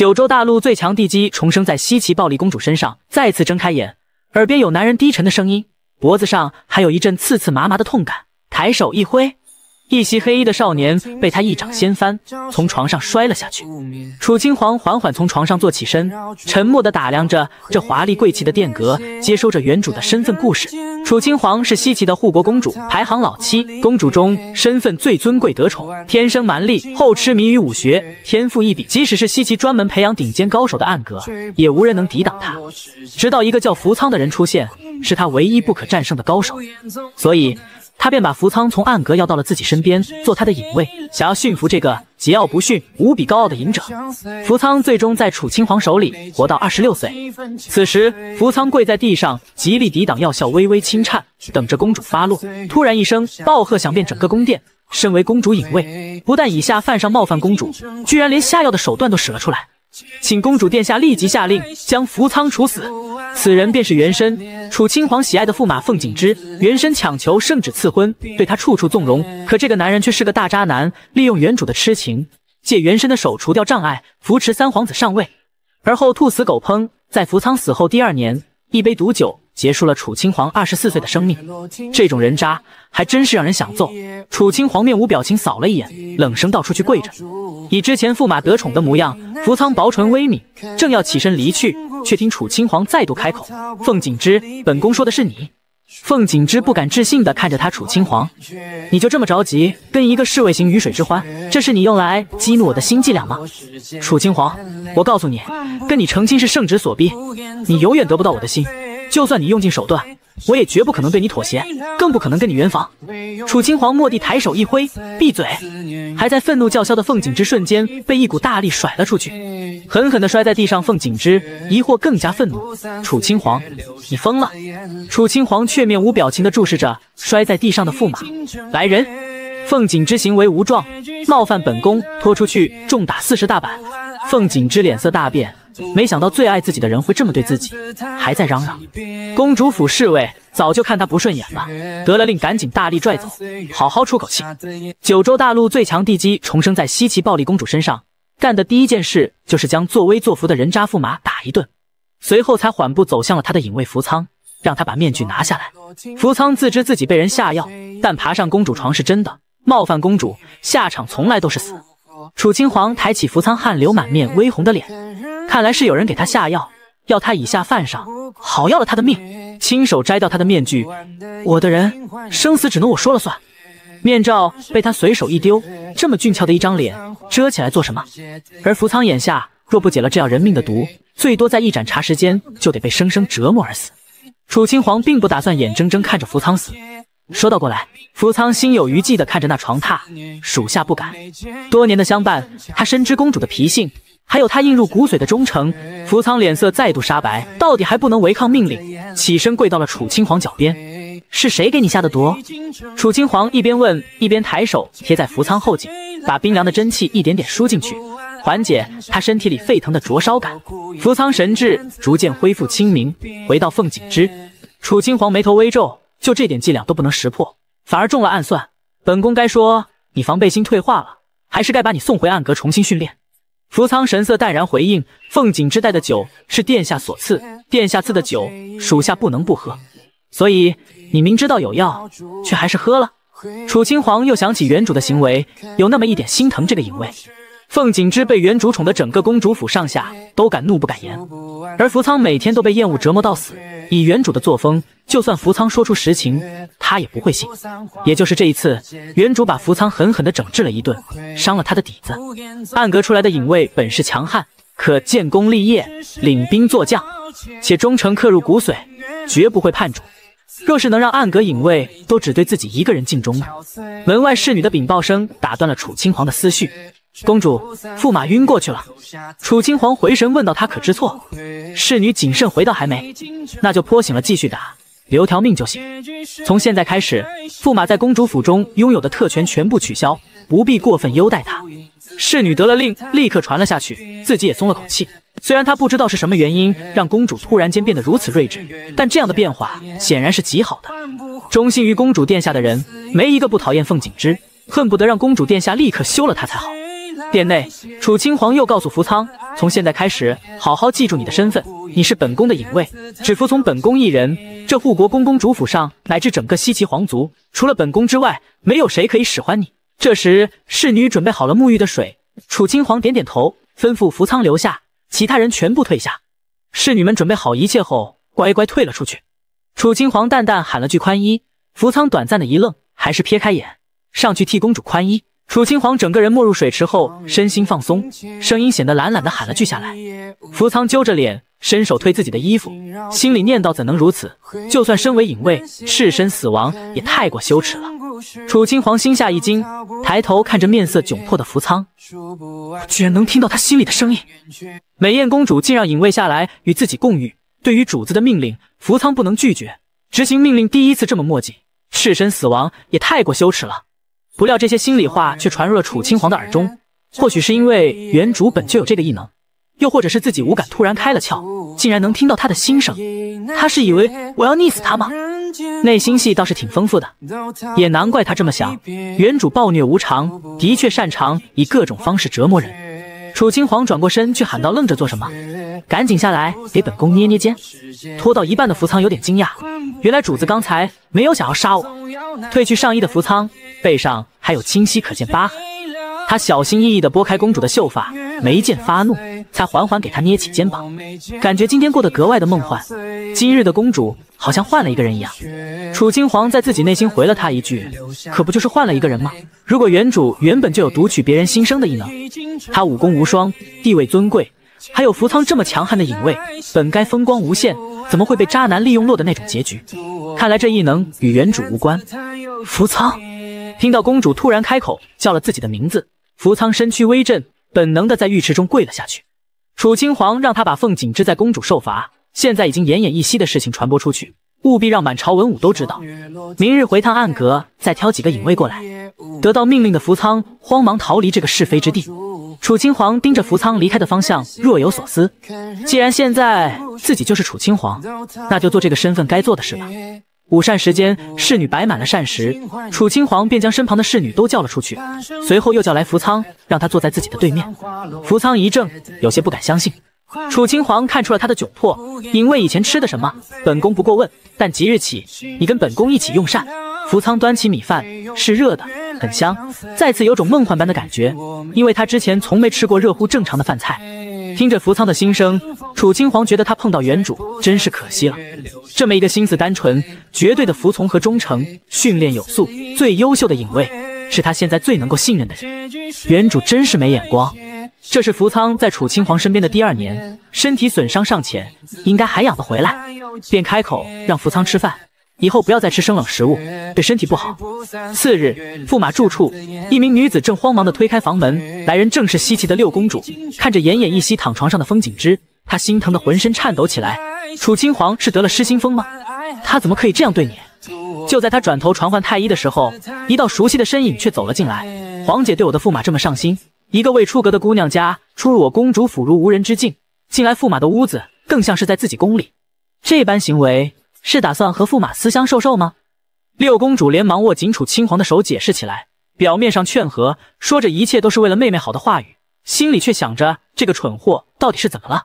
九州大陆最强地基重生在西岐暴力公主身上，再次睁开眼，耳边有男人低沉的声音，脖子上还有一阵刺刺麻麻的痛感，抬手一挥。一袭黑衣的少年被他一掌掀翻，从床上摔了下去。楚青皇缓缓从床上坐起身，沉默地打量着这华丽贵气的殿阁，接收着原主的身份故事。楚青皇是西岐的护国公主，排行老七，公主中身份最尊贵得宠，天生蛮力，后痴迷于武学，天赋异禀。即使是西岐专门培养顶尖高手的暗阁，也无人能抵挡他。直到一个叫扶仓的人出现，是他唯一不可战胜的高手。所以。他便把扶仓从暗格要到了自己身边，做他的隐卫，想要驯服这个桀骜不驯、无比高傲的隐者。扶仓最终在楚青皇手里活到二十六岁。此时，扶仓跪在地上，极力抵挡药效，微微轻颤，等着公主发落。突然一声暴喝响遍整个宫殿。身为公主隐卫，不但以下犯上冒犯公主，居然连下药的手段都使了出来。请公主殿下立即下令，将扶仓处死。此人便是原身，楚亲皇喜爱的驸马凤景之。原身强求圣旨赐婚，对他处处纵容。可这个男人却是个大渣男，利用原主的痴情，借原身的手除掉障碍，扶持三皇子上位，而后兔死狗烹。在扶仓死后第二年，一杯毒酒。结束了楚青皇二十四岁的生命，这种人渣还真是让人想揍。楚青皇面无表情扫了一眼，冷声道：“出去跪着。”以之前驸马得宠的模样，福仓薄唇微抿，正要起身离去，却听楚青皇再度开口：“凤景之，本宫说的是你。”凤景之不敢置信地看着他，楚青皇，你就这么着急跟一个侍卫行鱼水之欢？这是你用来激怒我的新伎俩吗？楚青皇，我告诉你，跟你成亲是圣旨所逼，你永远得不到我的心。就算你用尽手段，我也绝不可能对你妥协，更不可能跟你圆房。楚青皇蓦地抬手一挥，闭嘴！还在愤怒叫嚣的凤景之瞬间被一股大力甩了出去，狠狠地摔在地上。凤景之疑惑，更加愤怒。楚青皇，你疯了！楚青皇却面无表情地注视着摔在地上的驸马。来人，凤景之行为无状，冒犯本宫，拖出去重打四十大板。凤景之脸色大变。没想到最爱自己的人会这么对自己，还在嚷嚷。公主府侍卫早就看他不顺眼了，得了令赶紧大力拽走，好好出口气。九州大陆最强地基重生在西岐暴力公主身上，干的第一件事就是将作威作福的人渣驸马打一顿，随后才缓步走向了他的隐卫扶仓，让他把面具拿下来。扶仓自知自己被人下药，但爬上公主床是真的冒犯公主，下场从来都是死。楚青皇抬起扶苍汗流满面微红的脸，看来是有人给他下药，要他以下犯上，好要了他的命。亲手摘掉他的面具，我的人生死只能我说了算。面罩被他随手一丢，这么俊俏的一张脸遮起来做什么？而扶苍眼下若不解了这要人命的毒，最多在一盏茶时间就得被生生折磨而死。楚青皇并不打算眼睁睁看着扶苍死。说到过来，扶仓心有余悸的看着那床榻，属下不敢。多年的相伴，他深知公主的脾性，还有她印入骨髓的忠诚。扶仓脸色再度煞白，到底还不能违抗命令，起身跪到了楚青皇脚边。是谁给你下的毒？楚青皇一边问，一边抬手贴在扶仓后颈，把冰凉的真气一点点输进去，缓解他身体里沸腾的灼烧感。扶仓神智逐渐恢复清明，回到凤景之，楚青皇眉头微皱。就这点伎俩都不能识破，反而中了暗算，本宫该说你防备心退化了，还是该把你送回暗阁重新训练。扶苍神色淡然回应：“凤锦之带的酒是殿下所赐，殿下赐的酒，属下不能不喝。所以你明知道有药，却还是喝了。”楚青皇又想起原主的行为，有那么一点心疼这个影卫。凤锦之被原主宠的，整个公主府上下都敢怒不敢言。而扶仓每天都被厌恶折磨到死。以原主的作风，就算扶仓说出实情，他也不会信。也就是这一次，原主把扶仓狠狠的整治了一顿，伤了他的底子。暗格出来的隐卫本是强悍，可建功立业、领兵坐将，且忠诚刻入骨髓，绝不会叛主。若是能让暗格隐卫都只对自己一个人尽忠呢？门外侍女的禀报声打断了楚青皇的思绪。公主、驸马晕过去了。楚青皇回神问到：“他可知错？”侍女谨慎回道：“还没。”那就泼醒了，继续打，留条命就行。从现在开始，驸马在公主府中拥有的特权全部取消，不必过分优待他。侍女得了令，立刻传了下去，自己也松了口气。虽然他不知道是什么原因让公主突然间变得如此睿智，但这样的变化显然是极好的。忠心于公主殿下的人，没一个不讨厌凤景之，恨不得让公主殿下立刻休了他才好。殿内，楚青皇又告诉扶仓，从现在开始，好好记住你的身份，你是本宫的隐卫，只服从本宫一人。这护国公公主府上乃至整个西岐皇族，除了本宫之外，没有谁可以使唤你。”这时，侍女准备好了沐浴的水。楚青皇点点头，吩咐扶仓留下，其他人全部退下。侍女们准备好一切后，乖乖退了出去。楚青皇淡淡喊了句“宽衣”，扶仓短暂的一愣，还是撇开眼上去替公主宽衣。楚青皇整个人没入水池后，身心放松，声音显得懒懒的喊了句下来。扶苍揪着脸，伸手推自己的衣服，心里念道：怎能如此？就算身为隐卫，赤身死亡也太过羞耻了。楚青皇心下一惊，抬头看着面色窘迫的扶苍，居然能听到他心里的声音。美艳公主竟让隐卫下来与自己共浴。对于主子的命令，扶仓不能拒绝，执行命令第一次这么墨迹，赤身死亡也太过羞耻了。不料这些心里话却传入了楚青皇的耳中，或许是因为原主本就有这个异能，又或者是自己无感突然开了窍，竟然能听到他的心声。他是以为我要溺死他吗？内心戏倒是挺丰富的，也难怪他这么想。原主暴虐无常，的确擅长以各种方式折磨人。楚青皇转过身去喊道：“愣着做什么？赶紧下来给本宫捏捏肩。”拖到一半的扶桑有点惊讶，原来主子刚才没有想要杀我。褪去上衣的扶桑背上。还有清晰可见疤痕，他小心翼翼地拨开公主的秀发，没见发怒，才缓缓给她捏起肩膀，感觉今天过得格外的梦幻。今日的公主好像换了一个人一样，楚青皇在自己内心回了她一句，可不就是换了一个人吗？如果原主原本就有读取别人心声的异能，他武功无双，地位尊贵，还有扶苍这么强悍的隐卫，本该风光无限，怎么会被渣男利用落的那种结局？看来这异能与原主无关，扶苍。听到公主突然开口叫了自己的名字，扶仓身躯微震，本能的在浴池中跪了下去。楚青皇让他把凤锦织在公主受罚，现在已经奄奄一息的事情传播出去，务必让满朝文武都知道。明日回趟暗阁，再挑几个隐卫过来。得到命令的扶仓慌忙逃离这个是非之地。楚青皇盯着扶仓离开的方向，若有所思。既然现在自己就是楚青皇，那就做这个身份该做的事吧。午膳时间，侍女摆满了膳食，楚青皇便将身旁的侍女都叫了出去，随后又叫来福仓，让他坐在自己的对面。福仓一怔，有些不敢相信。楚青皇看出了他的窘迫，隐问以前吃的什么，本宫不过问，但即日起你跟本宫一起用膳。扶仓端起米饭，是热的，很香，再次有种梦幻般的感觉，因为他之前从没吃过热乎正常的饭菜。听着扶仓的心声，楚青皇觉得他碰到原主真是可惜了，这么一个心思单纯、绝对的服从和忠诚、训练有素、最优秀的影卫，是他现在最能够信任的人。原主真是没眼光。这是扶仓在楚青皇身边的第二年，身体损伤尚浅，应该还养得回来，便开口让扶仓吃饭。以后不要再吃生冷食物，对身体不好。次日，驸马住处，一名女子正慌忙地推开房门，来人正是稀奇的六公主。看着奄奄一息躺床上的风景之，她心疼得浑身颤抖起来。楚清皇是得了失心疯吗？他怎么可以这样对你？就在她转头传唤太医的时候，一道熟悉的身影却走了进来。皇姐对我的驸马这么上心，一个未出阁的姑娘家出入我公主府如无人之境，进来驸马的屋子更像是在自己宫里，这般行为。是打算和驸马私相授受吗？六公主连忙握紧楚青皇的手，解释起来，表面上劝和，说着一切都是为了妹妹好的话语，心里却想着这个蠢货到底是怎么了。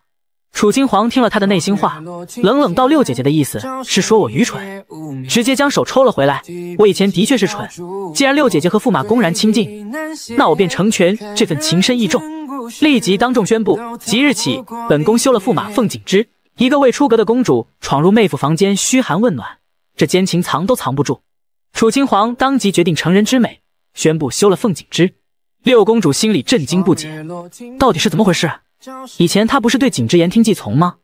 楚青皇听了她的内心话，冷冷道：“六姐姐的意思是说我愚蠢？”直接将手抽了回来。我以前的确是蠢，既然六姐姐和驸马公然亲近，那我便成全这份情深意重。立即当众宣布，即日起，本宫休了驸马凤景之。一个未出阁的公主闯入妹夫房间嘘寒问暖，这奸情藏都藏不住。楚青皇当即决定成人之美，宣布休了凤景之。六公主心里震惊不解，到底是怎么回事？以前她不是对景之言听计从吗？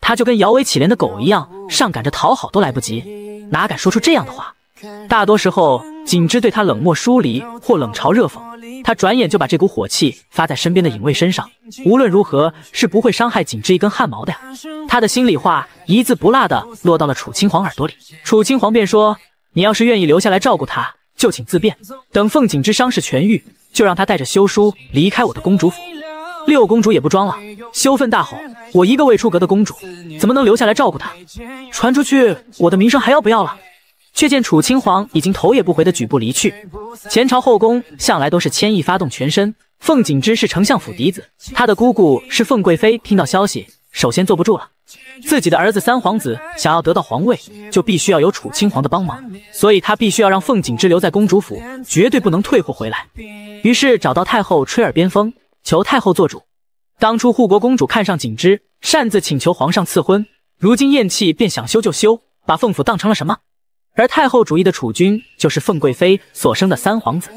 她就跟摇尾乞怜的狗一样，上赶着讨好都来不及，哪敢说出这样的话？大多时候，景之对他冷漠疏离或冷嘲热讽，他转眼就把这股火气发在身边的影卫身上。无论如何，是不会伤害景之一根汗毛的呀。他的心里话一字不落的落到了楚青皇耳朵里。楚青皇便说：“你要是愿意留下来照顾他，就请自便。等凤景之伤势痊愈，就让他带着休书离开我的公主府。”六公主也不装了，羞愤大吼：“我一个未出阁的公主，怎么能留下来照顾他？传出去，我的名声还要不要了？”却见楚青皇已经头也不回的举步离去。前朝后宫向来都是千亿发动全身。凤锦之是丞相府嫡子，他的姑姑是凤贵妃。听到消息，首先坐不住了。自己的儿子三皇子想要得到皇位，就必须要有楚青皇的帮忙，所以他必须要让凤锦之留在公主府，绝对不能退货回来。于是找到太后吹耳边风，求太后做主。当初护国公主看上锦之，擅自请求皇上赐婚，如今厌弃便想休就休，把凤府当成了什么？而太后主义的储君就是凤贵妃所生的三皇子，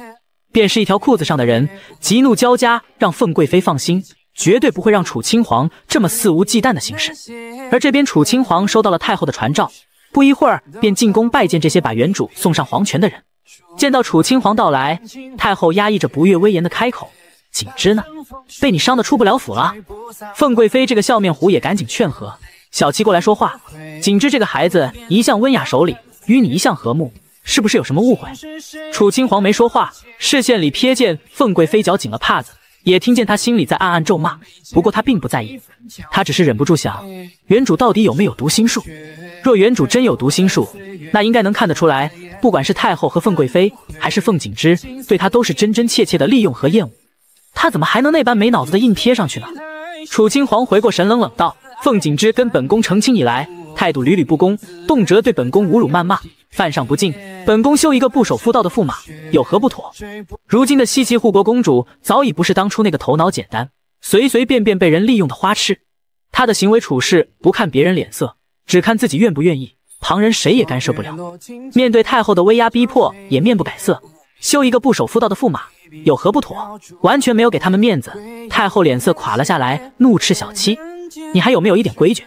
便是一条裤子上的人，急怒交加，让凤贵妃放心，绝对不会让楚清皇这么肆无忌惮的行事。而这边楚清皇收到了太后的传召，不一会儿便进宫拜见这些把原主送上黄泉的人。见到楚清皇到来，太后压抑着不悦，威严的开口：“景之呢？被你伤的出不了府了。”凤贵妃这个笑面虎也赶紧劝和：“小七过来说话，景之这个孩子一向温雅守礼。”与你一向和睦，是不是有什么误会？楚青皇没说话，视线里瞥见凤贵妃绞紧了帕子，也听见她心里在暗暗咒骂。不过她并不在意，她只是忍不住想，原主到底有没有读心术？若原主真有读心术，那应该能看得出来，不管是太后和凤贵妃，还是凤锦之，对她都是真真切切的利用和厌恶。她怎么还能那般没脑子的硬贴上去呢？楚青皇回过神，冷冷道：“凤锦之跟本宫成亲以来。”态度屡屡不公，动辄对本宫侮辱谩骂，犯上不敬。本宫修一个不守妇道的驸马，有何不妥？如今的西岐护国公主早已不是当初那个头脑简单、随随便便被人利用的花痴，她的行为处事不看别人脸色，只看自己愿不愿意，旁人谁也干涉不了。面对太后的威压逼迫，也面不改色。修一个不守妇道的驸马，有何不妥？完全没有给他们面子。太后脸色垮了下来，怒斥小七：“你还有没有一点规矩？”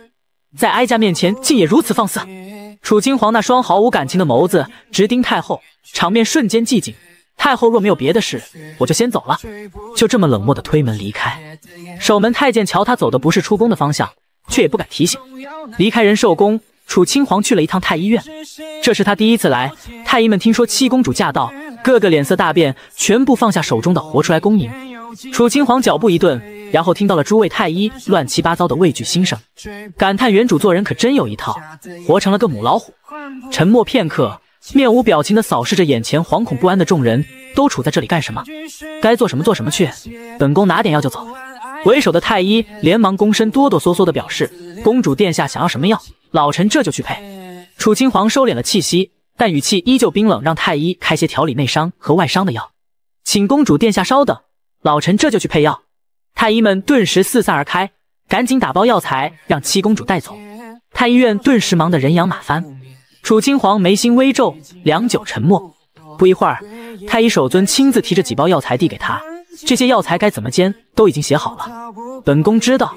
在哀家面前竟也如此放肆！楚青皇那双毫无感情的眸子直盯太后，场面瞬间寂静。太后若没有别的事，我就先走了。就这么冷漠地推门离开。守门太监瞧他走的不是出宫的方向，却也不敢提醒。离开仁寿宫，楚青皇去了一趟太医院，这是他第一次来。太医们听说七公主驾到，个个脸色大变，全部放下手中的活，出来恭迎。楚青皇脚步一顿，然后听到了诸位太医乱七八糟的畏惧心声，感叹原主做人可真有一套，活成了个母老虎。沉默片刻，面无表情地扫视着眼前惶恐不安的众人，都处在这里干什么？该做什么做什么去，本宫拿点药就走。为首的太医连忙躬身，哆哆嗦嗦地表示：“公主殿下想要什么药，老臣这就去配。”楚青皇收敛了气息，但语气依旧冰冷，让太医开些调理内伤和外伤的药，请公主殿下稍等。老臣这就去配药，太医们顿时四散而开，赶紧打包药材让七公主带走。太医院顿时忙得人仰马翻。楚青皇眉心微皱，良久沉默。不一会儿，太医首尊亲自提着几包药材递给他，这些药材该怎么煎都已经写好了。本宫知道。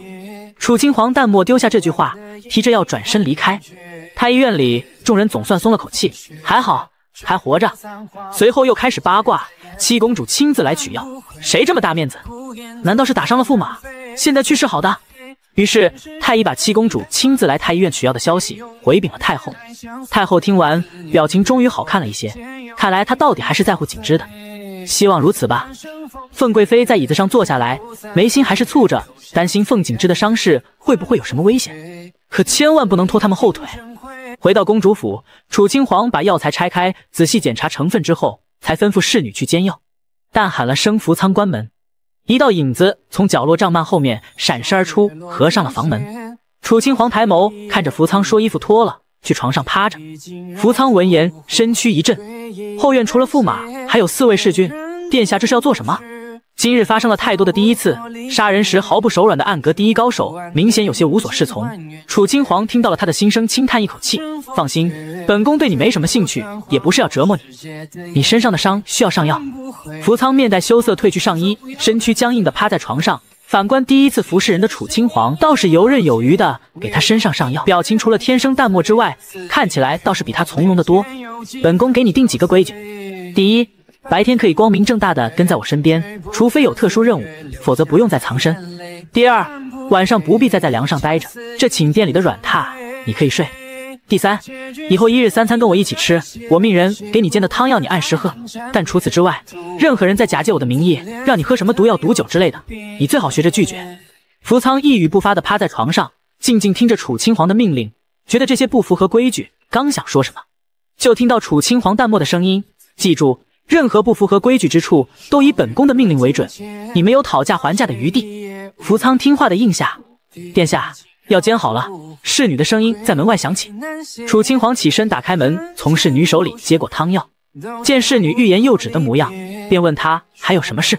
楚青皇淡漠丢下这句话，提着药转身离开。太医院里，众人总算松了口气，还好。还活着，随后又开始八卦。七公主亲自来取药，谁这么大面子？难道是打伤了驸马？现在去世好的。于是太医把七公主亲自来太医院取药的消息回禀了太后。太后听完，表情终于好看了一些。看来她到底还是在乎景之的，希望如此吧。凤贵妃在椅子上坐下来，眉心还是蹙着，担心凤景之的伤势会不会有什么危险，可千万不能拖他们后腿。回到公主府，楚青皇把药材拆开，仔细检查成分之后，才吩咐侍女去煎药。但喊了声“福仓”，关门，一道影子从角落帐幔后面闪身而出，合上了房门。楚青皇抬眸看着福仓，说：“衣服脱了，去床上趴着。”福仓闻言，身躯一震。后院除了驸马，还有四位侍君，殿下这是要做什么？今日发生了太多的第一次，杀人时毫不手软的暗格第一高手明显有些无所适从。楚青皇听到了他的心声，轻叹一口气：“放心，本宫对你没什么兴趣，也不是要折磨你。你身上的伤需要上药。”扶仓面带羞涩，褪去上衣，身躯僵硬的趴在床上。反观第一次服侍人的楚青皇，倒是游刃有余的给他身上上药，表情除了天生淡漠之外，看起来倒是比他从容的多。本宫给你定几个规矩，第一。白天可以光明正大的跟在我身边，除非有特殊任务，否则不用再藏身。第二，晚上不必再在梁上待着，这寝殿里的软榻你可以睡。第三，以后一日三餐跟我一起吃，我命人给你煎的汤药你按时喝。但除此之外，任何人在假借我的名义让你喝什么毒药、毒酒之类的，你最好学着拒绝。扶桑一语不发地趴在床上，静静听着楚青皇的命令，觉得这些不符合规矩，刚想说什么，就听到楚青皇淡漠的声音：“记住。”任何不符合规矩之处，都以本宫的命令为准。你没有讨价还价的余地。扶仓听话的应下。殿下药煎好了。侍女的声音在门外响起。楚青皇起身打开门，从侍女手里接过汤药。见侍女欲言又止的模样，便问他还有什么事。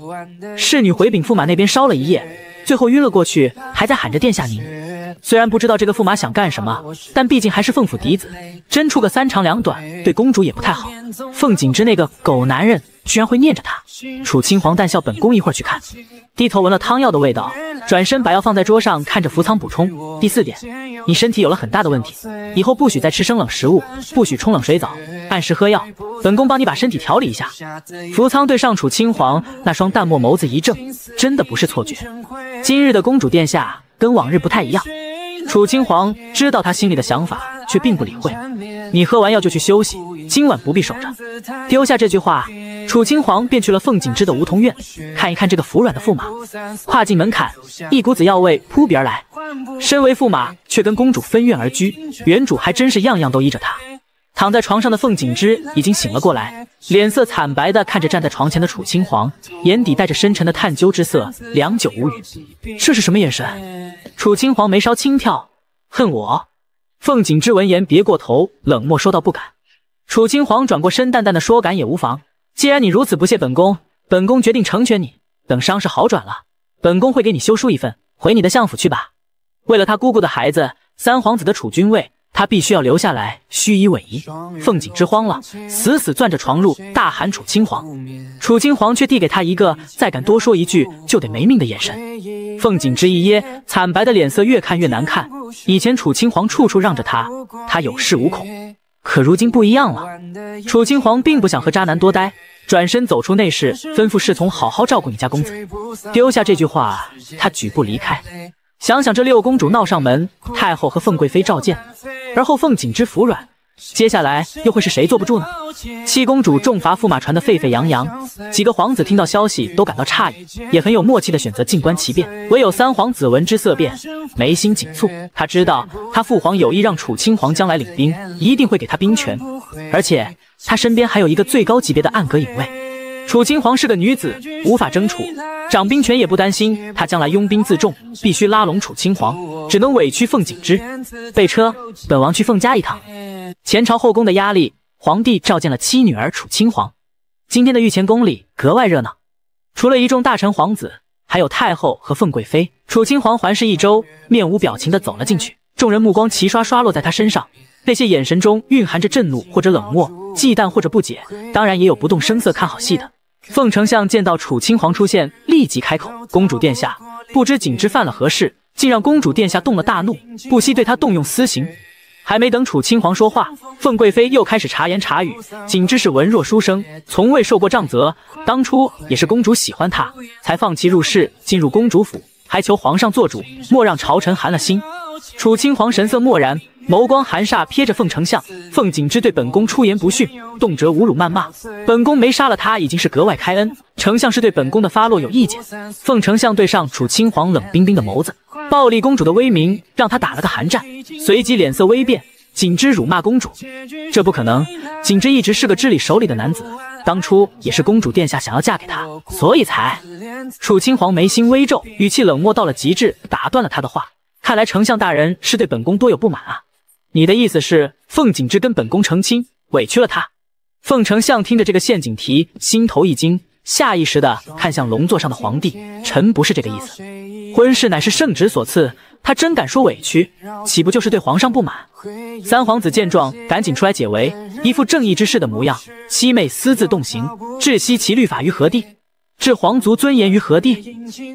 侍女回禀，驸马那边烧了一夜，最后晕了过去，还在喊着殿下您。虽然不知道这个驸马想干什么，但毕竟还是凤府嫡子，真出个三长两短，对公主也不太好。凤锦之那个狗男人，居然会念着他。楚青皇淡笑，本宫一会儿去看。低头闻了汤药的味道，转身把药放在桌上，看着福仓补充第四点：你身体有了很大的问题，以后不许再吃生冷食物，不许冲冷水澡，按时喝药。本宫帮你把身体调理一下。福仓对上楚青皇那双淡漠眸子一怔，真的不是错觉。今日的公主殿下。跟往日不太一样，楚青皇知道他心里的想法，却并不理会。你喝完药就去休息，今晚不必守着。丢下这句话，楚青皇便去了凤锦之的梧桐院，看一看这个服软的驸马。跨进门槛，一股子药味扑鼻而来。身为驸马，却跟公主分院而居，原主还真是样样都依着他。躺在床上的凤锦之已经醒了过来，脸色惨白的看着站在床前的楚青皇，眼底带着深沉的探究之色，良久无语。这是什么眼神？楚青皇眉梢轻跳，恨我。凤锦之闻言别过头，冷漠说道：“不敢。”楚青皇转过身，淡淡的说：“敢也无妨，既然你如此不屑本宫，本宫决定成全你。等伤势好转了，本宫会给你修书一份，回你的相府去吧。为了他姑姑的孩子，三皇子的储君位。”他必须要留下来，虚以委蛇。凤锦之慌了，死死攥着床褥，大喊楚青皇。楚青皇却递给他一个再敢多说一句就得没命的眼神。凤锦之一噎，惨白的脸色越看越难看。以前楚青皇处处让着他，他有恃无恐。可如今不一样了，楚青皇并不想和渣男多待，转身走出内室，吩咐侍从好好照顾你家公子。丢下这句话，他举步离开。想想这六公主闹上门，太后和凤贵妃召见，而后凤锦之服软，接下来又会是谁坐不住呢？七公主重罚驸马传得沸沸扬扬，几个皇子听到消息都感到诧异，也很有默契的选择静观其变。唯有三皇子闻之色变，眉心紧蹙，他知道他父皇有意让楚青皇将来领兵，一定会给他兵权，而且他身边还有一个最高级别的暗格影卫。楚青皇是个女子，无法争储，掌兵权也不担心她将来拥兵自重，必须拉拢楚青皇，只能委屈凤景之。备车，本王去凤家一趟。前朝后宫的压力，皇帝召见了七女儿楚青皇。今天的御前宫里格外热闹，除了一众大臣、皇子，还有太后和凤贵妃。楚青皇环视一周，面无表情地走了进去，众人目光齐刷刷落在他身上，那些眼神中蕴含着震怒或者冷漠、忌惮或者不解，当然也有不动声色看好戏的。凤丞相见到楚青皇出现，立即开口：“公主殿下，不知景之犯了何事，竟让公主殿下动了大怒，不惜对他动用私刑。”还没等楚青皇说话，凤贵妃又开始察言察语。景之是文弱书生，从未受过杖责，当初也是公主喜欢他，才放弃入室进入公主府，还求皇上做主，莫让朝臣寒了心。楚青皇神色漠然。眸光寒煞，瞥着凤丞相。凤锦之对本宫出言不逊，动辄侮辱谩骂，本宫没杀了他已经是格外开恩。丞相是对本宫的发落有意见？凤丞相对上楚青皇冷冰冰的眸子，暴力公主的威名让他打了个寒战，随即脸色微变。锦之辱骂公主，这不可能。锦之一直是个知礼守礼的男子，当初也是公主殿下想要嫁给他，所以才……楚青皇眉心微皱，语气冷漠到了极致，打断了他的话。看来丞相大人是对本宫多有不满啊。你的意思是，凤锦之跟本宫成亲，委屈了他？凤丞相听着这个陷阱题，心头一惊，下意识的看向龙座上的皇帝。臣不是这个意思，婚事乃是圣旨所赐，他真敢说委屈，岂不就是对皇上不满？三皇子见状，赶紧出来解围，一副正义之士的模样。七妹私自动刑，窒息其律法于何地？置皇族尊严于何地？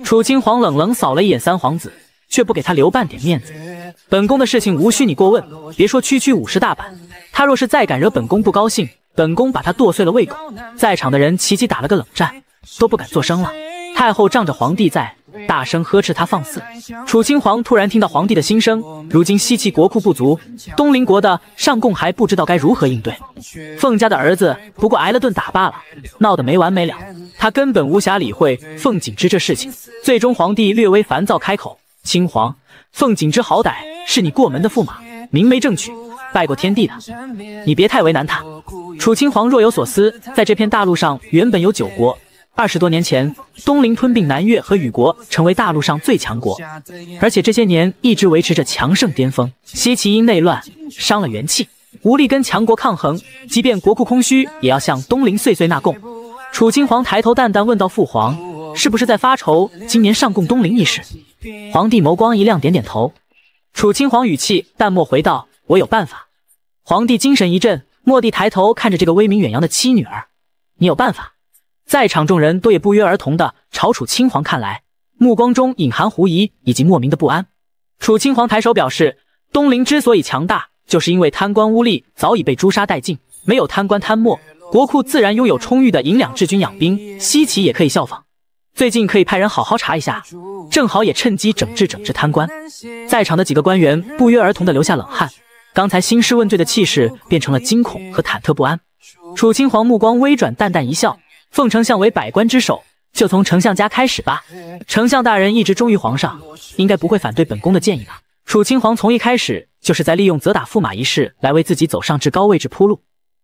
楚清皇冷冷扫了一眼三皇子。却不给他留半点面子，本宫的事情无需你过问。别说区区五十大板，他若是再敢惹本宫不高兴，本宫把他剁碎了喂狗。在场的人齐齐打了个冷战，都不敢作声了。太后仗着皇帝在，大声呵斥他放肆。楚清皇突然听到皇帝的心声：如今西岐国库不足，东邻国的上贡还不知道该如何应对。凤家的儿子不过挨了顿打罢了，闹得没完没了，他根本无暇理会凤锦之这事情。最终，皇帝略微烦躁，开口。青皇，凤锦之好歹是你过门的驸马，明媒正娶，拜过天地的，你别太为难他。楚清皇若有所思，在这片大陆上原本有九国，二十多年前东陵吞并南越和雨国，成为大陆上最强国，而且这些年一直维持着强盛巅峰。西齐因内乱伤了元气，无力跟强国抗衡，即便国库空虚，也要向东陵岁岁纳贡。楚清皇抬头淡淡问道：“父皇。”是不是在发愁今年上贡东陵一事？皇帝眸光一亮，点点头。楚青皇语气淡漠回道：“我有办法。”皇帝精神一振，蓦地抬头看着这个威名远扬的七女儿：“你有办法？”在场众人都也不约而同的朝楚青皇看来，目光中隐含狐疑以及莫名的不安。楚青皇抬手表示：“东陵之所以强大，就是因为贪官污吏早已被诛杀殆尽，没有贪官贪墨，国库自然拥有充裕的银两治军养兵，西岐也可以效仿。”最近可以派人好好查一下，正好也趁机整治整治贪官。在场的几个官员不约而同的流下冷汗，刚才兴师问罪的气势变成了惊恐和忐忑不安。楚青皇目光微转，淡淡一笑：“奉丞相为百官之首，就从丞相家开始吧。丞相大人一直忠于皇上，应该不会反对本宫的建议吧？”楚青皇从一开始就是在利用责打驸马一事来为自己走上至高位置铺路。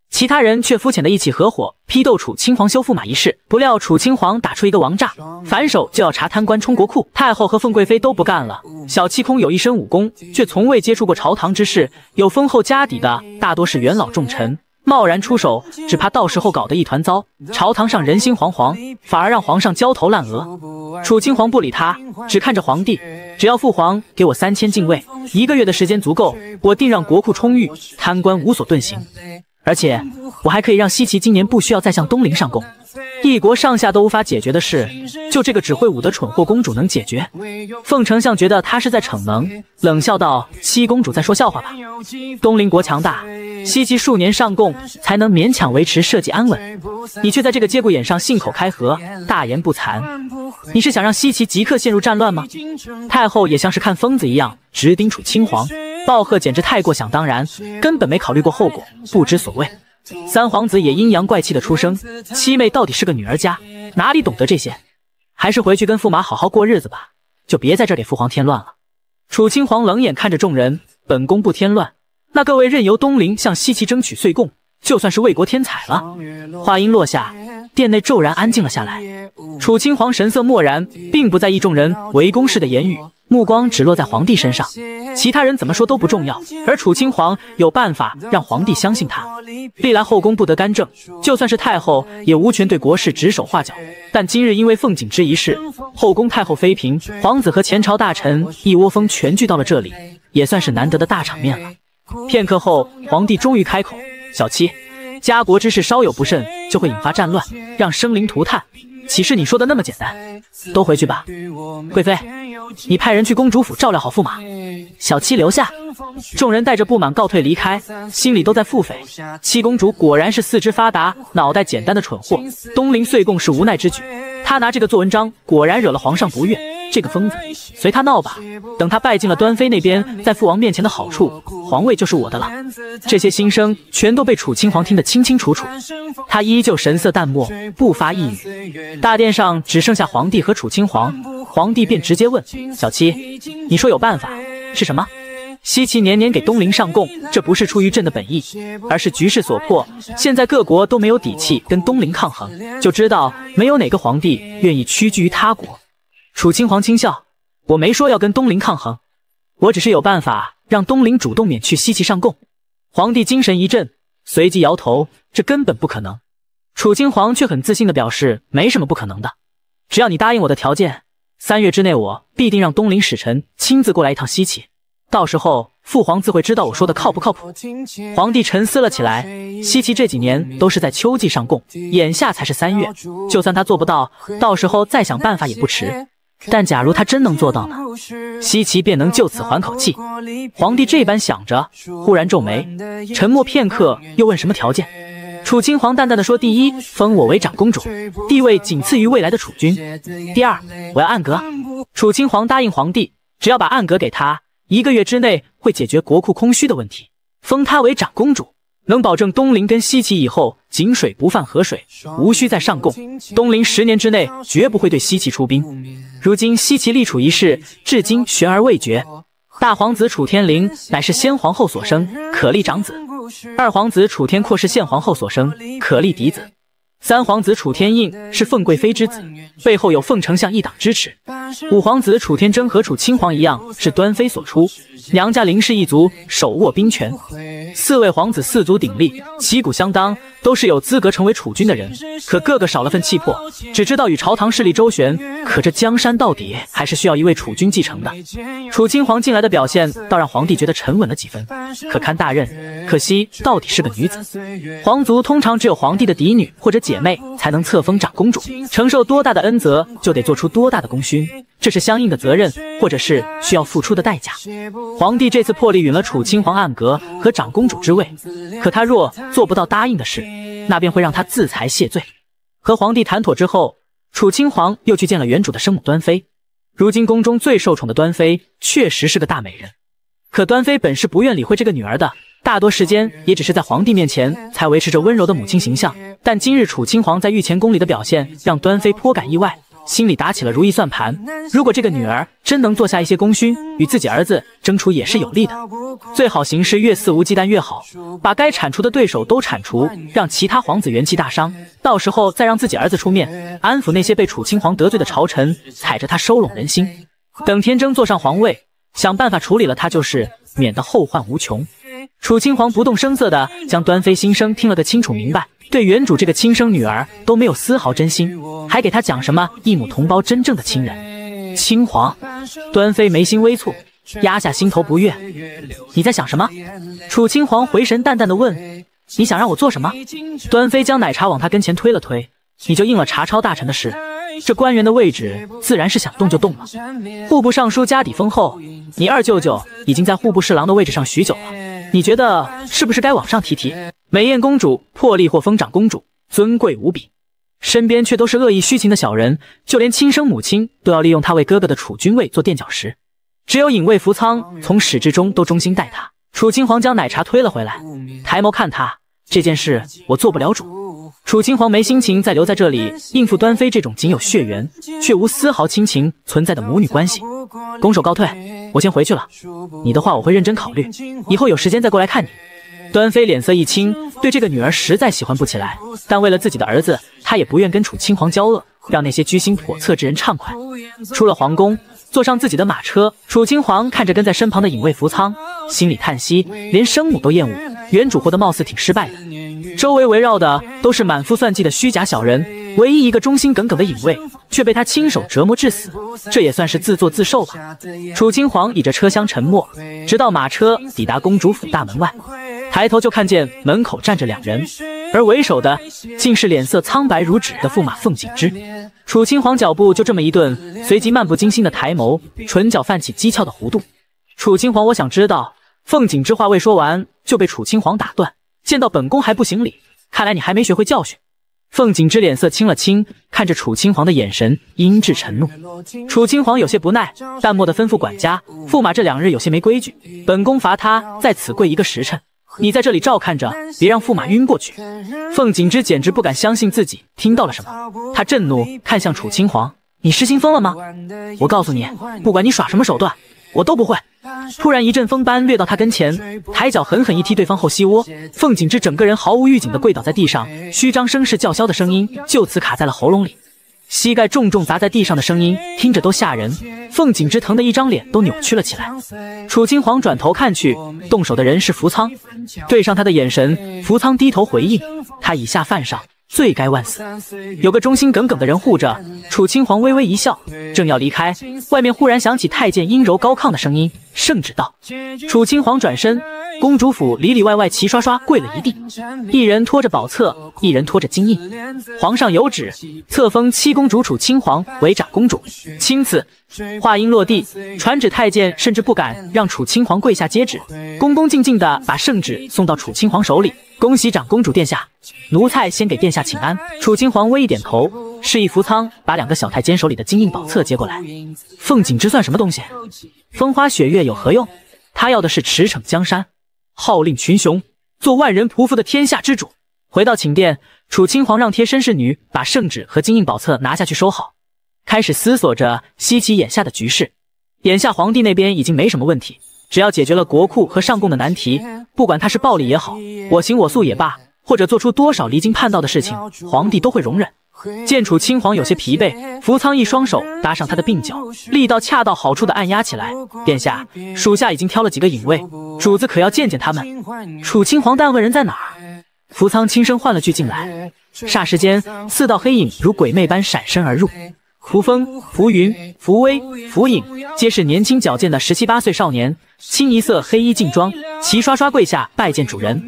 其他人却肤浅的一起合伙批斗楚清皇修驸马一事，不料楚清皇打出一个王炸，反手就要查贪官充国库，太后和凤贵妃都不干了。小七空有一身武功，却从未接触过朝堂之事。有丰厚家底的大多是元老重臣，贸然出手，只怕到时候搞得一团糟，朝堂上人心惶惶，反而让皇上焦头烂额。楚清皇不理他，只看着皇帝，只要父皇给我三千禁卫，一个月的时间足够，我定让国库充裕，贪官无所遁形。而且，我还可以让西岐今年不需要再向东陵上贡。一国上下都无法解决的事，就这个只会武的蠢货公主能解决？凤丞相觉得他是在逞能，冷笑道：“七公主在说笑话吧？东陵国强大，西岐数年上贡才能勉强维持社稷安稳，你却在这个节骨眼上信口开河，大言不惭，你是想让西岐即刻陷入战乱吗？”太后也像是看疯子一样直盯楚青皇。暴贺简直太过想当然，根本没考虑过后果，不知所谓。三皇子也阴阳怪气的出声：“七妹到底是个女儿家，哪里懂得这些？还是回去跟驸马好好过日子吧，就别在这给父皇添乱了。”楚青皇冷眼看着众人：“本宫不添乱，那各位任由东陵向西齐争取岁贡。”就算是为国添彩了。话音落下，殿内骤然安静了下来。楚青皇神色漠然，并不在意众人围攻式的言语，目光只落在皇帝身上。其他人怎么说都不重要。而楚青皇有办法让皇帝相信他。历来后宫不得干政，就算是太后也无权对国事指手画脚。但今日因为凤瑾之一事，后宫太后妃嫔、皇子和前朝大臣一窝蜂全聚到了这里，也算是难得的大场面了。片刻后，皇帝终于开口。小七，家国之事稍有不慎就会引发战乱，让生灵涂炭，岂是你说的那么简单？都回去吧。贵妃，你派人去公主府照料好驸马。小七留下。众人带着不满告退离开，心里都在腹诽：七公主果然是四肢发达、脑袋简单的蠢货。东陵岁贡是无奈之举，她拿这个做文章，果然惹了皇上不悦。这个疯子，随他闹吧。等他拜进了端妃那边，在父王面前的好处，皇位就是我的了。这些心声全都被楚清皇听得清清楚楚，他依旧神色淡漠，不发一语。大殿上只剩下皇帝和楚清皇，皇帝便直接问小七：“你说有办法是什么？西岐年年给东陵上贡，这不是出于朕的本意，而是局势所迫。现在各国都没有底气跟东陵抗衡，就知道没有哪个皇帝愿意屈居于他国。”楚青皇轻笑：“我没说要跟东陵抗衡，我只是有办法让东陵主动免去西岐上贡。”皇帝精神一振，随即摇头：“这根本不可能。”楚青皇却很自信地表示：“没什么不可能的，只要你答应我的条件，三月之内我必定让东陵使臣亲自过来一趟西岐，到时候父皇自会知道我说的靠不靠谱。”皇帝沉思了起来：“西岐这几年都是在秋季上贡，眼下才是三月，就算他做不到，到时候再想办法也不迟。”但假如他真能做到呢？西岐便能就此缓口气。皇帝这般想着，忽然皱眉，沉默片刻，又问：“什么条件？”楚清皇淡淡的说：“第一，封我为长公主，地位仅次于未来的储君；第二，我要暗格。”楚清皇答应皇帝，只要把暗格给他，一个月之内会解决国库空虚的问题，封他为长公主。能保证东林跟西岐以后井水不犯河水，无需再上贡。东林十年之内绝不会对西岐出兵。如今西岐立储一事至今悬而未决。大皇子楚天麟乃是先皇后所生，可立长子；二皇子楚天阔是现皇后所生，可立嫡子；三皇子楚天印是凤贵妃之子，背后有凤丞相一党支持；五皇子楚天征和楚亲皇一样是端妃所出。娘家林氏一族手握兵权，四位皇子四足鼎立，旗鼓相当，都是有资格成为储君的人。可个个少了份气魄，只知道与朝堂势力周旋。可这江山到底还是需要一位储君继承的。楚清皇进来的表现，倒让皇帝觉得沉稳了几分。可堪大任，可惜到底是个女子。皇族通常只有皇帝的嫡女或者姐妹才能册封长公主，承受多大的恩泽，就得做出多大的功勋。这是相应的责任，或者是需要付出的代价。皇帝这次破例允了楚清皇暗格和长公主之位，可他若做不到答应的事，那便会让他自裁谢罪。和皇帝谈妥之后，楚清皇又去见了原主的生母端妃。如今宫中最受宠的端妃确实是个大美人，可端妃本是不愿理会这个女儿的，大多时间也只是在皇帝面前才维持着温柔的母亲形象。但今日楚清皇在御前宫里的表现，让端妃颇感意外。心里打起了如意算盘，如果这个女儿真能做下一些功勋，与自己儿子争储也是有利的。最好行事越肆无忌惮越好，把该铲除的对手都铲除，让其他皇子元气大伤。到时候再让自己儿子出面安抚那些被楚清皇得罪的朝臣，踩着他收拢人心。等天征坐上皇位，想办法处理了他，就是免得后患无穷。楚青皇不动声色的将端妃心声听了个清楚明白，对原主这个亲生女儿都没有丝毫真心，还给他讲什么一母同胞真正的亲人。青皇，端妃眉心微蹙，压下心头不悦，你在想什么？楚青皇回神，淡淡的问，你想让我做什么？端妃将奶茶往他跟前推了推，你就应了查抄大臣的事。这官员的位置自然是想动就动了。户部尚书家底丰厚，你二舅舅已经在户部侍郎的位置上许久了，你觉得是不是该往上提提？美艳公主破例或封长公主，尊贵无比，身边却都是恶意虚情的小人，就连亲生母亲都要利用她为哥哥的储君位做垫脚石。只有尹卫扶仓从始至终都忠心待他。楚青皇将奶茶推了回来，抬眸看他，这件事我做不了主。楚青皇没心情再留在这里应付端妃这种仅有血缘却无丝毫亲情存在的母女关系，拱手告退，我先回去了。你的话我会认真考虑，以后有时间再过来看你。端妃脸色一青，对这个女儿实在喜欢不起来，但为了自己的儿子，她也不愿跟楚青皇交恶，让那些居心叵测之人畅快。出了皇宫。坐上自己的马车，楚青皇看着跟在身旁的隐卫扶苍，心里叹息：连生母都厌恶，原主活得貌似挺失败的。周围围绕的都是满腹算计的虚假小人，唯一一个忠心耿耿的隐卫却被他亲手折磨致死，这也算是自作自受吧。楚青皇倚着车厢沉默，直到马车抵达公主府大门外，抬头就看见门口站着两人。而为首的竟是脸色苍白如纸的驸马凤锦之，楚清皇脚步就这么一顿，随即漫不经心的抬眸，唇角泛起讥诮的弧度。楚清皇，我想知道。凤锦之话未说完就被楚清皇打断，见到本宫还不行礼，看来你还没学会教训。凤锦之脸色青了青，看着楚清皇的眼神阴鸷沉怒。楚清皇有些不耐，淡漠的吩咐管家，驸马这两日有些没规矩，本宫罚他在此跪一个时辰。你在这里照看着，别让驸马晕过去。凤锦之简直不敢相信自己听到了什么，他震怒看向楚青皇：“你失心疯了吗？我告诉你，不管你耍什么手段，我都不会。”突然一阵风般掠到他跟前，抬脚狠狠一踢对方后膝窝，凤锦之整个人毫无预警的跪倒在地上，虚张声势叫嚣的声音就此卡在了喉咙里。膝盖重重砸在地上的声音听着都吓人，凤锦之疼的一张脸都扭曲了起来。楚青皇转头看去，动手的人是扶仓，对上他的眼神，扶仓低头回应：“他以下犯上。”罪该万死，有个忠心耿耿的人护着楚青皇，微微一笑，正要离开，外面忽然响起太监阴柔高亢的声音：“圣旨道。”楚青皇转身，公主府里里外外齐刷刷跪了一地，一人拖着宝册，一人拖着金印，皇上有旨，册封七公主楚青皇为长公主，钦赐。话音落地，传旨太监甚至不敢让楚清皇跪下接旨，恭恭敬敬地把圣旨送到楚清皇手里。恭喜长公主殿下，奴才先给殿下请安。楚清皇微一点头，示意福仓把两个小太监手里的金印宝册接过来。凤锦之算什么东西？风花雪月有何用？他要的是驰骋江山，号令群雄，做万人匍匐的天下之主。回到寝殿，楚清皇让贴身侍女把圣旨和金印宝册拿下去收好。开始思索着西岐眼下的局势，眼下皇帝那边已经没什么问题，只要解决了国库和上供的难题，不管他是暴力也好，我行我素也罢，或者做出多少离经叛道的事情，皇帝都会容忍。见楚青皇有些疲惫，扶苍一双手搭上他的鬓角，力道恰到好处的按压起来。殿下，属下已经挑了几个隐卫，主子可要见见他们。楚青皇但问人在哪儿，扶苍轻声唤了句进来，霎时间四道黑影如鬼魅般闪身而入。扶风、扶云、扶威、扶影，皆是年轻矫健的十七八岁少年，清一色黑衣劲装，齐刷刷跪下拜见主人。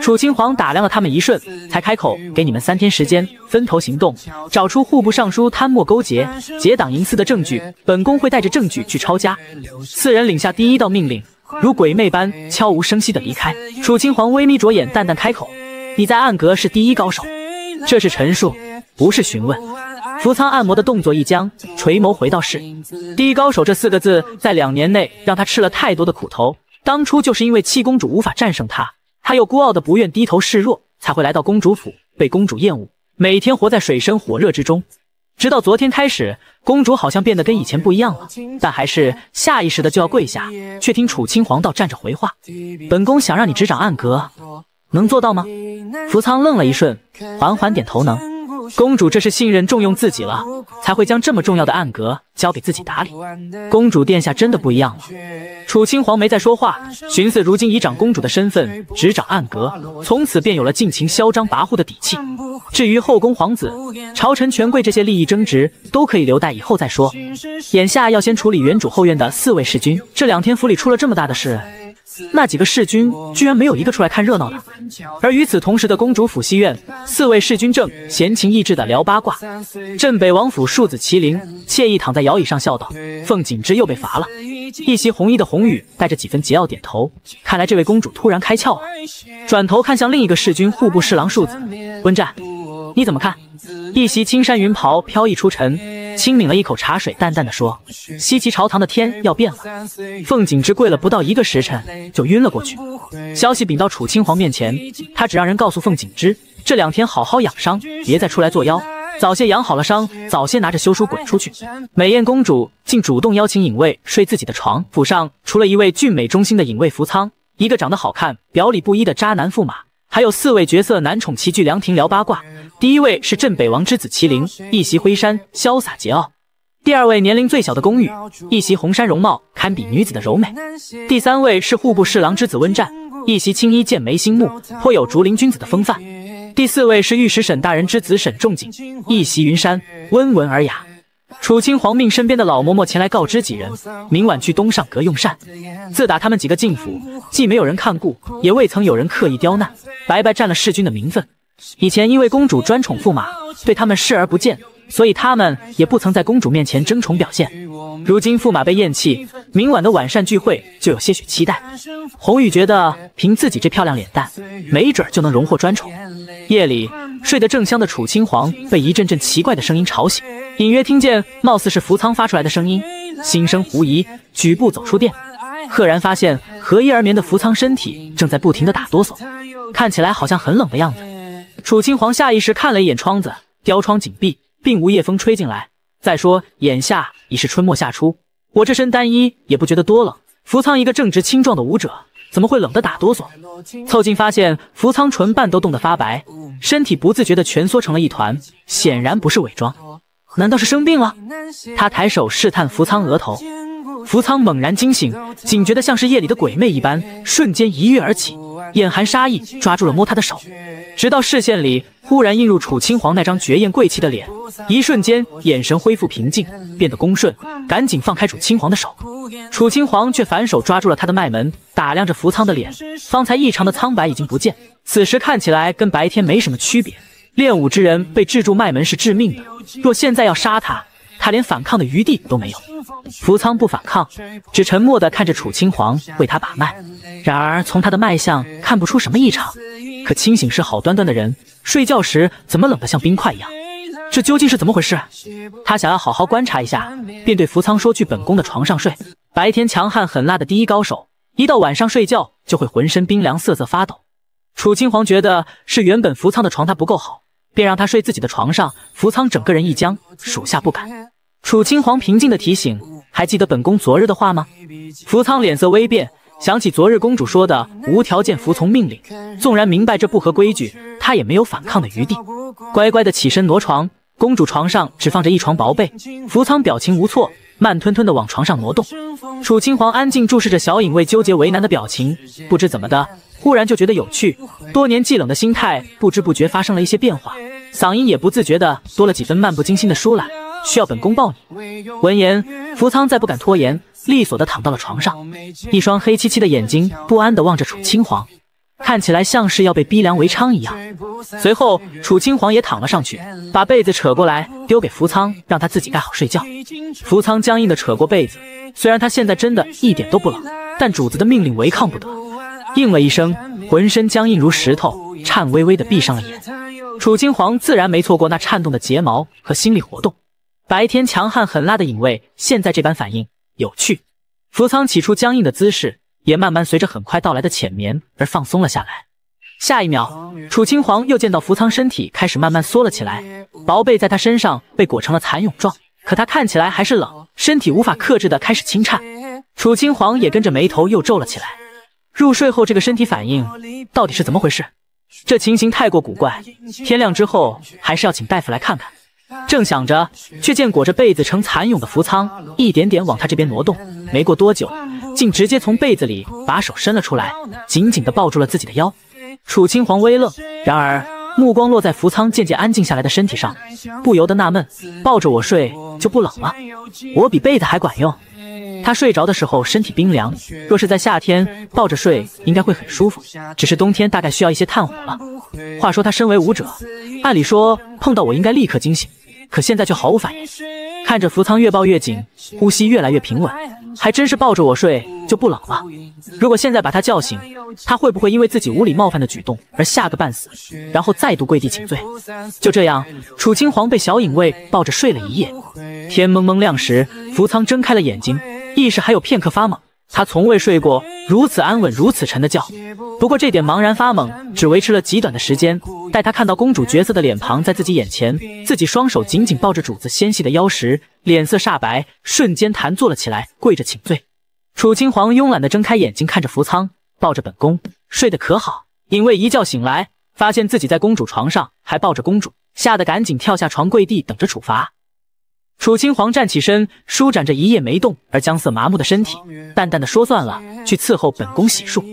楚清皇打量了他们一瞬，才开口：“给你们三天时间，分头行动，找出户部尚书贪墨勾结、结党营私的证据，本宫会带着证据去抄家。”四人领下第一道命令，如鬼魅般悄无声息地离开。楚清皇微眯着眼，淡淡开口：“你在暗格是第一高手，这是陈述，不是询问。”扶苍按摩的动作一僵，垂眸回道：“是，第一高手这四个字，在两年内让他吃了太多的苦头。当初就是因为七公主无法战胜他，他又孤傲的不愿低头示弱，才会来到公主府，被公主厌恶，每天活在水深火热之中。直到昨天开始，公主好像变得跟以前不一样了，但还是下意识的就要跪下，却听楚清皇道站着回话：本宫想让你执掌暗阁，能做到吗？”扶苍愣了一瞬，缓缓点头：“能。”公主，这是信任重用自己了，才会将这么重要的暗格交给自己打理。公主殿下真的不一样了。楚青皇没再说话，寻思如今以长公主的身份执掌暗格，从此便有了尽情嚣张跋扈的底气。至于后宫皇子、朝臣权贵这些利益争执，都可以留待以后再说。眼下要先处理原主后院的四位世君。这两天府里出了这么大的事。那几个侍君居然没有一个出来看热闹的，而与此同时的公主府西院，四位侍君正闲情逸致的聊八卦。镇北王府庶子麒麟惬意躺在摇椅上，笑道：“凤锦之又被罚了。”一袭红衣的红羽带着几分桀骜点头，看来这位公主突然开窍了。转头看向另一个侍君，户部侍郎庶子温战。你怎么看？一袭青衫云袍飘逸出尘，轻抿了一口茶水，淡淡的说：“西岐朝堂的天要变了。”凤锦之跪了不到一个时辰，就晕了过去。消息禀到楚青皇面前，他只让人告诉凤锦之，这两天好好养伤，别再出来作妖。早些养好了伤，早些拿着休书滚出去。美艳公主竟主动邀请影卫睡自己的床，府上除了一位俊美忠心的影卫扶苍，一个长得好看、表里不一的渣男驸马。还有四位绝色男宠齐聚凉亭聊八卦。第一位是镇北王之子麒麟，一袭灰衫，潇洒桀骜；第二位年龄最小的宫羽，一袭红衫，容貌堪比女子的柔美；第三位是户部侍郎之子温湛，一袭青衣，剑眉星目，颇有竹林君子的风范；第四位是御史沈大人之子沈仲景，一袭云衫，温文尔雅。楚青皇命身边的老嬷嬷前来告知几人，明晚去东上阁用膳。自打他们几个进府，既没有人看顾，也未曾有人刻意刁难，白白占了世君的名分。以前因为公主专宠驸马，对他们视而不见，所以他们也不曾在公主面前争宠表现。如今驸马被厌弃，明晚的晚膳聚会就有些许期待。红玉觉得凭自己这漂亮脸蛋，没准就能荣获专宠。夜里睡得正香的楚青皇被一阵阵奇怪的声音吵醒。隐约听见，貌似是扶苍发出来的声音，心生狐疑，举步走出殿，赫然发现合衣而眠的扶苍身体正在不停的打哆嗦，看起来好像很冷的样子。楚青皇下意识看了一眼窗子，雕窗紧闭，并无夜风吹进来。再说眼下已是春末夏初，我这身单衣也不觉得多冷。扶苍一个正值青壮的武者，怎么会冷得打哆嗦？凑近发现，扶苍唇瓣都冻得发白，身体不自觉的蜷缩成了一团，显然不是伪装。难道是生病了？他抬手试探扶仓额头，扶仓猛然惊醒，警觉的像是夜里的鬼魅一般，瞬间一跃而起，眼含杀意抓住了摸他的手，直到视线里忽然映入楚青皇那张绝艳贵气的脸，一瞬间眼神恢复平静，变得恭顺，赶紧放开楚青皇的手。楚青皇却反手抓住了他的脉门，打量着扶仓的脸，方才异常的苍白已经不见，此时看起来跟白天没什么区别。练武之人被制住脉门是致命的，若现在要杀他，他连反抗的余地都没有。扶苍不反抗，只沉默地看着楚青皇为他把脉。然而从他的脉象看不出什么异常，可清醒时好端端的人，睡觉时怎么冷得像冰块一样？这究竟是怎么回事？他想要好好观察一下，便对扶苍说：“去本宫的床上睡。”白天强悍狠辣的第一高手，一到晚上睡觉就会浑身冰凉，瑟瑟发抖。楚青皇觉得是原本扶苍的床榻不够好。便让他睡自己的床上。福仓整个人一僵，属下不敢。楚青皇平静的提醒：“还记得本宫昨日的话吗？”福仓脸色微变，想起昨日公主说的无条件服从命令，纵然明白这不合规矩，他也没有反抗的余地，乖乖的起身挪床。公主床上只放着一床薄被，福仓表情无措，慢吞吞的往床上挪动。楚青皇安静注视着小影，为纠结为难的表情，不知怎么的。忽然就觉得有趣，多年寂冷的心态不知不觉发生了一些变化，嗓音也不自觉的多了几分漫不经心的疏懒。需要本宫抱你？闻言，扶仓再不敢拖延，利索的躺到了床上，一双黑漆漆的眼睛不安的望着楚青皇，看起来像是要被逼良为娼一样。随后，楚青皇也躺了上去，把被子扯过来丢给扶仓，让他自己盖好睡觉。扶仓僵硬的扯过被子，虽然他现在真的一点都不冷，但主子的命令违抗不得。应了一声，浑身僵硬如石头，颤巍巍的闭上了眼。楚青皇自然没错过那颤动的睫毛和心理活动。白天强悍狠辣的影卫，现在这般反应，有趣。扶苍起初僵硬的姿势，也慢慢随着很快到来的浅眠而放松了下来。下一秒，楚青皇又见到扶苍身体开始慢慢缩了起来，薄被在他身上被裹成了蚕蛹状，可他看起来还是冷，身体无法克制的开始轻颤。楚青皇也跟着眉头又皱了起来。入睡后这个身体反应到底是怎么回事？这情形太过古怪，天亮之后还是要请大夫来看看。正想着，却见裹着被子成蚕蛹的福仓一点点往他这边挪动，没过多久，竟直接从被子里把手伸了出来，紧紧地抱住了自己的腰。楚青皇微愣，然而目光落在福仓渐渐安静下来的身体上，不由得纳闷：抱着我睡就不冷了？我比被子还管用。他睡着的时候身体冰凉，若是在夏天抱着睡应该会很舒服，只是冬天大概需要一些炭火了。话说他身为舞者，按理说碰到我应该立刻惊醒，可现在却毫无反应。看着扶桑越抱越紧，呼吸越来越平稳。还真是抱着我睡就不冷了。如果现在把他叫醒，他会不会因为自己无礼冒犯的举动而吓个半死，然后再度跪地请罪？就这样，楚青皇被小影卫抱着睡了一夜。天蒙蒙亮时，扶桑睁开了眼睛，意识还有片刻发懵。他从未睡过如此安稳、如此沉的觉，不过这点茫然发懵只维持了极短的时间。待他看到公主角色的脸庞在自己眼前，自己双手紧紧抱着主子纤细的腰时，脸色煞白，瞬间弹坐了起来，跪着请罪。楚青皇慵懒地睁开眼睛，看着扶桑抱着本宫睡得可好。隐卫一觉醒来，发现自己在公主床上，还抱着公主，吓得赶紧跳下床，跪地等着处罚。楚青皇站起身，舒展着一夜没动而僵涩麻木的身体，淡淡的说：“算了，去伺候本宫洗漱。”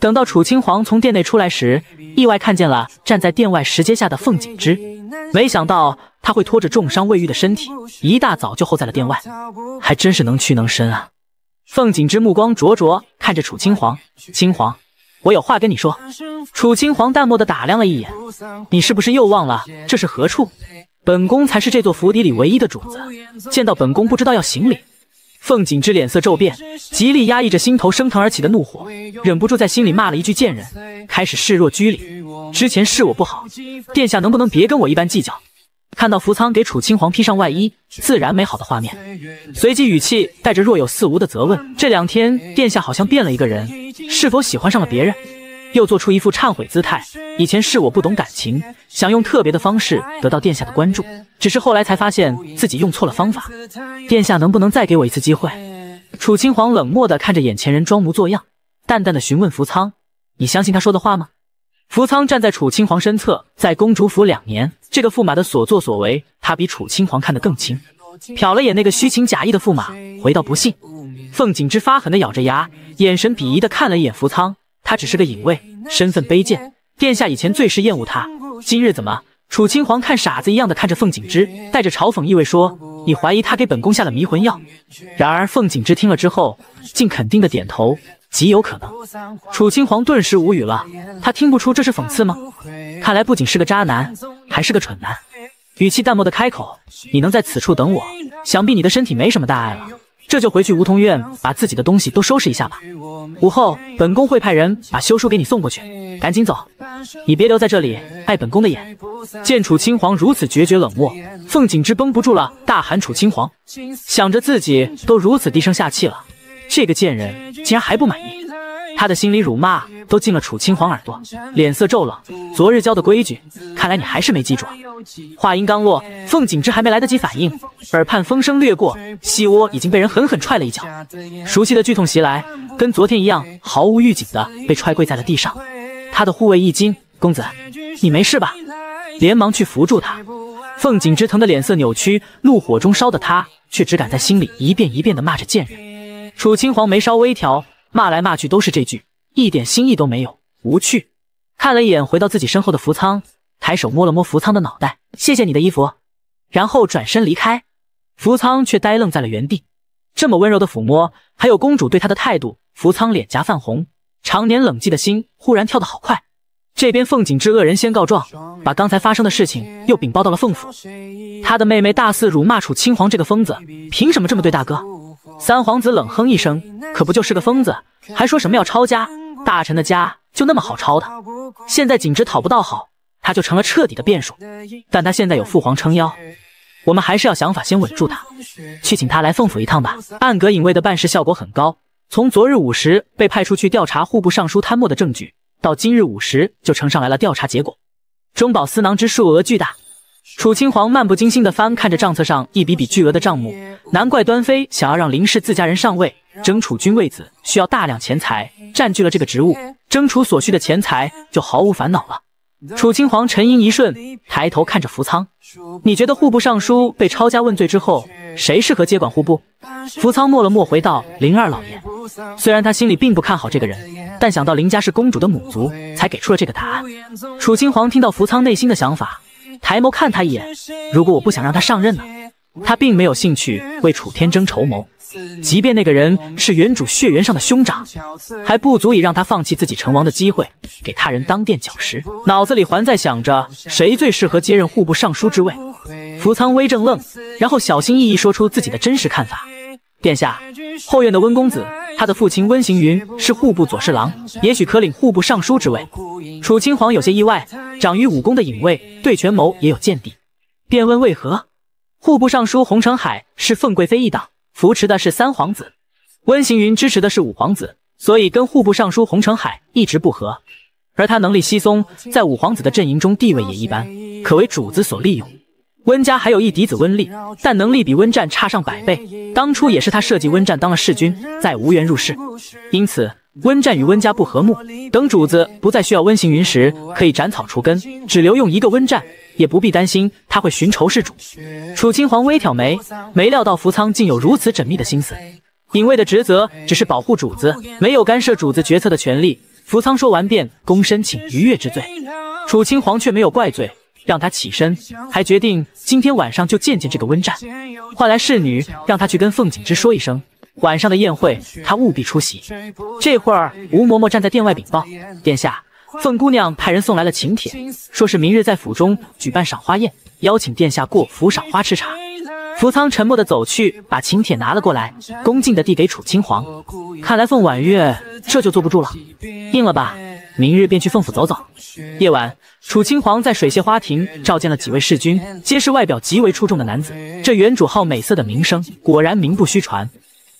等到楚青皇从殿内出来时，意外看见了站在殿外石阶下的凤锦之。没想到他会拖着重伤未愈的身体，一大早就候在了殿外，还真是能屈能伸啊。凤锦之目光灼灼看着楚青皇，青皇，我有话跟你说。楚青皇淡漠的打量了一眼，你是不是又忘了这是何处？本宫才是这座府邸里唯一的主子，见到本宫不知道要行礼。凤锦之脸色骤变，极力压抑着心头升腾而起的怒火，忍不住在心里骂了一句贱人，开始示弱拘礼。之前是我不好，殿下能不能别跟我一般计较？看到扶仓给楚青皇披上外衣，自然美好的画面，随即语气带着若有似无的责问：这两天殿下好像变了一个人，是否喜欢上了别人？又做出一副忏悔姿态。以前是我不懂感情，想用特别的方式得到殿下的关注，只是后来才发现自己用错了方法。殿下能不能再给我一次机会？楚青皇冷漠地看着眼前人装模作样，淡淡的询问扶仓：“你相信他说的话吗？”扶仓站在楚青皇身侧，在公主府两年，这个驸马的所作所为，他比楚青皇看得更清。瞟了眼那个虚情假意的驸马，回到不信。凤锦之发狠的咬着牙，眼神鄙夷的看了一眼扶仓，他只是个隐卫，身份卑贱。殿下以前最是厌恶他，今日怎么？楚清皇看傻子一样的看着凤景之，带着嘲讽意味说：“你怀疑他给本宫下了迷魂药？”然而凤景之听了之后，竟肯定的点头，极有可能。楚清皇顿时无语了，他听不出这是讽刺吗？看来不仅是个渣男，还是个蠢男。语气淡漠的开口：“你能在此处等我，想必你的身体没什么大碍了。”这就回去梧桐院，把自己的东西都收拾一下吧。午后，本宫会派人把休书给你送过去。赶紧走，你别留在这里碍本宫的眼。见楚青皇如此决绝冷漠，凤锦之绷不住了，大喊楚青皇，想着自己都如此低声下气了，这个贱人竟然还不满意。他的心里辱骂都进了楚青皇耳朵，脸色骤冷。昨日教的规矩，看来你还是没记住。话音刚落，凤景之还没来得及反应，耳畔风声掠过，膝窝已经被人狠狠踹了一脚，熟悉的剧痛袭来，跟昨天一样，毫无预警的被踹跪在了地上。他的护卫一惊：“公子，你没事吧？”连忙去扶住他。凤景之疼的脸色扭曲，怒火中烧的他却只敢在心里一遍一遍的骂着贱人。楚青皇眉梢微挑。骂来骂去都是这句，一点心意都没有，无趣。看了一眼回到自己身后的福仓，抬手摸了摸福仓的脑袋，谢谢你的衣服，然后转身离开。福仓却呆愣在了原地，这么温柔的抚摸，还有公主对他的态度，福仓脸颊泛红，常年冷寂的心忽然跳得好快。这边凤景之恶人先告状，把刚才发生的事情又禀报到了凤府，他的妹妹大肆辱骂楚青皇这个疯子，凭什么这么对大哥？三皇子冷哼一声，可不就是个疯子？还说什么要抄家？大臣的家就那么好抄的？现在景之讨不到好，他就成了彻底的变数。但他现在有父皇撑腰，我们还是要想法先稳住他。去请他来凤府一趟吧。暗格隐卫的办事效果很高，从昨日午时被派出去调查户部尚书贪墨的证据，到今日午时就呈上来了调查结果，中饱私囊之数额巨大。楚青皇漫不经心地翻看着账册上一笔笔巨额的账目，难怪端妃想要让林氏自家人上位，争储君位子需要大量钱财，占据了这个职务，争储所需的钱财就毫无烦恼了。楚青皇沉吟一瞬，抬头看着扶桑，你觉得户部尚书被抄家问罪之后，谁适合接管户部？扶仓默了默，回到林二老爷，虽然他心里并不看好这个人，但想到林家是公主的母族，才给出了这个答案。楚青皇听到扶仓内心的想法。抬眸看他一眼，如果我不想让他上任呢？他并没有兴趣为楚天争筹谋，即便那个人是原主血缘上的兄长，还不足以让他放弃自己成王的机会，给他人当垫脚石。脑子里还在想着谁最适合接任户部尚书之位。扶仓微正愣，然后小心翼翼说出自己的真实看法。殿下，后院的温公子，他的父亲温行云是户部左侍郎，也许可领户部尚书之位。楚清皇有些意外，长于武功的隐卫对权谋也有见地，便问为何。户部尚书洪承海是凤贵妃一党，扶持的是三皇子，温行云支持的是五皇子，所以跟户部尚书洪承海一直不和。而他能力稀松，在五皇子的阵营中地位也一般，可为主子所利用。温家还有一嫡子温丽，但能力比温战差上百倍。当初也是他设计温战当了世君，再无缘入世，因此温战与温家不和睦。等主子不再需要温行云时，可以斩草除根，只留用一个温战，也不必担心他会寻仇弑主。楚青皇微挑眉，没料到福仓竟有如此缜密的心思。隐卫的职责只是保护主子，没有干涉主子决策的权利。福仓说完便躬身请愉越之罪，楚青皇却没有怪罪。让他起身，还决定今天晚上就见见这个温战。换来侍女，让他去跟凤景之说一声，晚上的宴会他务必出席。这会儿，吴嬷嬷站在殿外禀报，殿下，凤姑娘派人送来了请帖，说是明日，在府中举办赏花宴，邀请殿下过府赏花吃茶。福仓沉默的走去，把请帖拿了过来，恭敬的递给楚青皇。看来凤婉月这就坐不住了，应了吧？明日便去凤府走走。夜晚，楚青皇在水榭花亭召见了几位侍君，皆是外表极为出众的男子。这原主号美色的名声果然名不虚传。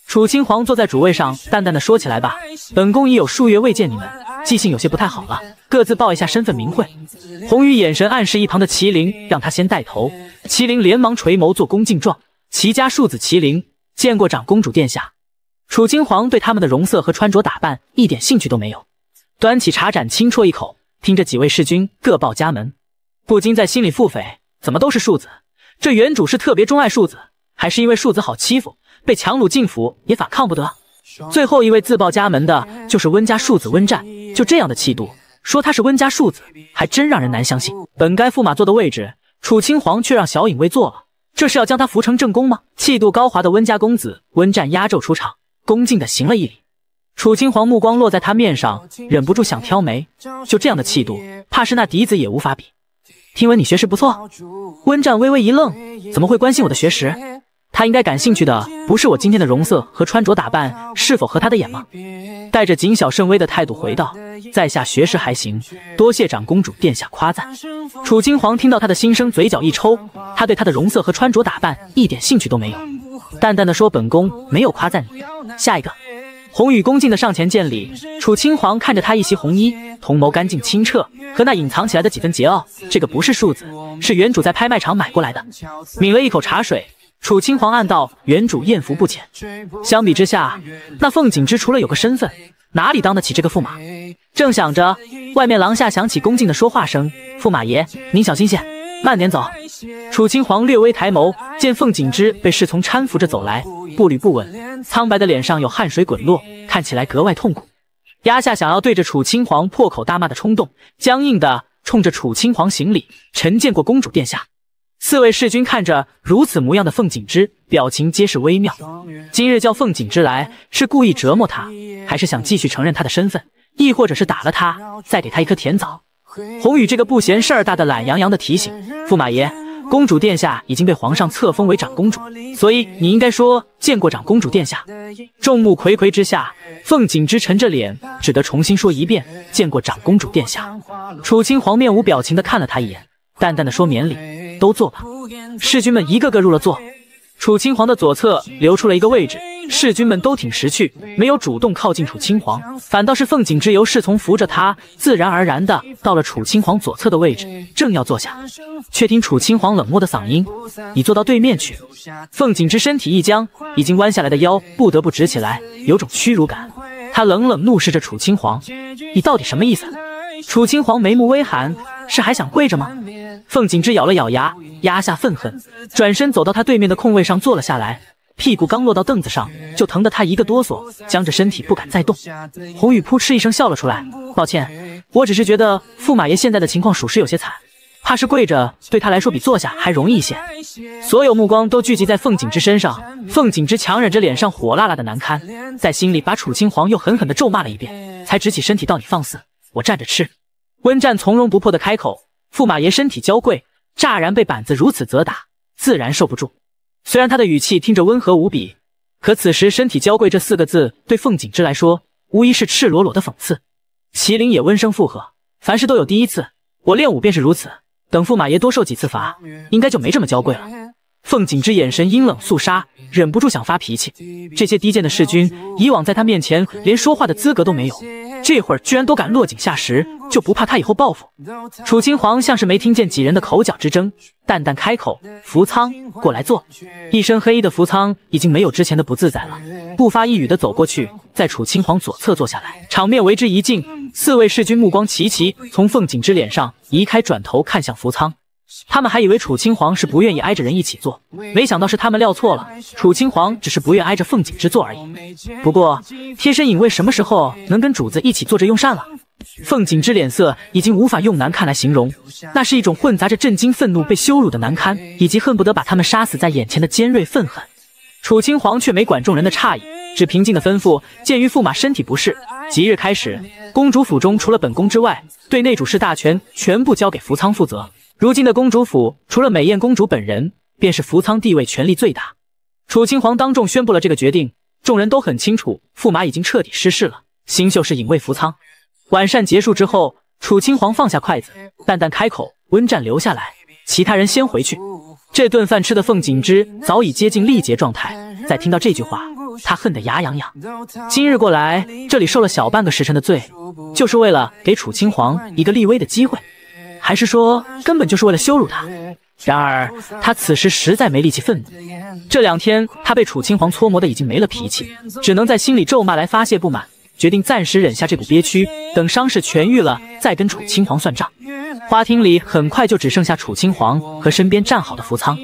楚青皇坐在主位上，淡淡的说：“起来吧，本宫已有数月未见你们，记性有些不太好了。各自报一下身份名讳。”红雨眼神暗示一旁的麒麟，让他先带头。麒麟连忙垂眸做恭敬状：“齐家庶子麒麟，见过长公主殿下。”楚青皇对他们的容色和穿着打扮一点兴趣都没有。端起茶盏，轻啜一口，听着几位世君各报家门，不禁在心里腹诽：怎么都是庶子？这原主是特别钟爱庶子，还是因为庶子好欺负，被强掳进府也反抗不得？最后一位自报家门的，就是温家庶子温战。就这样的气度，说他是温家庶子，还真让人难相信。本该驸马坐的位置，楚青皇却让小隐卫坐了，这是要将他扶成正宫吗？气度高华的温家公子温湛压轴出场，恭敬的行了一礼。楚青皇目光落在他面上，忍不住想挑眉。就这样的气度，怕是那嫡子也无法比。听闻你学识不错，温湛微微一愣，怎么会关心我的学识？他应该感兴趣的不是我今天的容色和穿着打扮是否合他的眼吗？带着谨小慎微的态度回道：“在下学识还行，多谢长公主殿下夸赞。”楚青皇听到他的心声，嘴角一抽，他对他的容色和穿着打扮一点兴趣都没有，淡淡的说：“本宫没有夸赞你，下一个。”红宇恭敬的上前见礼，楚青皇看着他一袭红衣，同眸干净清澈，和那隐藏起来的几分桀骜。这个不是庶子，是原主在拍卖场买过来的。抿了一口茶水，楚青皇暗道原主艳福不浅。相比之下，那凤锦之除了有个身份，哪里当得起这个驸马？正想着，外面廊下响起恭敬的说话声：“驸马爷，您小心些，慢点走。”楚青皇略微抬眸，见凤锦之被侍从搀扶着走来，步履不稳，苍白的脸上有汗水滚落，看起来格外痛苦。压下想要对着楚青皇破口大骂的冲动，僵硬的冲着楚青皇行礼：“臣见过公主殿下。”四位侍君看着如此模样的凤锦之，表情皆是微妙。今日叫凤锦之来，是故意折磨他，还是想继续承认他的身份，亦或者是打了他再给他一颗甜枣？红宇这个不嫌事儿大的懒洋洋的提醒：“驸马爷。”公主殿下已经被皇上册封为长公主，所以你应该说见过长公主殿下。众目睽睽之下，凤锦之沉着脸，只得重新说一遍：见过长公主殿下。楚青皇面无表情的看了他一眼，淡淡的说：免礼，都坐吧。侍君们一个个入了座，楚青皇的左侧留出了一个位置。侍君们都挺识趣，没有主动靠近楚青皇，反倒是凤景之由侍从扶着他，自然而然的到了楚青皇左侧的位置，正要坐下，却听楚青皇冷漠的嗓音：“你坐到对面去。”凤景之身体一僵，已经弯下来的腰不得不直起来，有种屈辱感。他冷冷怒视着楚青皇：“你到底什么意思？”楚青皇眉目微寒：“是还想跪着吗？”凤景之咬了咬牙，压下愤恨，转身走到他对面的空位上坐了下来。屁股刚落到凳子上，就疼得他一个哆嗦，僵着身体不敢再动。红雨扑哧一声笑了出来：“抱歉，我只是觉得驸马爷现在的情况属实有些惨，怕是跪着对他来说比坐下还容易一些。”所有目光都聚集在凤锦之身上，凤锦之强忍着脸上火辣辣的难堪，在心里把楚青皇又狠狠地咒骂了一遍，才直起身体道：“你放肆，我站着吃。”温战从容不迫地开口：“驸马爷身体娇贵，乍然被板子如此责打，自然受不住。”虽然他的语气听着温和无比，可此时“身体娇贵”这四个字对凤锦之来说，无疑是赤裸裸的讽刺。麒麟也温声附和：“凡事都有第一次，我练武便是如此。等驸马爷多受几次罚，应该就没这么娇贵了。”凤锦之眼神阴冷肃杀，忍不住想发脾气。这些低贱的世君，以往在他面前连说话的资格都没有。这会儿居然都敢落井下石，就不怕他以后报复？楚清皇像是没听见几人的口角之争，淡淡开口：“扶仓，过来坐。”一身黑衣的扶仓已经没有之前的不自在了，不发一语的走过去，在楚清皇左侧坐下来，场面为之一静。四位侍君目光齐齐从凤锦之脸上移开，转头看向扶仓。他们还以为楚青皇是不愿意挨着人一起坐，没想到是他们料错了。楚青皇只是不愿挨着凤锦之坐而已。不过贴身影卫什么时候能跟主子一起坐着用膳了？凤锦之脸色已经无法用难看来形容，那是一种混杂着震惊、愤怒、被羞辱的难堪，以及恨不得把他们杀死在眼前的尖锐愤恨。楚青皇却没管众人的诧异，只平静的吩咐：鉴于驸马身体不适，即日开始，公主府中除了本宫之外，对内主事大权全部交给扶仓负责。如今的公主府，除了美艳公主本人，便是扶仓地位权力最大。楚清皇当众宣布了这个决定，众人都很清楚，驸马已经彻底失势了。新秀是隐卫扶仓。晚膳结束之后，楚清皇放下筷子，淡淡开口：“温战留下来，其他人先回去。”这顿饭吃的凤锦之早已接近力竭状态，在听到这句话，他恨得牙痒痒。今日过来这里受了小半个时辰的罪，就是为了给楚清皇一个立威的机会。还是说，根本就是为了羞辱他。然而他此时实在没力气愤怒。这两天他被楚青皇搓磨的已经没了脾气，只能在心里咒骂来发泄不满。决定暂时忍下这股憋屈，等伤势痊愈了再跟楚青皇算账。花厅里很快就只剩下楚青皇和身边站好的扶桑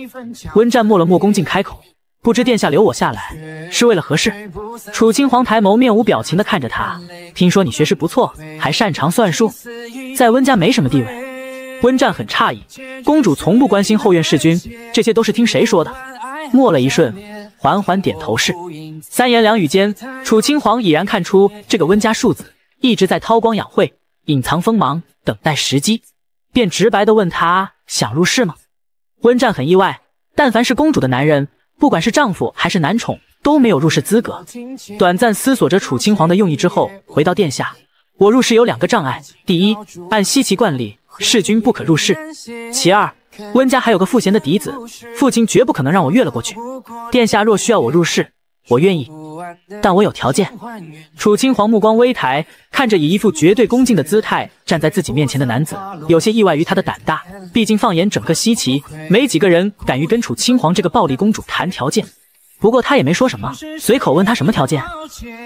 温战，默了默，恭敬开口，不知殿下留我下来是为了何事？楚青皇抬眸，面无表情的看着他。听说你学识不错，还擅长算术，在温家没什么地位。温战很诧异，公主从不关心后院弑君，这些都是听谁说的？默了一瞬，缓缓点头是。三言两语间，楚青皇已然看出这个温家庶子一直在韬光养晦，隐藏锋芒，等待时机，便直白的问他想入室吗？温战很意外，但凡是公主的男人，不管是丈夫还是男宠，都没有入室资格。短暂思索着楚青皇的用意之后，回到殿下，我入室有两个障碍，第一，按西岐惯例。世君不可入世。其二，温家还有个赋贤的嫡子，父亲绝不可能让我越了过去。殿下若需要我入世，我愿意，但我有条件。楚青皇目光微抬，看着以一副绝对恭敬的姿态站在自己面前的男子，有些意外于他的胆大。毕竟放眼整个西岐，没几个人敢于跟楚青皇这个暴力公主谈条件。不过他也没说什么，随口问他什么条件。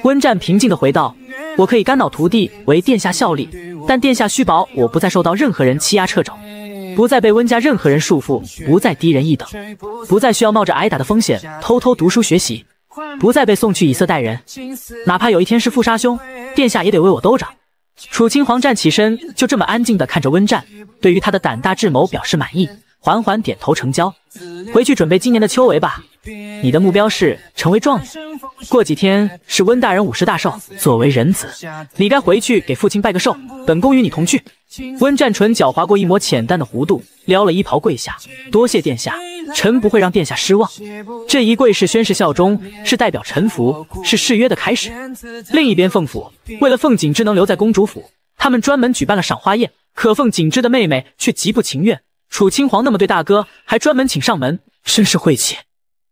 温战平静地回道：“我可以肝脑涂地为殿下效力，但殿下需保我不再受到任何人欺压掣肘，不再被温家任何人束缚，不再低人一等，不再需要冒着挨打的风险偷偷读书学习，不再被送去以色待人。哪怕有一天是富杀兄，殿下也得为我兜着。”楚青皇站起身，就这么安静地看着温战，对于他的胆大智谋表示满意，缓缓点头成交。回去准备今年的秋闱吧。你的目标是成为状元。过几天是温大人五十大寿，作为人子，你该回去给父亲拜个寿。本宫与你同去。温战纯狡猾过一抹浅淡的弧度，撩了衣袍跪下，多谢殿下，臣不会让殿下失望。这一跪是宣誓效忠，是代表臣服，是誓约的开始。另一边，凤府为了凤锦之能留在公主府，他们专门举办了赏花宴。可凤锦之的妹妹却极不情愿，楚青皇那么对大哥，还专门请上门，真是晦气。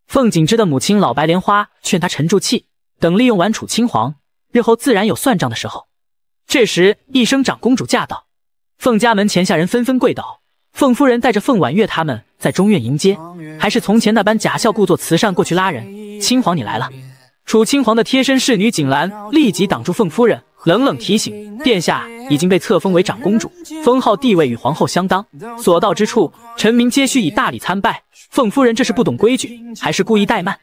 凤锦之的母亲老白莲花劝他沉住气，等利用完楚青皇，日后自然有算账的时候。这时一声长公主驾到，凤家门前下人纷纷跪倒，凤夫人带着凤婉月他们在中院迎接，还是从前那般假笑故作慈善过去拉人。青皇你来了。楚青皇的贴身侍女景兰立即挡住凤夫人，冷冷提醒：“殿下已经被册封为长公主，封号地位与皇后相当，所到之处臣民皆需以大礼参拜。凤夫人这是不懂规矩，还是故意怠慢？”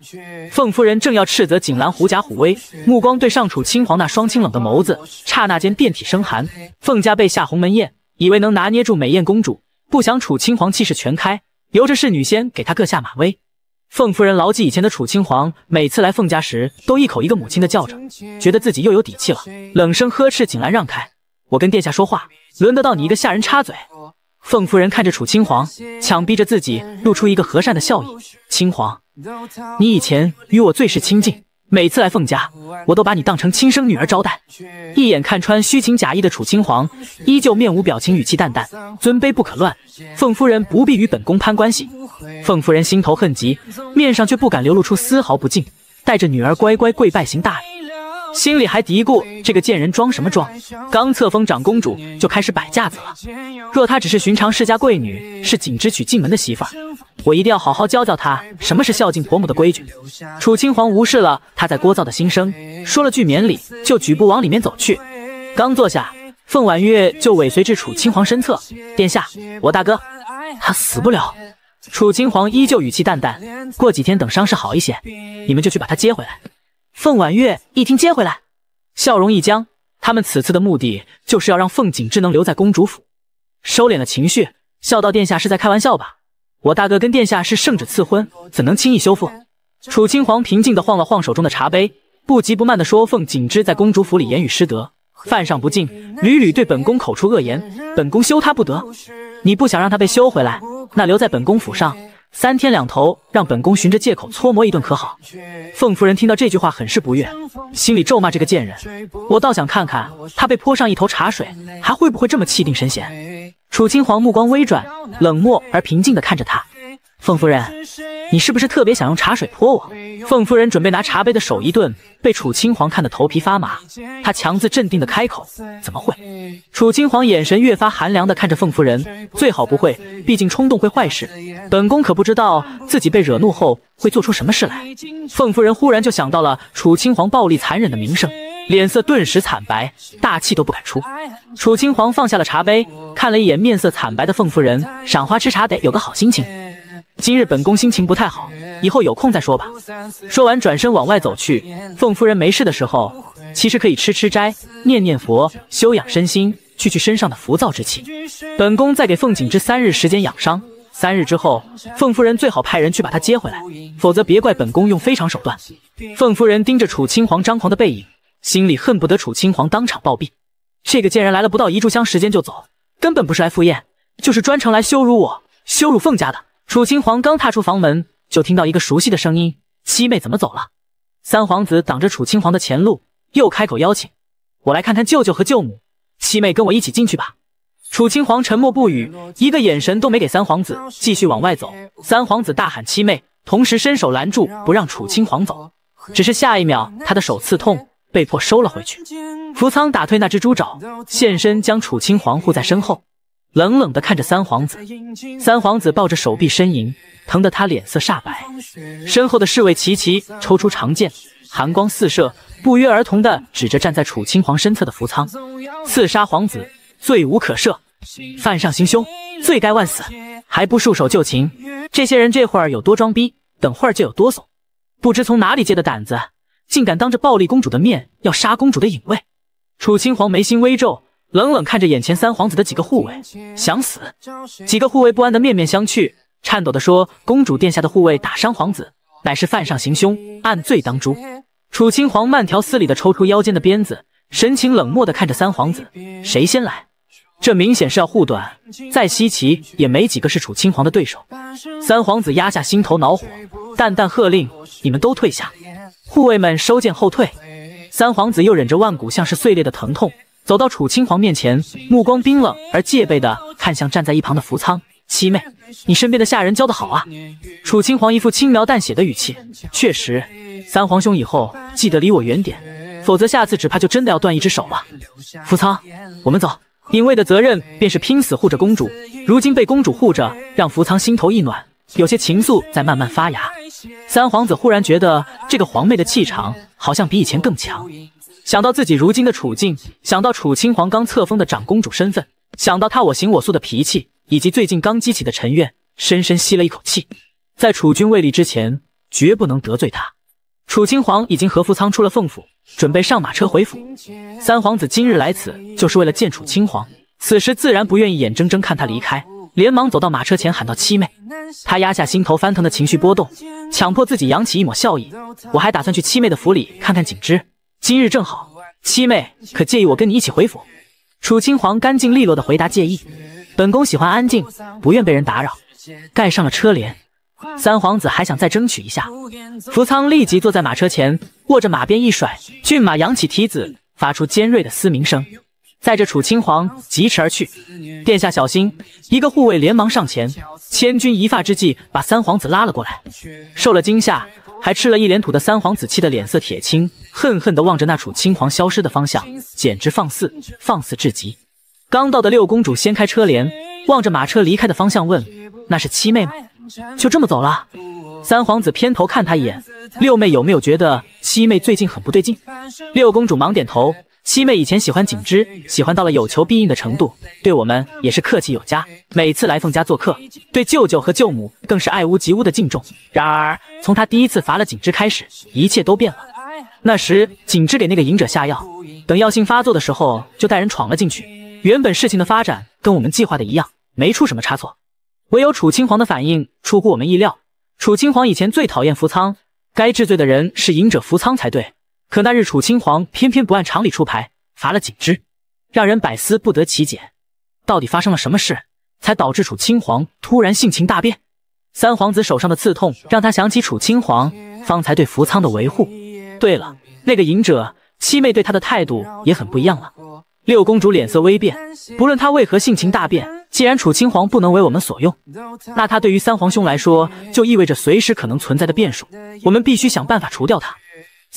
凤夫人正要斥责景兰狐假虎威，目光对上楚青皇那双清冷的眸子，刹那间遍体生寒。凤家被下鸿门宴，以为能拿捏住美艳公主，不想楚青皇气势全开，由着侍女先给她个下马威。凤夫人牢记以前的楚青皇，每次来凤家时都一口一个母亲的叫着，觉得自己又有底气了，冷声呵斥景兰让开，我跟殿下说话，轮得到你一个下人插嘴？凤夫人看着楚青皇，强逼着自己露出一个和善的笑意。青皇，你以前与我最是亲近。每次来凤家，我都把你当成亲生女儿招待。一眼看穿虚情假意的楚青皇，依旧面无表情，语气淡淡。尊卑不可乱，凤夫人不必与本宫攀关系。凤夫人心头恨极，面上却不敢流露出丝毫不敬，带着女儿乖乖跪拜行大礼。心里还嘀咕：“这个贱人装什么装？刚册封长公主就开始摆架子了。若她只是寻常世家贵女，是景之娶进门的媳妇儿，我一定要好好教教她什么是孝敬婆母的规矩。”楚青皇无视了她在聒噪的心声，说了句免礼，就举步往里面走去。刚坐下，凤婉月就尾随至楚青皇身侧：“殿下，我大哥他死不了。”楚青皇依旧语气淡淡：“过几天等伤势好一些，你们就去把他接回来。”凤婉月一听接回来，笑容一僵。他们此次的目的就是要让凤锦之能留在公主府。收敛了情绪，笑道：“殿下是在开玩笑吧？我大哥跟殿下是圣旨赐婚，怎能轻易修复？”楚清皇平静地晃了晃手中的茶杯，不急不慢地说：“凤锦之在公主府里言语失德，犯上不敬，屡屡对本宫口出恶言，本宫休他不得。你不想让他被休回来，那留在本宫府上。”三天两头让本宫寻着借口搓磨一顿可好？凤夫人听到这句话很是不悦，心里咒骂这个贱人。我倒想看看他被泼上一头茶水，还会不会这么气定神闲？楚清皇目光微转，冷漠而平静地看着他。凤夫人，你是不是特别想用茶水泼我？凤夫人准备拿茶杯的手一顿，被楚青皇看得头皮发麻。他强自镇定地开口：“怎么会？”楚青皇眼神越发寒凉地看着凤夫人，最好不会，毕竟冲动会坏事。本宫可不知道自己被惹怒后会做出什么事来。凤夫人忽然就想到了楚青皇暴力残忍的名声，脸色顿时惨白，大气都不敢出。楚青皇放下了茶杯，看了一眼面色惨白的凤夫人，赏花吃茶得有个好心情。今日本宫心情不太好，以后有空再说吧。说完，转身往外走去。凤夫人没事的时候，其实可以吃吃斋、念念佛，修养身心，去去身上的浮躁之气。本宫再给凤景之三日时间养伤，三日之后，凤夫人最好派人去把他接回来，否则别怪本宫用非常手段。凤夫人盯着楚青皇张狂的背影，心里恨不得楚青皇当场暴毙。这个贱人来了不到一炷香时间就走，根本不是来赴宴，就是专程来羞辱我、羞辱凤家的。楚青皇刚踏出房门，就听到一个熟悉的声音：“七妹怎么走了？”三皇子挡着楚青皇的前路，又开口邀请：“我来看看舅舅和舅母，七妹跟我一起进去吧。”楚青皇沉默不语，一个眼神都没给三皇子，继续往外走。三皇子大喊：“七妹！”同时伸手拦住，不让楚青皇走。只是下一秒，他的手刺痛，被迫收了回去。扶桑打退那只猪爪，现身将楚青皇护在身后。冷冷地看着三皇子，三皇子抱着手臂呻吟，疼得他脸色煞白。身后的侍卫齐齐抽出长剑，寒光四射，不约而同地指着站在楚清皇身侧的福仓，刺杀皇子，罪无可赦，犯上行凶，罪该万死，还不束手就擒？这些人这会儿有多装逼，等会儿就有多怂。不知从哪里借的胆子，竟敢当着暴力公主的面要杀公主的影卫。楚清皇眉心微皱。冷冷看着眼前三皇子的几个护卫，想死？几个护卫不安的面面相觑，颤抖的说：“公主殿下的护卫打伤皇子，乃是犯上行凶，按罪当诛。”楚青皇慢条斯理的抽出腰间的鞭子，神情冷漠的看着三皇子：“谁先来？”这明显是要护短，再稀奇也没几个是楚青皇的对手。三皇子压下心头恼火，淡淡喝令：“你们都退下！”护卫们收剑后退。三皇子又忍着万骨像是碎裂的疼痛。走到楚青皇面前，目光冰冷而戒备的看向站在一旁的扶仓七妹。你身边的下人教的好啊！楚青皇一副轻描淡写的语气。确实，三皇兄以后记得离我远点，否则下次只怕就真的要断一只手了。扶仓，我们走。隐卫的责任便是拼死护着公主，如今被公主护着，让扶仓心头一暖，有些情愫在慢慢发芽。三皇子忽然觉得这个皇妹的气场好像比以前更强。想到自己如今的处境，想到楚清皇刚册封的长公主身份，想到他我行我素的脾气，以及最近刚激起的陈怨，深深吸了一口气。在楚军未立之前，绝不能得罪他。楚清皇已经和福仓出了凤府，准备上马车回府。三皇子今日来此就是为了见楚清皇，此时自然不愿意眼睁睁看他离开，连忙走到马车前喊道：“七妹。”他压下心头翻腾的情绪波动，强迫自己扬起一抹笑意：“我还打算去七妹的府里看看景之。”今日正好，七妹可介意我跟你一起回府？楚青皇干净利落的回答：“介意，本宫喜欢安静，不愿被人打扰。”盖上了车帘，三皇子还想再争取一下，扶仓立即坐在马车前，握着马鞭一甩，骏马扬起蹄子，发出尖锐的嘶鸣声，载着楚青皇疾驰而去。殿下小心！一个护卫连忙上前，千钧一发之际，把三皇子拉了过来，受了惊吓。还吃了一脸土的三皇子气得脸色铁青，恨恨地望着那楚青皇消失的方向，简直放肆，放肆至极。刚到的六公主掀开车帘，望着马车离开的方向问：“那是七妹吗？就这么走了？”三皇子偏头看她一眼：“六妹有没有觉得七妹最近很不对劲？”六公主忙点头。七妹以前喜欢景之，喜欢到了有求必应的程度，对我们也是客气有加。每次来凤家做客，对舅舅和舅母更是爱屋及乌的敬重。然而，从他第一次罚了景之开始，一切都变了。那时，景之给那个隐者下药，等药性发作的时候，就带人闯了进去。原本事情的发展跟我们计划的一样，没出什么差错。唯有楚青皇的反应出乎我们意料。楚青皇以前最讨厌扶苍，该治罪的人是隐者扶苍才对。可那日楚青皇偏偏不按常理出牌，罚了景之，让人百思不得其解。到底发生了什么事，才导致楚青皇突然性情大变？三皇子手上的刺痛让他想起楚青皇方才对扶仓的维护。对了，那个隐者七妹对他的态度也很不一样了。六公主脸色微变，不论她为何性情大变，既然楚青皇不能为我们所用，那他对于三皇兄来说就意味着随时可能存在的变数。我们必须想办法除掉他。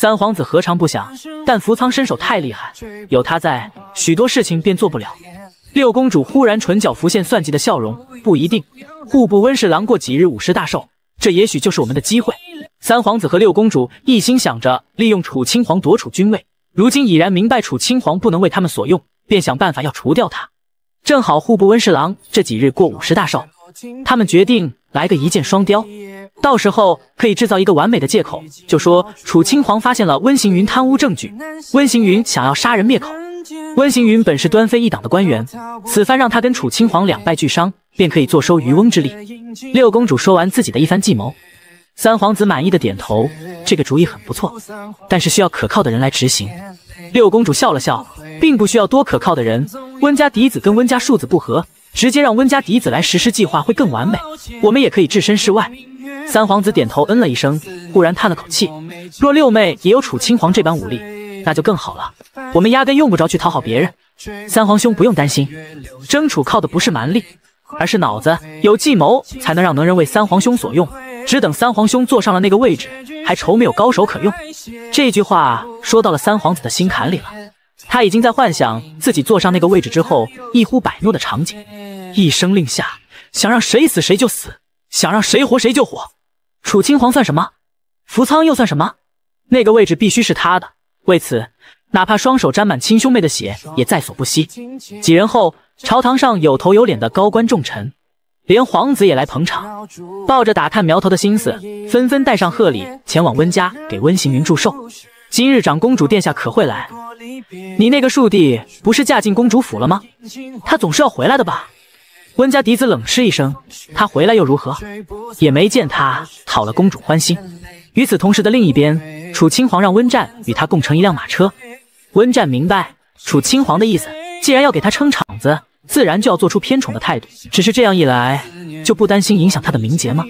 三皇子何尝不想？但扶仓身手太厉害，有他在，许多事情便做不了。六公主忽然唇角浮现算计的笑容，不一定。户部温侍郎过几日五十大寿，这也许就是我们的机会。三皇子和六公主一心想着利用楚青皇夺楚君位，如今已然明白楚青皇不能为他们所用，便想办法要除掉他。正好户部温侍郎这几日过五十大寿，他们决定。来个一箭双雕，到时候可以制造一个完美的借口，就说楚青皇发现了温行云贪污证据，温行云想要杀人灭口。温行云本是端妃一党的官员，此番让他跟楚青皇两败俱伤，便可以坐收渔翁之利。六公主说完自己的一番计谋，三皇子满意的点头，这个主意很不错，但是需要可靠的人来执行。六公主笑了笑，并不需要多可靠的人，温家嫡子跟温家庶子不和。直接让温家嫡子来实施计划会更完美，我们也可以置身事外。三皇子点头，嗯了一声，忽然叹了口气。若六妹也有楚青皇这般武力，那就更好了。我们压根用不着去讨好别人。三皇兄不用担心，争楚靠的不是蛮力，而是脑子，有计谋才能让能人为三皇兄所用。只等三皇兄坐上了那个位置，还愁没有高手可用？这句话说到了三皇子的心坎里了。他已经在幻想自己坐上那个位置之后一呼百诺的场景，一声令下，想让谁死谁就死，想让谁活谁就活。楚青皇算什么？扶仓又算什么？那个位置必须是他的，为此，哪怕双手沾满亲兄妹的血也在所不惜。几人后，朝堂上有头有脸的高官重臣，连皇子也来捧场，抱着打探苗头的心思，纷纷带上贺礼前往温家给温行云祝寿。今日长公主殿下可会来？你那个庶弟不是嫁进公主府了吗？他总是要回来的吧？温家嫡子冷嗤一声，他回来又如何？也没见他讨了公主欢心。与此同时的另一边，楚青皇让温战与他共乘一辆马车。温战明白楚青皇的意思，既然要给他撑场子。自然就要做出偏宠的态度，只是这样一来，就不担心影响他的名节吗？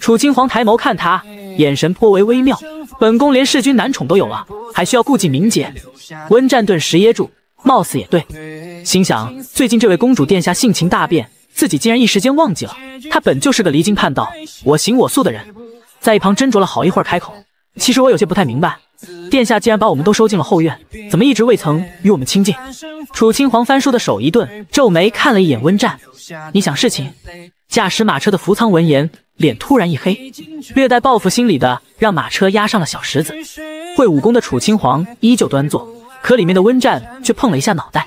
楚青皇抬眸看他，眼神颇为微妙。本宫连弑君男宠都有了，还需要顾忌名节？温战顿时噎住，貌似也对，心想最近这位公主殿下性情大变，自己竟然一时间忘记了，她本就是个离经叛道、我行我素的人。在一旁斟酌了好一会儿，开口：“其实我有些不太明白。”殿下竟然把我们都收进了后院，怎么一直未曾与我们亲近？楚青皇翻书的手一顿，皱眉看了一眼温战，你想事情。驾驶马车的福仓闻言，脸突然一黑，略带报复心理的让马车压上了小石子。会武功的楚青皇依旧端坐，可里面的温战却碰了一下脑袋。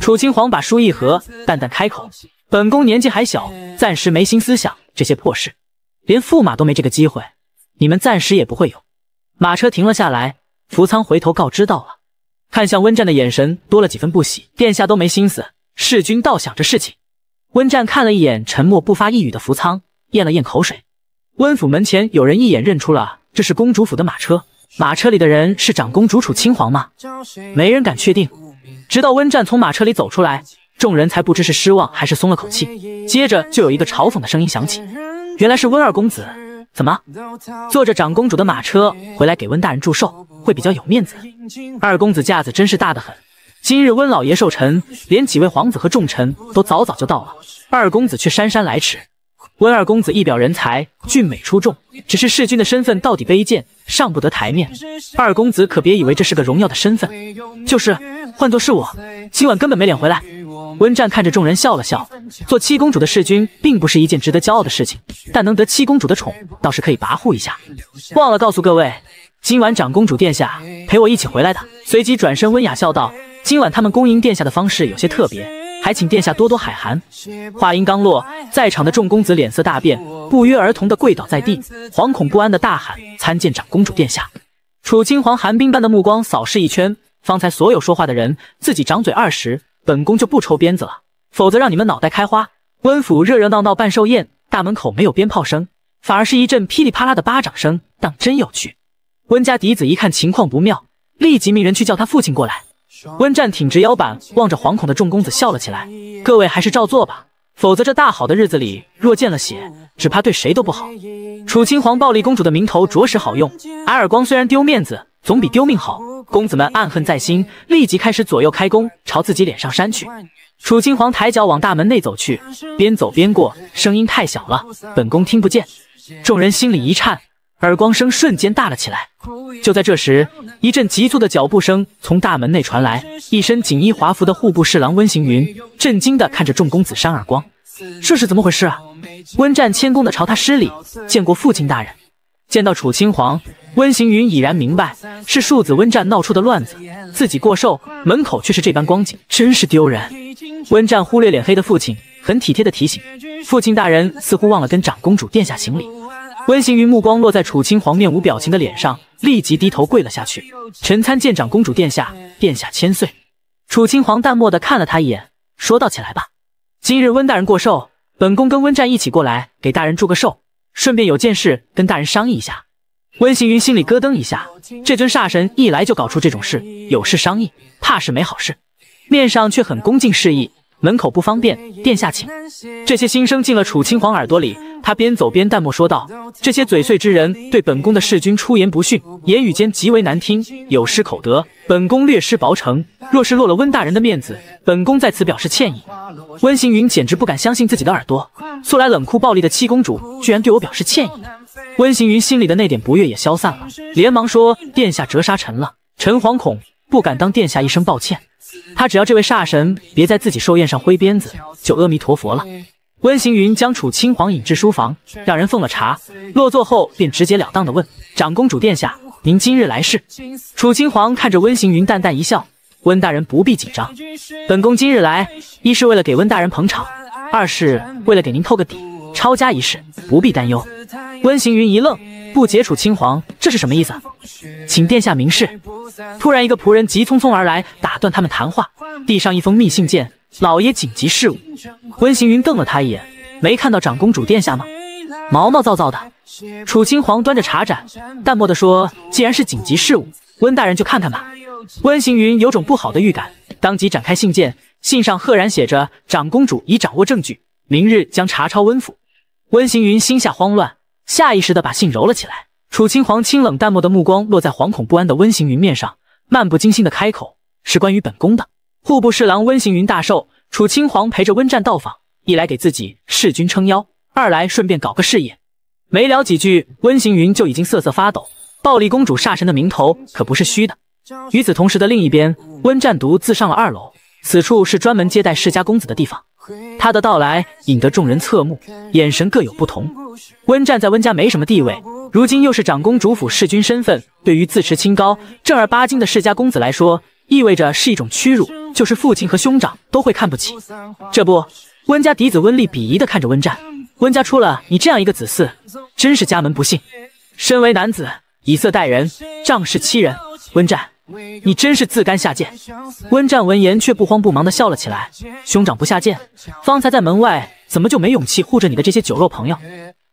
楚青皇把书一合，淡淡开口：“本宫年纪还小，暂时没心思想这些破事，连驸马都没这个机会，你们暂时也不会有。”马车停了下来，福仓回头告知道了，看向温战的眼神多了几分不喜。殿下都没心思，世君倒想着事情。温战看了一眼沉默不发一语的福仓，咽了咽口水。温府门前有人一眼认出了这是公主府的马车，马车里的人是长公主楚青皇吗？没人敢确定。直到温战从马车里走出来，众人才不知是失望还是松了口气。接着就有一个嘲讽的声音响起，原来是温二公子。怎么，坐着长公主的马车回来给温大人祝寿会比较有面子？二公子架子真是大得很。今日温老爷寿辰，连几位皇子和重臣都早早就到了，二公子却姗姗来迟。温二公子一表人才，俊美出众，只是世君的身份到底卑贱，上不得台面。二公子可别以为这是个荣耀的身份，就是换作是我，今晚根本没脸回来。温战看着众人笑了笑，做七公主的弑君并不是一件值得骄傲的事情，但能得七公主的宠，倒是可以跋扈一下。忘了告诉各位，今晚长公主殿下陪我一起回来的。随即转身，温雅笑道：“今晚他们恭迎殿下的方式有些特别，还请殿下多多海涵。”话音刚落，在场的众公子脸色大变，不约而同的跪倒在地，惶恐不安的大喊：“参见长公主殿下！”楚青皇寒冰般的目光扫视一圈，方才所有说话的人，自己掌嘴二十。本宫就不抽鞭子了，否则让你们脑袋开花。温府热热闹闹办寿宴，大门口没有鞭炮声，反而是一阵噼里啪啦的巴掌声，当真有趣。温家嫡子一看情况不妙，立即命人去叫他父亲过来。温战挺直腰板，望着惶恐的众公子笑了起来：“各位还是照做吧，否则这大好的日子里若见了血，只怕对谁都不好。”楚青皇暴力公主的名头着实好用，挨耳光虽然丢面子。总比丢命好。公子们暗恨在心，立即开始左右开弓，朝自己脸上扇去。楚青皇抬脚往大门内走去，边走边过，声音太小了，本宫听不见。众人心里一颤，耳光声瞬间大了起来。就在这时，一阵急促的脚步声从大门内传来。一身锦衣华服的户部侍郎温行云震惊地看着众公子扇耳光，这是怎么回事啊？温战谦恭地朝他施礼，见过父亲大人。见到楚青黄，温行云已然明白是庶子温战闹出的乱子。自己过寿，门口却是这般光景，真是丢人。温战忽略脸黑的父亲，很体贴的提醒：“父亲大人似乎忘了跟长公主殿下行礼。”温行云目光落在楚青黄面无表情的脸上，立即低头跪了下去：“臣参见长公主殿下，殿下千岁。”楚青黄淡漠的看了他一眼，说道：“起来吧，今日温大人过寿，本宫跟温战一起过来给大人祝个寿。”顺便有件事跟大人商议一下。温行云心里咯噔一下，这尊煞神一来就搞出这种事，有事商议，怕是没好事。面上却很恭敬，示意门口不方便，殿下请。这些心声进了楚青皇耳朵里。他边走边淡漠说道：“这些嘴碎之人对本宫的侍君出言不逊，言语间极为难听，有失口德。本宫略施薄惩。若是落了温大人的面子，本宫在此表示歉意。”温行云简直不敢相信自己的耳朵，素来冷酷暴力的七公主居然对我表示歉意。温行云心里的那点不悦也消散了，连忙说：“殿下折杀臣了，臣惶恐，不敢当殿下一声抱歉。”他只要这位煞神别在自己寿宴上挥鞭子，就阿弥陀佛了。温行云将楚青皇引至书房，让人奉了茶，落座后便直截了当地问：“长公主殿下，您今日来是？”楚青皇看着温行云淡淡一笑：“温大人不必紧张，本宫今日来，一是为了给温大人捧场，二是为了给您透个底，抄家一事不必担忧。”温行云一愣。不解楚青皇这是什么意思？请殿下明示。突然，一个仆人急匆匆而来，打断他们谈话，递上一封密信件。老爷紧急事务。温行云瞪了他一眼，没看到长公主殿下吗？毛毛躁躁的。楚青皇端着茶盏，淡漠地说：“既然是紧急事务，温大人就看看吧。”温行云有种不好的预感，当即展开信件。信上赫然写着：“长公主已掌握证据，明日将查抄温府。”温行云心下慌乱。下意识的把信揉了起来。楚青皇清冷淡漠的目光落在惶恐不安的温行云面上，漫不经心的开口：“是关于本宫的户部侍郎温行云大寿，楚青皇陪着温战到访，一来给自己弑君撑腰，二来顺便搞个事业。”没聊几句，温行云就已经瑟瑟发抖。暴力公主煞神的名头可不是虚的。与此同时的另一边，温战独自上了二楼，此处是专门接待世家公子的地方。他的到来引得众人侧目，眼神各有不同。温战在温家没什么地位，如今又是长公主府世君身份，对于自持清高、正儿八经的世家公子来说，意味着是一种屈辱，就是父亲和兄长都会看不起。这不，温家嫡子温丽鄙夷地看着温战，温家出了你这样一个子嗣，真是家门不幸。身为男子，以色待人，仗势欺人，温战。你真是自甘下贱。温战闻言却不慌不忙地笑了起来。兄长不下贱，方才在门外怎么就没勇气护着你的这些酒肉朋友？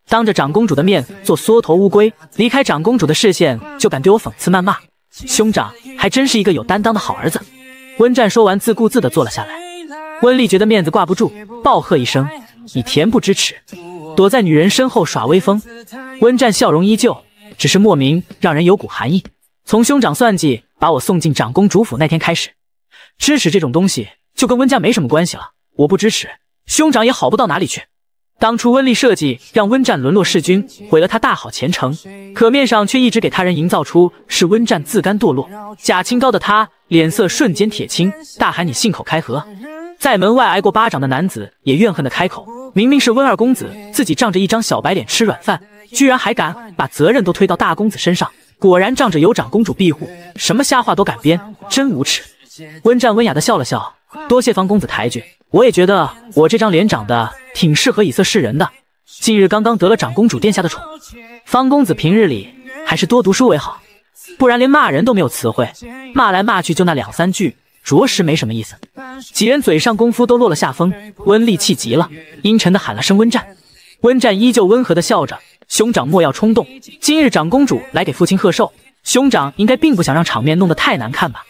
当着长公主的面做缩头乌龟，离开长公主的视线就敢对我讽刺谩骂。兄长还真是一个有担当的好儿子。温战说完，自顾自地坐了下来。温丽觉得面子挂不住，暴喝一声：“你恬不知耻，躲在女人身后耍威风！”温战笑容依旧，只是莫名让人有股寒意。从兄长算计。把我送进长公主府那天开始，支持这种东西就跟温家没什么关系了。我不支持，兄长也好不到哪里去。当初温丽设计让温战沦落弑君，毁了他大好前程，可面上却一直给他人营造出是温战自甘堕落、假清高的他，脸色瞬间铁青，大喊：“你信口开河！”在门外挨过巴掌的男子也怨恨的开口：“明明是温二公子自己仗着一张小白脸吃软饭，居然还敢把责任都推到大公子身上。”果然仗着有长公主庇护，什么瞎话都敢编，真无耻！温战温雅的笑了笑，多谢方公子抬举，我也觉得我这张脸长得挺适合以色示人的。近日刚刚得了长公主殿下的宠，方公子平日里还是多读书为好，不然连骂人都没有词汇，骂来骂去就那两三句，着实没什么意思。几人嘴上功夫都落了下风，温丽气急了，阴沉的喊了声温战，温战依旧温和的笑着。兄长莫要冲动，今日长公主来给父亲贺寿，兄长应该并不想让场面弄得太难看吧？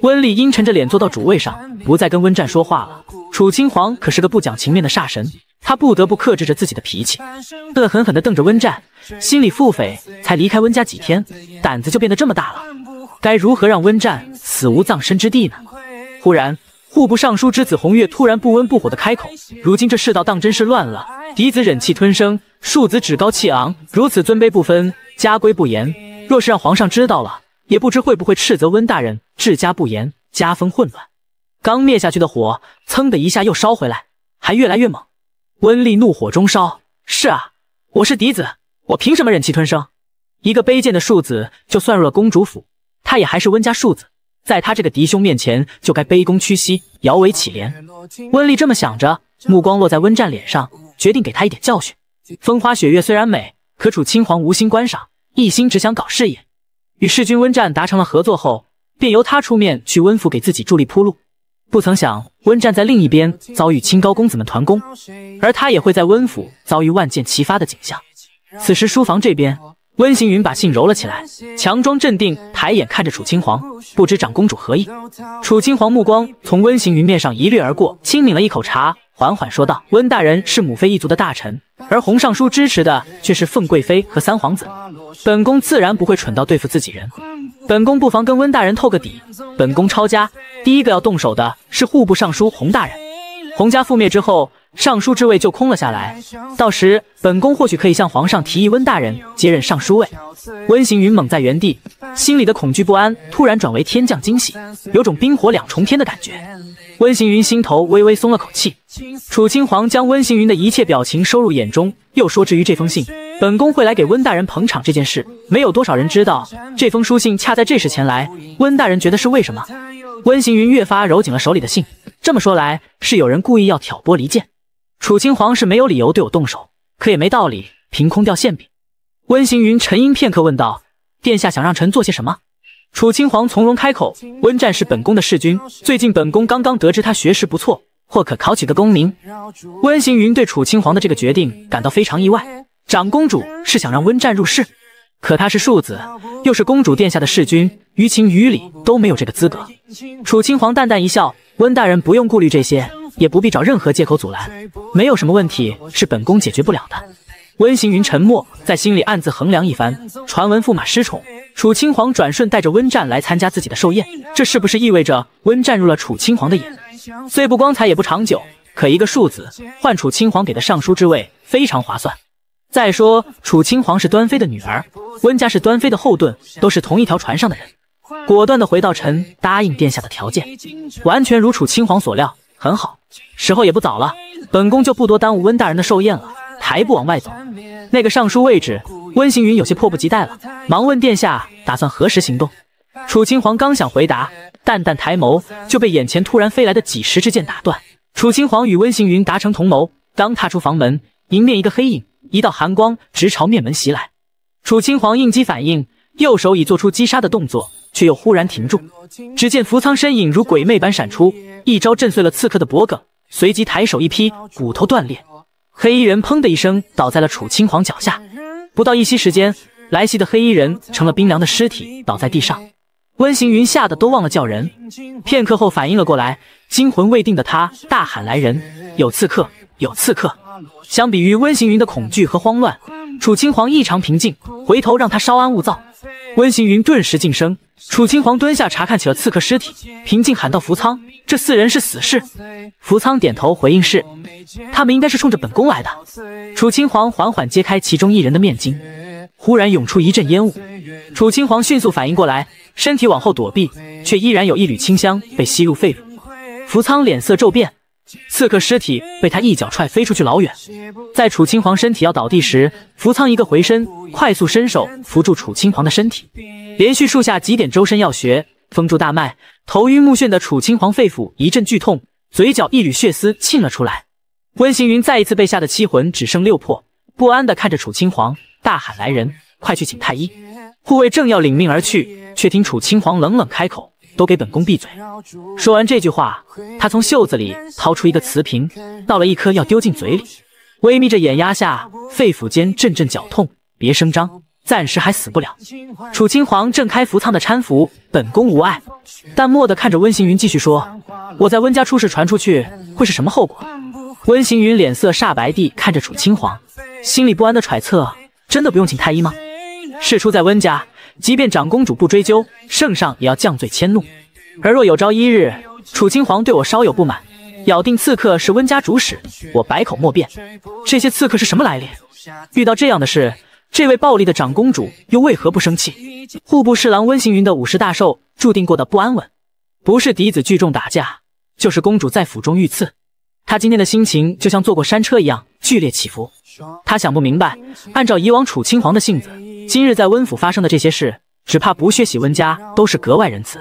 温丽阴沉着脸坐到主位上，不再跟温战说话了。楚清皇可是个不讲情面的煞神，他不得不克制着自己的脾气，恶狠狠地瞪着温战，心里腹诽：才离开温家几天，胆子就变得这么大了？该如何让温战死无葬身之地呢？忽然。户部尚书之子红月突然不温不火的开口：“如今这世道当真是乱了，嫡子忍气吞声，庶子趾高气昂，如此尊卑不分，家规不严，若是让皇上知道了，也不知会不会斥责温大人治家不严，家风混乱。”刚灭下去的火，噌的一下又烧回来，还越来越猛。温丽怒火中烧：“是啊，我是嫡子，我凭什么忍气吞声？一个卑贱的庶子就算入了公主府，他也还是温家庶子。”在他这个敌兄面前，就该卑躬屈膝、摇尾乞怜。温丽这么想着，目光落在温战脸上，决定给他一点教训。风花雪月虽然美，可楚青皇无心观赏，一心只想搞事业。与世君温战达成了合作后，便由他出面去温府给自己助力铺路。不曾想，温战在另一边遭遇清高公子们团攻，而他也会在温府遭遇万箭齐发的景象。此时，书房这边。温行云把信揉了起来，强装镇定，抬眼看着楚青皇，不知长公主何意。楚青皇目光从温行云面上一掠而过，轻抿了一口茶，缓缓说道：“温大人是母妃一族的大臣，而洪尚书支持的却是凤贵妃和三皇子，本宫自然不会蠢到对付自己人。本宫不妨跟温大人透个底，本宫抄家，第一个要动手的是户部尚书洪大人。洪家覆灭之后。”尚书之位就空了下来，到时本宫或许可以向皇上提议温大人接任尚书位。温行云猛在原地，心里的恐惧不安突然转为天降惊喜，有种冰火两重天的感觉。温行云心头微微松了口气。楚青皇将温行云的一切表情收入眼中，又说：“至于这封信，本宫会来给温大人捧场。这件事没有多少人知道，这封书信恰在这时前来，温大人觉得是为什么？”温行云越发揉紧了手里的信。这么说来，是有人故意要挑拨离间。楚青皇是没有理由对我动手，可也没道理凭空掉馅饼。温行云沉吟片刻，问道：“殿下想让臣做些什么？”楚青皇从容开口：“温战是本宫的世君，最近本宫刚刚得知他学识不错，或可考取个功名。”温行云对楚青皇的这个决定感到非常意外。长公主是想让温战入世，可他是庶子，又是公主殿下的世君，于情于理都没有这个资格。楚青皇淡淡一笑：“温大人不用顾虑这些。”也不必找任何借口阻拦，没有什么问题是本宫解决不了的。温行云沉默，在心里暗自衡量一番。传闻驸马失宠，楚清皇转瞬带着温战来参加自己的寿宴，这是不是意味着温战入了楚清皇的眼？虽不光彩也不长久，可一个庶子换楚清皇给的尚书之位，非常划算。再说楚清皇是端妃的女儿，温家是端妃的后盾，都是同一条船上的人。果断的回到臣答应殿下的条件，完全如楚清皇所料，很好。时候也不早了，本宫就不多耽误温大人的寿宴了。抬步往外走，那个尚书位置，温行云有些迫不及待了，忙问殿下打算何时行动。楚清皇刚想回答，淡淡抬眸就被眼前突然飞来的几十支箭打断。楚清皇与温行云达成同谋，刚踏出房门，迎面一个黑影，一道寒光直朝面门袭来。楚青皇应激反应，右手已做出击杀的动作。却又忽然停住，只见扶苍身影如鬼魅般闪出，一招震碎了刺客的脖颈，随即抬手一劈，骨头断裂，黑衣人砰的一声倒在了楚青皇脚下。不到一息时间，来袭的黑衣人成了冰凉的尸体，倒在地上。温行云吓得都忘了叫人，片刻后反应了过来，惊魂未定的他大喊：“来人，有刺客，有刺客！”相比于温行云的恐惧和慌乱，楚青皇异常平静，回头让他稍安勿躁。温行云顿时噤声。楚青皇蹲下查看起了刺客尸体，平静喊道：“扶仓，这四人是死士。”扶仓点头回应是，他们应该是冲着本宫来的。楚青皇缓缓揭开其中一人的面巾，忽然涌出一阵烟雾。楚青皇迅速反应过来，身体往后躲避，却依然有一缕清香被吸入肺里。扶仓脸色骤变。刺客尸体被他一脚踹飞出去老远，在楚青皇身体要倒地时，扶苍一个回身，快速伸手扶住楚青皇的身体，连续数下几点周身要穴，封住大脉。头晕目眩的楚青皇肺腑一阵剧痛，嘴角一缕血丝沁了出来。温行云再一次被吓得七魂只剩六魄，不安地看着楚青皇，大喊：“来人，快去请太医！”护卫正要领命而去，却听楚青皇冷冷开口。都给本宫闭嘴！说完这句话，他从袖子里掏出一个瓷瓶，倒了一颗药丢进嘴里，微眯着眼压下肺腑间阵阵绞痛，别声张，暂时还死不了。楚青皇正开扶舱的搀扶，本宫无碍。淡漠地看着温行云，继续说：“我在温家出事，传出去会是什么后果？”温行云脸色煞白地看着楚青皇，心里不安地揣测：“真的不用请太医吗？事出在温家。”即便长公主不追究，圣上也要降罪迁怒。而若有朝一日，楚清皇对我稍有不满，咬定刺客是温家主使，我百口莫辩。这些刺客是什么来历？遇到这样的事，这位暴力的长公主又为何不生气？户部侍郎温行云的五十大寿注定过得不安稳，不是嫡子聚众打架，就是公主在府中遇刺。他今天的心情就像坐过山车一样剧烈起伏。他想不明白，按照以往楚清皇的性子。今日在温府发生的这些事，只怕不血洗温家都是格外仁慈。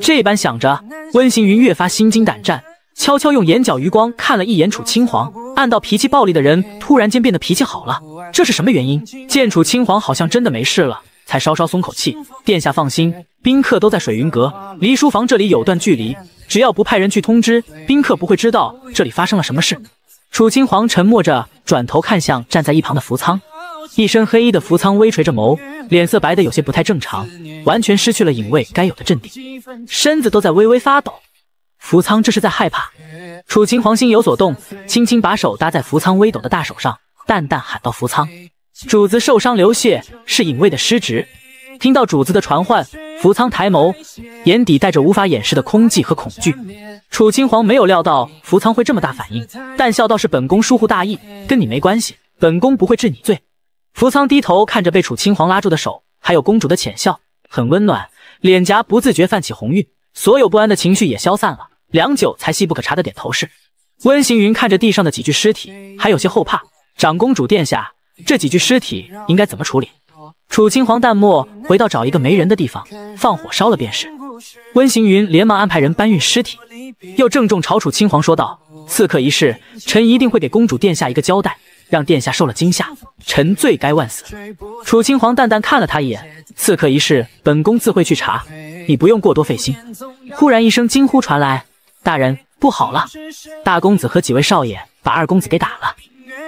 这般想着，温行云越发心惊胆战，悄悄用眼角余光看了一眼楚青黄，暗道脾气暴戾的人突然间变得脾气好了，这是什么原因？见楚青黄好像真的没事了，才稍稍松口气。殿下放心，宾客都在水云阁，离书房这里有段距离，只要不派人去通知，宾客不会知道这里发生了什么事。楚青黄沉默着，转头看向站在一旁的扶桑。一身黑衣的扶仓微垂着眸，脸色白的有些不太正常，完全失去了影卫该有的镇定，身子都在微微发抖。扶仓这是在害怕。楚秦皇心有所动，轻轻把手搭在扶仓微抖的大手上，淡淡喊道：“扶仓，主子受伤流血，是影卫的失职。”听到主子的传唤，扶仓抬眸，眼底带着无法掩饰的空寂和恐惧。楚秦皇没有料到扶仓会这么大反应，但笑道：“是本宫疏忽大意，跟你没关系，本宫不会治你罪。”扶桑低头看着被楚青皇拉住的手，还有公主的浅笑，很温暖，脸颊不自觉泛起红晕，所有不安的情绪也消散了，良久才细不可察的点头是。温行云看着地上的几具尸体，还有些后怕。长公主殿下，这几具尸体应该怎么处理？楚青皇淡漠，回到找一个没人的地方，放火烧了便是。温行云连忙安排人搬运尸体，又郑重朝楚青皇说道：刺客一事，臣一定会给公主殿下一个交代。让殿下受了惊吓，臣罪该万死。楚青皇淡淡看了他一眼，刺客一事，本宫自会去查，你不用过多费心。忽然一声惊呼传来，大人不好了！大公子和几位少爷把二公子给打了。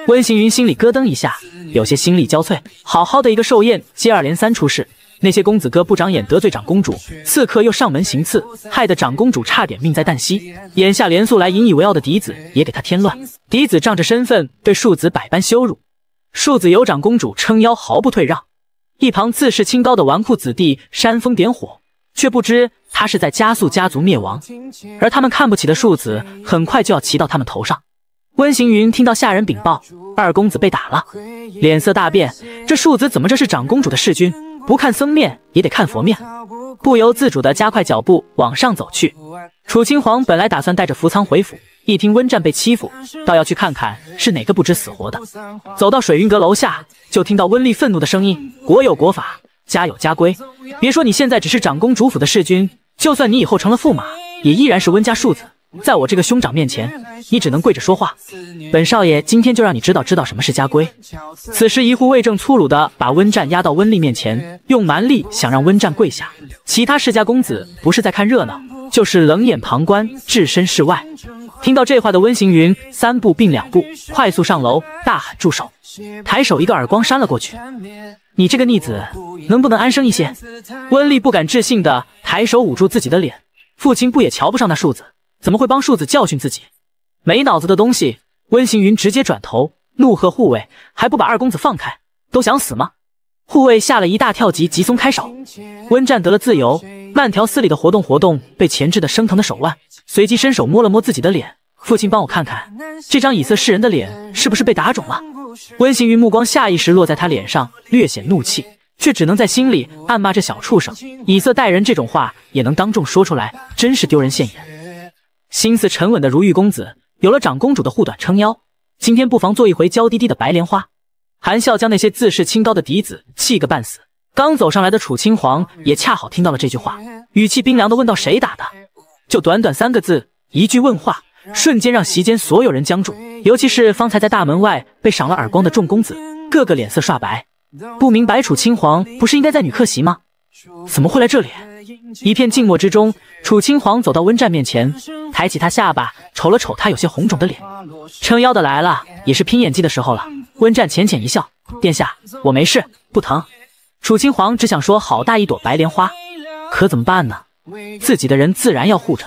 温行云心里咯噔一下，有些心力交瘁。好好的一个寿宴，接二连三出事。那些公子哥不长眼，得罪长公主，刺客又上门行刺，害得长公主差点命在旦夕。眼下连素来引以为傲的嫡子也给他添乱，嫡子仗着身份对庶子百般羞辱，庶子有长公主撑腰，毫不退让。一旁自视清高的纨绔子弟煽风点火，却不知他是在加速家族灭亡。而他们看不起的庶子，很快就要骑到他们头上。温行云听到下人禀报，二公子被打了，脸色大变。这庶子怎么这是长公主的弑君？不看僧面也得看佛面，不由自主地加快脚步往上走去。楚清皇本来打算带着福仓回府，一听温战被欺负，倒要去看看是哪个不知死活的。走到水云阁楼下，就听到温丽愤怒的声音：“国有国法，家有家规。别说你现在只是长公主府的侍君，就算你以后成了驸马，也依然是温家庶子。”在我这个兄长面前，你只能跪着说话。本少爷今天就让你知道知道什么是家规。此时，一护卫正粗鲁的把温战压到温丽面前，用蛮力想让温战跪下。其他世家公子不是在看热闹，就是冷眼旁观，置身事外。听到这话的温行云三步并两步快速上楼，大喊住手，抬手一个耳光扇了过去。你这个逆子，能不能安生一些？温丽不敢置信的抬手捂住自己的脸，父亲不也瞧不上那庶子？怎么会帮庶子教训自己？没脑子的东西！温行云直接转头怒喝护卫：“还不把二公子放开？都想死吗？”护卫吓了一大跳，急急松开手。温战得了自由，慢条斯理的活动活动被钳制的生疼的手腕，随即伸手摸了摸自己的脸：“父亲帮我看看，这张以色示人的脸是不是被打肿了？”温行云目光下意识落在他脸上，略显怒气，却只能在心里暗骂这小畜生：“以色待人这种话也能当众说出来，真是丢人现眼。”心思沉稳的如玉公子，有了长公主的护短撑腰，今天不妨做一回娇滴滴的白莲花，含笑将那些自视清高的嫡子气个半死。刚走上来的楚青皇也恰好听到了这句话，语气冰凉的问道：“谁打的？”就短短三个字，一句问话，瞬间让席间所有人僵住。尤其是方才在大门外被赏了耳光的众公子，个个脸色煞白，不明白楚青皇不是应该在女客席吗？怎么会来这里？一片静默之中，楚青皇走到温战面前，抬起他下巴，瞅了瞅他有些红肿的脸。撑腰的来了，也是拼演技的时候了。温战浅浅一笑：“殿下，我没事，不疼。”楚青皇只想说：“好大一朵白莲花，可怎么办呢？”自己的人自然要护着。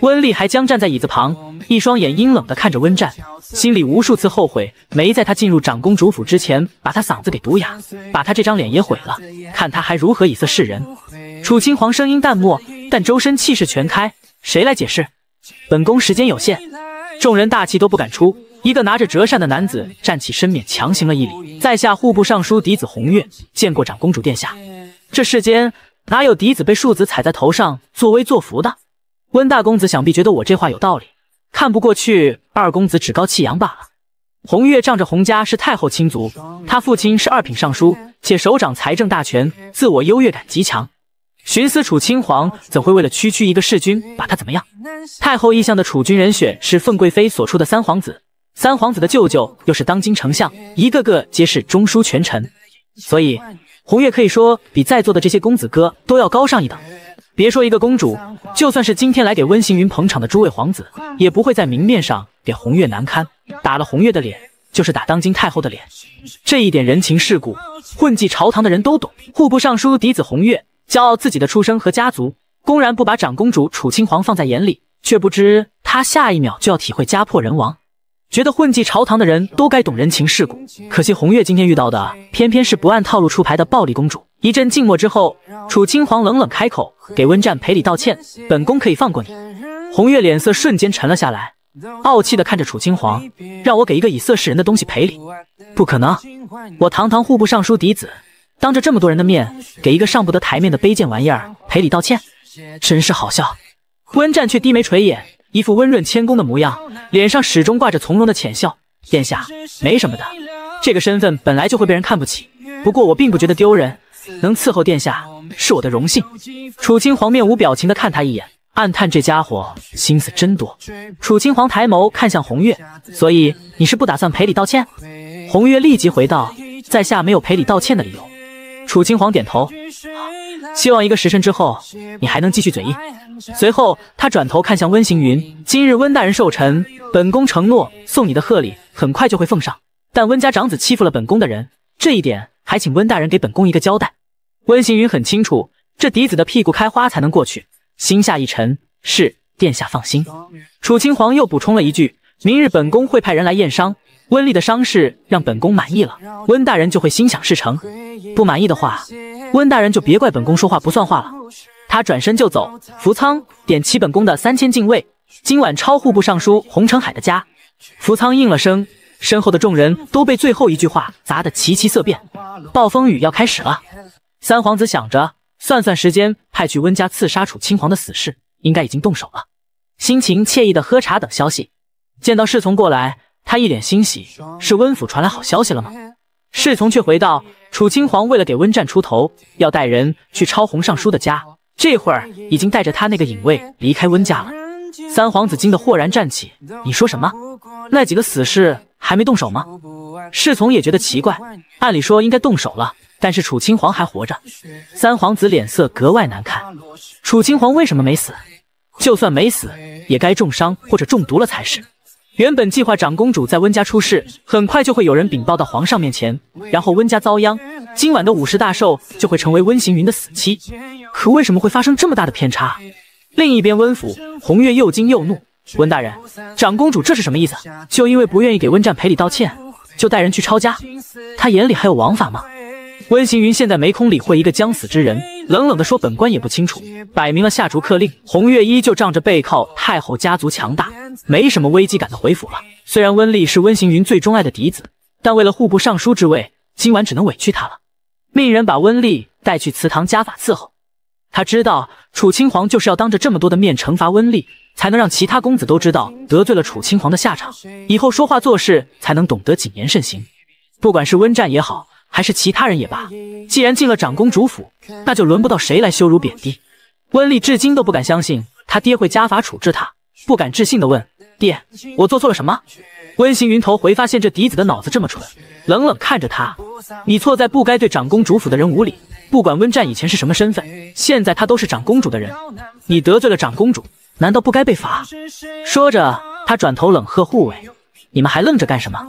温丽还僵站在椅子旁，一双眼阴冷地看着温战，心里无数次后悔没在他进入长公主府之前把他嗓子给毒哑，把他这张脸也毁了，看他还如何以色示人。楚青皇声音淡漠，但周身气势全开。谁来解释？本宫时间有限。众人大气都不敢出。一个拿着折扇的男子站起身，勉强行了一礼：“在下户部尚书嫡子红月，见过长公主殿下。这世间……”哪有嫡子被庶子踩在头上作威作福的？温大公子想必觉得我这话有道理，看不过去，二公子趾高气扬罢了。红月仗着洪家是太后亲族，他父亲是二品尚书，且手掌财政大权，自我优越感极强，寻思楚亲皇怎会为了区区一个弑君把他怎么样？太后意向的楚君人选是凤贵妃所出的三皇子，三皇子的舅舅又是当今丞相，一个个皆是中枢权臣，所以。红月可以说比在座的这些公子哥都要高上一等。别说一个公主，就算是今天来给温行云捧场的诸位皇子，也不会在明面上给红月难堪。打了红月的脸，就是打当今太后的脸。这一点人情世故，混迹朝堂的人都懂。户部尚书嫡子红月，骄傲自己的出身和家族，公然不把长公主楚清皇放在眼里，却不知他下一秒就要体会家破人亡。觉得混迹朝堂的人都该懂人情世故，可惜红月今天遇到的偏偏是不按套路出牌的暴力公主。一阵静默之后，楚青皇冷冷开口，给温战赔礼道歉：“本宫可以放过你。”红月脸色瞬间沉了下来，傲气的看着楚青皇：“让我给一个以色侍人的东西赔礼？不可能！我堂堂户部尚书嫡子，当着这么多人的面给一个上不得台面的卑贱玩意儿赔礼道歉，真是好笑。”温战却低眉垂眼。一副温润谦恭的模样，脸上始终挂着从容的浅笑。殿下，没什么的。这个身份本来就会被人看不起，不过我并不觉得丢人。能伺候殿下是我的荣幸。楚青皇面无表情地看他一眼，暗叹这家伙心思真多。楚青皇抬眸看向红月，所以你是不打算赔礼道歉？红月立即回道：“在下没有赔礼道歉的理由。”楚青皇点头。希望一个时辰之后，你还能继续嘴硬。随后，他转头看向温行云，今日温大人寿辰，本宫承诺送你的贺礼很快就会奉上。但温家长子欺负了本宫的人，这一点还请温大人给本宫一个交代。温行云很清楚，这嫡子的屁股开花才能过去，心下一沉。是殿下放心。楚青皇又补充了一句：明日本宫会派人来验伤。温丽的伤势让本宫满意了，温大人就会心想事成；不满意的话，温大人就别怪本宫说话不算话了。他转身就走。福仓点齐本宫的三千禁卫，今晚抄户部尚书洪承海的家。福仓应了声，身后的众人都被最后一句话砸得齐齐色变。暴风雨要开始了。三皇子想着，算算时间，派去温家刺杀楚青皇的死士应该已经动手了。心情惬意的喝茶等消息，见到侍从过来。他一脸欣喜，是温府传来好消息了吗？侍从却回道：“楚青皇为了给温战出头，要带人去抄红尚书的家，这会儿已经带着他那个影卫离开温家了。”三皇子惊得豁然站起：“你说什么？那几个死士还没动手吗？”侍从也觉得奇怪，按理说应该动手了，但是楚青皇还活着。三皇子脸色格外难看：“楚青皇为什么没死？就算没死，也该重伤或者中毒了才是。”原本计划长公主在温家出事，很快就会有人禀报到皇上面前，然后温家遭殃。今晚的五十大寿就会成为温行云的死期。可为什么会发生这么大的偏差？另一边温府，红月又惊又怒：“温大人，长公主这是什么意思？就因为不愿意给温战赔礼道歉，就带人去抄家？他眼里还有王法吗？”温行云现在没空理会一个将死之人，冷冷地说：“本官也不清楚。”摆明了下逐客令。红月依旧仗着背靠太后家族强大，没什么危机感的回府了。虽然温丽是温行云最钟爱的嫡子，但为了户部尚书之位，今晚只能委屈他了。命人把温丽带去祠堂家法伺候。他知道楚清皇就是要当着这么多的面惩罚温丽，才能让其他公子都知道得罪了楚清皇的下场，以后说话做事才能懂得谨言慎行。不管是温战也好。还是其他人也罢，既然进了长公主府，那就轮不到谁来羞辱贬低。温丽至今都不敢相信他爹会家法处置他，不敢置信的问：“爹，我做错了什么？”温行云头回发现这嫡子的脑子这么蠢，冷冷看着他：“你错在不该对长公主府的人无礼。不管温战以前是什么身份，现在他都是长公主的人，你得罪了长公主，难道不该被罚？”说着，他转头冷喝护卫：“你们还愣着干什么？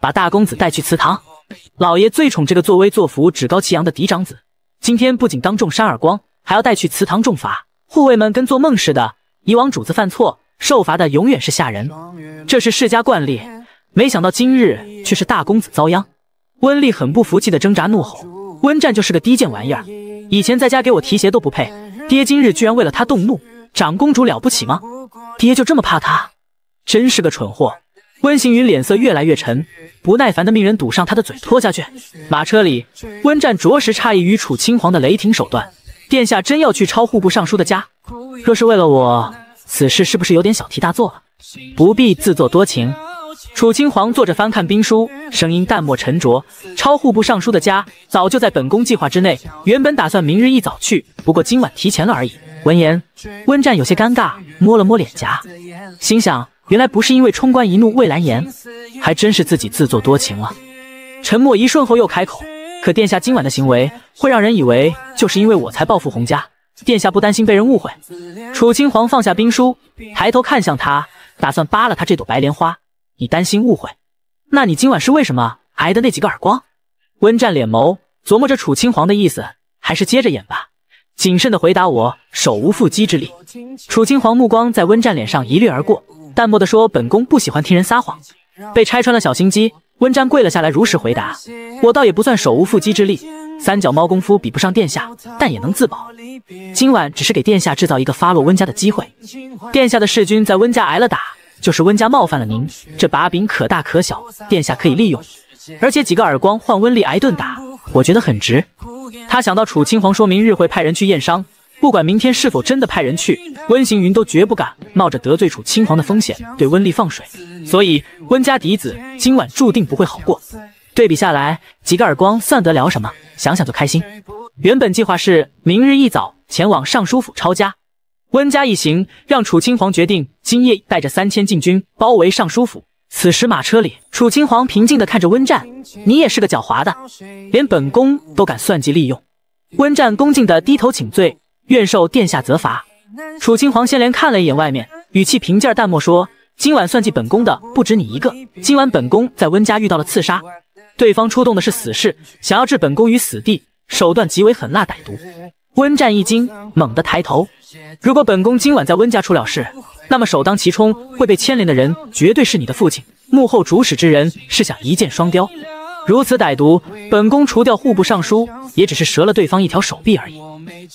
把大公子带去祠堂。”老爷最宠这个作威作福、趾高气扬的嫡长子，今天不仅当众扇耳光，还要带去祠堂重罚。护卫们跟做梦似的，以往主子犯错受罚的永远是下人，这是世家惯例。没想到今日却是大公子遭殃。温丽很不服气地挣扎怒吼：“温战就是个低贱玩意儿，以前在家给我提鞋都不配。爹今日居然为了他动怒，长公主了不起吗？爹就这么怕他，真是个蠢货。”温行云脸色越来越沉，不耐烦地命人堵上他的嘴，拖下去。马车里，温战着实诧异于楚青皇的雷霆手段。殿下真要去抄户部尚书的家？若是为了我，此事是不是有点小题大做了？不必自作多情。楚青皇坐着翻看兵书，声音淡漠沉着。抄户部尚书的家，早就在本宫计划之内。原本打算明日一早去，不过今晚提前了而已。闻言，温战有些尴尬，摸了摸脸颊，心想。原来不是因为冲冠一怒为蓝颜，还真是自己自作多情了。沉默一瞬后又开口，可殿下今晚的行为会让人以为就是因为我才报复洪家。殿下不担心被人误会？楚青皇放下兵书，抬头看向他，打算扒了他这朵白莲花。你担心误会？那你今晚是为什么挨的那几个耳光？温战脸眸琢磨着楚青皇的意思，还是接着演吧。谨慎的回答我手无缚鸡之力。楚青皇目光在温战脸上一掠而过。淡漠地说：“本宫不喜欢听人撒谎，被拆穿了小心机。”温湛跪了下来，如实回答：“我倒也不算手无缚鸡之力，三脚猫功夫比不上殿下，但也能自保。今晚只是给殿下制造一个发落温家的机会。殿下的弑君在温家挨了打，就是温家冒犯了您，这把柄可大可小，殿下可以利用。而且几个耳光换温丽挨顿打，我觉得很值。”他想到楚青皇说明日会派人去验伤。不管明天是否真的派人去，温行云都绝不敢冒着得罪楚清皇的风险对温丽放水。所以温家嫡子今晚注定不会好过。对比下来，几个耳光算得了什么？想想就开心。原本计划是明日一早前往尚书府抄家，温家一行让楚清皇决定今夜带着三千禁军包围尚书府。此时马车里，楚清皇平静地看着温战：“你也是个狡猾的，连本宫都敢算计利用。”温战恭敬地低头请罪。愿受殿下责罚。楚青皇先连看了一眼外面，语气平静淡漠说：“今晚算计本宫的不止你一个。今晚本宫在温家遇到了刺杀，对方出动的是死士，想要置本宫于死地，手段极为狠辣歹毒。”温战一惊，猛地抬头。如果本宫今晚在温家出了事，那么首当其冲会被牵连的人，绝对是你的父亲。幕后主使之人是想一箭双雕。如此歹毒，本宫除掉户部尚书，也只是折了对方一条手臂而已。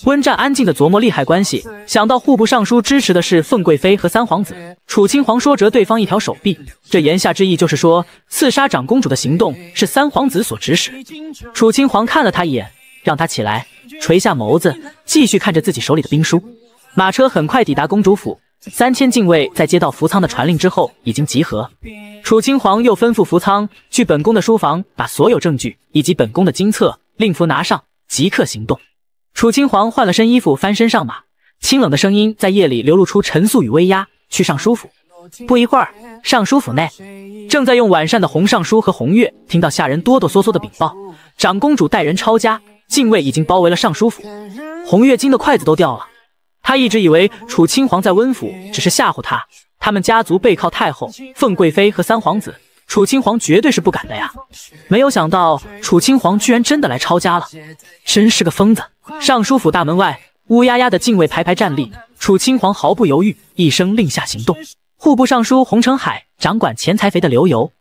温战安静地琢磨利害关系，想到户部尚书支持的是凤贵妃和三皇子，楚清皇说折对方一条手臂，这言下之意就是说刺杀长公主的行动是三皇子所指使。楚清皇看了他一眼，让他起来，垂下眸子，继续看着自己手里的兵书。马车很快抵达公主府。三千禁卫在接到福仓的传令之后，已经集合。楚青皇又吩咐扶仓去本宫的书房，把所有证据以及本宫的金册令符拿上，即刻行动。楚青皇换了身衣服，翻身上马，清冷的声音在夜里流露出沉肃与威压：“去尚书府。”不一会儿，尚书府内正在用晚膳的洪尚书和红月听到下人哆哆嗦嗦的禀报：“长公主带人抄家，禁卫已经包围了尚书府。”红月惊的筷子都掉了。他一直以为楚清皇在温府只是吓唬他，他们家族背靠太后、凤贵妃和三皇子，楚清皇绝对是不敢的呀。没有想到楚清皇居然真的来抄家了，真是个疯子！尚书府大门外，乌压压的禁卫排排站立。楚清皇毫不犹豫，一声令下，行动。户部尚书洪承海掌管钱财肥的流油，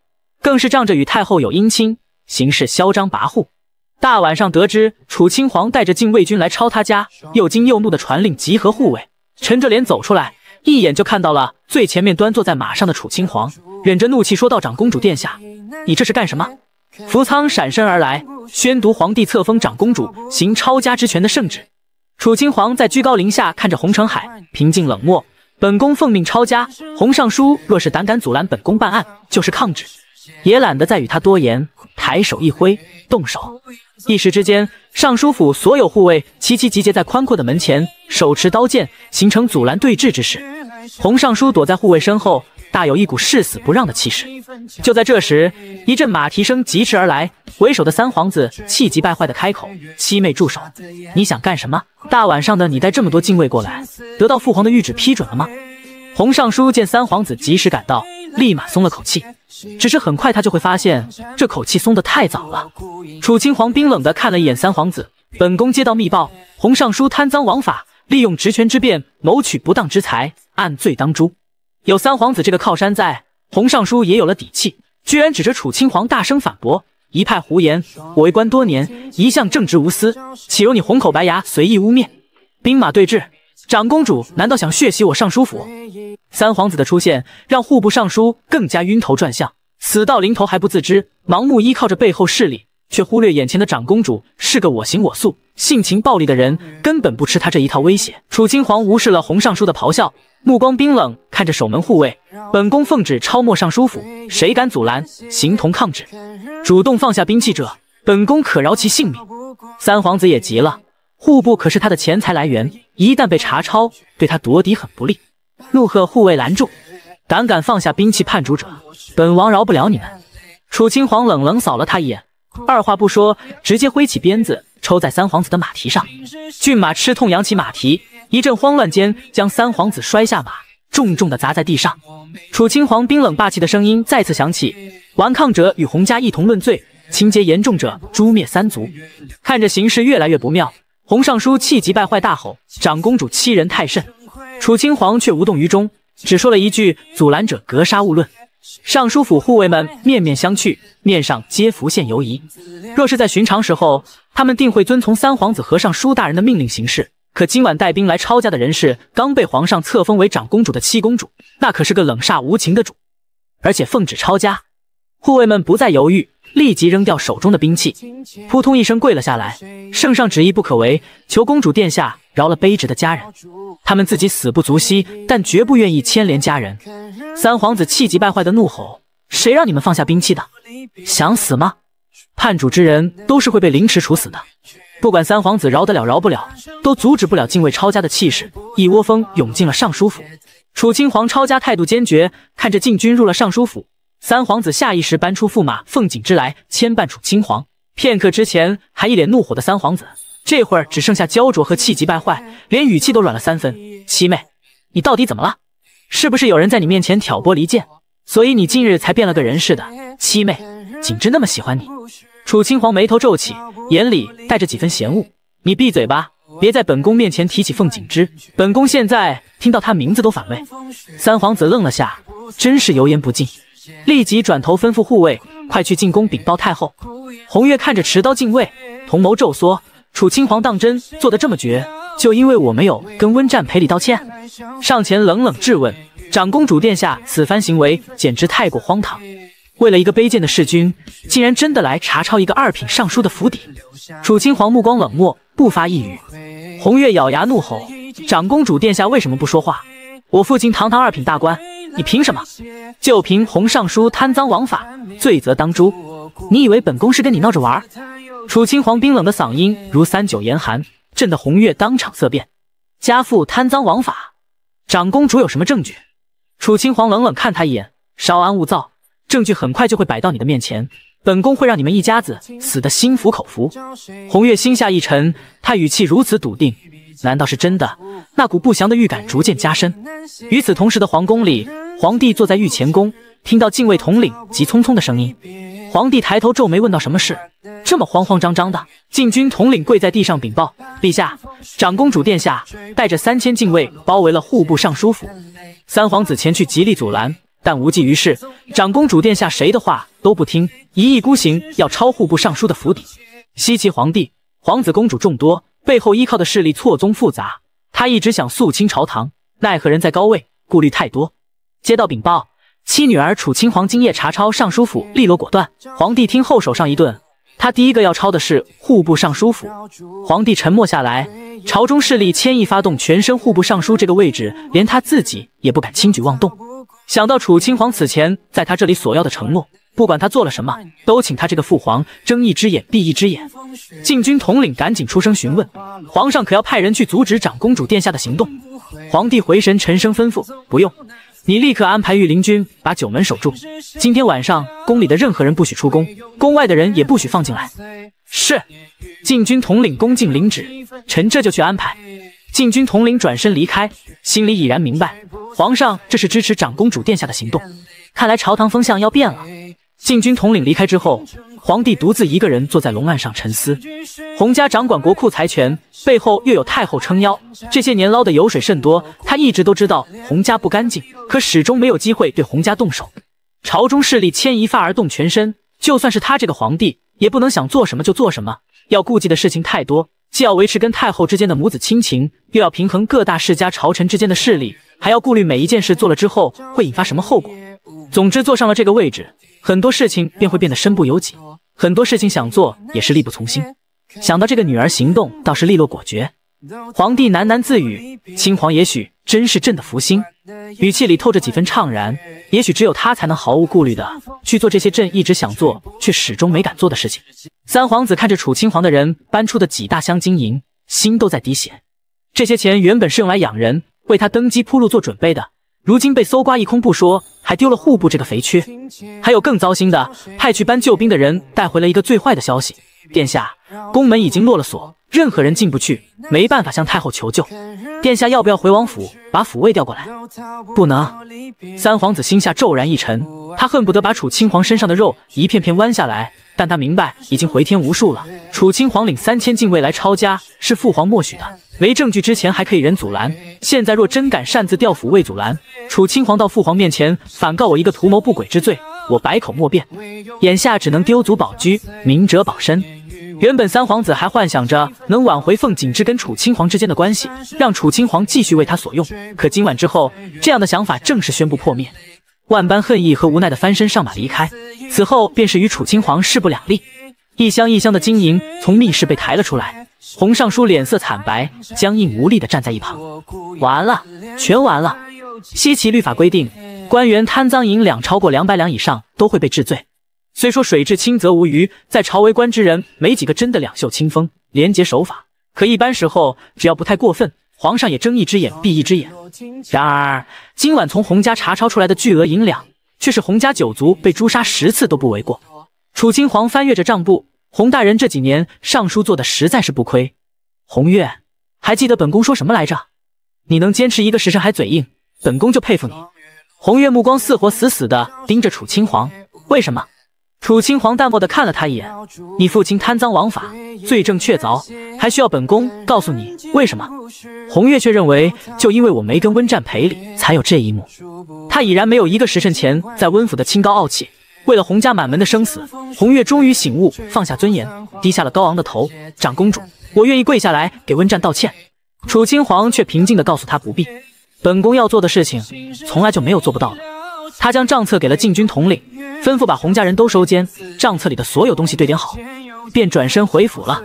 更是仗着与太后有姻亲，行事嚣张跋扈。大晚上得知楚清皇带着禁卫军来抄他家，又惊又怒的传令集合护卫，沉着脸走出来，一眼就看到了最前面端坐在马上的楚清皇，忍着怒气说道：“长公主殿下，你这是干什么？”扶仓闪身而来，宣读皇帝册封长公主行抄家之权的圣旨。楚清皇在居高临下看着洪承海，平静冷漠：“本宫奉命抄家，洪尚书若是胆敢阻拦本宫办案，就是抗旨。”也懒得再与他多言，抬手一挥，动手。一时之间，尚书府所有护卫齐齐集结在宽阔的门前，手持刀剑，形成阻拦对峙之势。洪尚书躲在护卫身后，大有一股誓死不让的气势。就在这时，一阵马蹄声疾驰而来，为首的三皇子气急败坏地开口：“七妹，住手！你想干什么？大晚上的，你带这么多禁卫过来，得到父皇的谕旨批准了吗？”洪尚书见三皇子及时赶到，立马松了口气。只是很快他就会发现，这口气松得太早了。楚清皇冰冷地看了一眼三皇子：“本宫接到密报，洪尚书贪赃枉法，利用职权之便谋取不当之财，按罪当诛。”有三皇子这个靠山在，洪尚书也有了底气，居然指着楚清皇大声反驳：“一派胡言！我为官多年，一向正直无私，岂容你红口白牙随意污蔑？”兵马对峙。长公主难道想血洗我尚书府？三皇子的出现让户部尚书更加晕头转向，死到临头还不自知，盲目依靠着背后势力，却忽略眼前的长公主是个我行我素、性情暴戾的人，根本不吃他这一套威胁。楚青皇无视了红尚书的咆哮，目光冰冷看着守门护卫：“本宫奉旨抄没尚书府，谁敢阻拦，形同抗旨。主动放下兵器者，本宫可饶其性命。”三皇子也急了。户部可是他的钱财来源，一旦被查抄，对他夺嫡很不利。怒喝护卫拦住，胆敢放下兵器叛主者，本王饶不了你们！楚青皇冷冷扫了他一眼，二话不说，直接挥起鞭子抽在三皇子的马蹄上，骏马吃痛扬起马蹄，一阵慌乱间将三皇子摔下马，重重的砸在地上。楚青皇冰冷霸气的声音再次响起：顽抗者与洪家一同论罪，情节严重者诛灭三族。看着形势越来越不妙。洪尚书气急败坏大吼：“长公主欺人太甚！”楚清皇却无动于衷，只说了一句：“阻拦者格杀勿论。”尚书府护卫们面面相觑，面上皆浮现犹疑。若是在寻常时候，他们定会遵从三皇子和尚书大人的命令行事。可今晚带兵来抄家的人是刚被皇上册封为长公主的七公主，那可是个冷煞无情的主，而且奉旨抄家。护卫们不再犹豫。立即扔掉手中的兵器，扑通一声跪了下来。圣上旨意不可违，求公主殿下饶了卑职的家人，他们自己死不足惜，但绝不愿意牵连家人。三皇子气急败坏的怒吼：“谁让你们放下兵器的？想死吗？叛主之人都是会被凌迟处死的。不管三皇子饶得了饶不了，都阻止不了禁卫抄家的气势，一窝蜂涌进了尚书府。楚清皇抄家态度坚决，看着禁军入了尚书府。”三皇子下意识搬出驸马凤锦之来牵绊楚青皇。片刻之前还一脸怒火的三皇子，这会儿只剩下焦灼和气急败坏，连语气都软了三分。七妹，你到底怎么了？是不是有人在你面前挑拨离间，所以你近日才变了个人似的？七妹，锦之那么喜欢你。楚青皇眉头皱起，眼里带着几分嫌恶。你闭嘴吧，别在本宫面前提起凤锦之，本宫现在听到他名字都反胃。三皇子愣了下，真是油盐不进。立即转头吩咐护卫，快去进宫禀报太后。红月看着持刀禁卫，瞳眸骤缩。楚青皇当真做的这么绝？就因为我没有跟温战赔礼道歉？上前冷冷质问长公主殿下，此番行为简直太过荒唐。为了一个卑贱的弑君，竟然真的来查抄一个二品尚书的府邸。楚青皇目光冷漠，不发一语。红月咬牙怒吼：长公主殿下为什么不说话？我父亲堂堂二品大官，你凭什么？就凭洪尚书贪赃枉法，罪责当诛。你以为本宫是跟你闹着玩？楚清皇冰冷的嗓音如三九严寒，震得红月当场色变。家父贪赃枉法，长公主有什么证据？楚清皇冷冷看他一眼，稍安勿躁，证据很快就会摆到你的面前，本宫会让你们一家子死得心服口服。红月心下一沉，他语气如此笃定。难道是真的？那股不祥的预感逐渐加深。与此同时的皇宫里，皇帝坐在御前宫，听到禁卫统领急匆匆的声音，皇帝抬头皱眉问道：“什么事？这么慌慌张张的？”禁军统领跪在地上禀报：“陛下，长公主殿下带着三千禁卫包围了户部尚书府，三皇子前去极力阻拦，但无济于事。长公主殿下谁的话都不听，一意孤行要抄户部尚书的府邸。”西岐皇帝，皇子公主众多。背后依靠的势力错综复杂，他一直想肃清朝堂，奈何人在高位，顾虑太多。接到禀报，七女儿楚清皇今夜查抄尚书府，利落果断。皇帝听后手上一顿，他第一个要抄的是户部尚书府。皇帝沉默下来，朝中势力千亿发动全身，户部尚书这个位置，连他自己也不敢轻举妄动。想到楚清皇此前在他这里索要的承诺。不管他做了什么，都请他这个父皇睁一只眼闭一只眼。禁军统领赶紧出声询问：“皇上可要派人去阻止长公主殿下的行动？”皇帝回神，沉声吩咐：“不用，你立刻安排御林军把九门守住。今天晚上，宫里的任何人不许出宫，宫外的人也不许放进来。”是，禁军统领恭敬领旨，臣这就去安排。禁军统领转身离开，心里已然明白，皇上这是支持长公主殿下的行动，看来朝堂风向要变了。禁军统领离开之后，皇帝独自一个人坐在龙案上沉思。洪家掌管国库财权，背后又有太后撑腰，这些年捞的油水甚多。他一直都知道洪家不干净，可始终没有机会对洪家动手。朝中势力牵一发而动全身，就算是他这个皇帝，也不能想做什么就做什么，要顾忌的事情太多。既要维持跟太后之间的母子亲情，又要平衡各大世家朝臣之间的势力，还要顾虑每一件事做了之后会引发什么后果。总之，坐上了这个位置。很多事情便会变得身不由己，很多事情想做也是力不从心。想到这个女儿行动倒是利落果决，皇帝喃喃自语：“青皇也许真是朕的福星。”语气里透着几分怅然。也许只有他才能毫无顾虑的去做这些朕一直想做却始终没敢做的事情。三皇子看着楚青皇的人搬出的几大箱金银，心都在滴血。这些钱原本是用来养人为他登基铺路做准备的。如今被搜刮一空不说，还丢了户部这个肥缺，还有更糟心的，派去搬救兵的人带回了一个最坏的消息。殿下，宫门已经落了锁，任何人进不去，没办法向太后求救。殿下要不要回王府把府卫调过来？不能。三皇子心下骤然一沉，他恨不得把楚青皇身上的肉一片片剜下来，但他明白已经回天无术了。楚青皇领三千禁卫来抄家，是父皇默许的，没证据之前还可以人阻拦。现在若真敢擅自调府卫阻拦楚青皇，到父皇面前反告我一个图谋不轨之罪。我百口莫辩，眼下只能丢卒保车，明哲保身。原本三皇子还幻想着能挽回凤锦之跟楚青皇之间的关系，让楚青皇继续为他所用，可今晚之后，这样的想法正式宣布破灭。万般恨意和无奈的翻身上马离开，此后便是与楚青皇势不两立。一箱一箱的金银从密室被抬了出来，洪尚书脸色惨白，僵硬无力的站在一旁，完了，全完了。西岐律法规定，官员贪赃银两超过两百两以上，都会被治罪。虽说水至清则无鱼，在朝为官之人，没几个真的两袖清风、廉洁守法。可一般时候，只要不太过分，皇上也睁一只眼闭一只眼。然而，今晚从洪家查抄出来的巨额银两，却是洪家九族被诛杀十次都不为过。楚清皇翻阅着账簿，洪大人这几年上书做的实在是不亏。洪月，还记得本宫说什么来着？你能坚持一个时辰还嘴硬？本宫就佩服你，红月目光似火，死死的盯着楚青皇。为什么？楚青皇淡漠的看了他一眼。你父亲贪赃枉法，罪证确凿，还需要本宫告诉你为什么？红月却认为，就因为我没跟温战赔礼，才有这一幕。他已然没有一个时辰前在温府的清高傲气。为了洪家满门的生死，红月终于醒悟，放下尊严，低下了高昂的头。长公主，我愿意跪下来给温战道歉。楚青皇却平静的告诉他，不必。本宫要做的事情，从来就没有做不到的。他将账册给了禁军统领，吩咐把洪家人都收监，账册里的所有东西对点好，便转身回府了。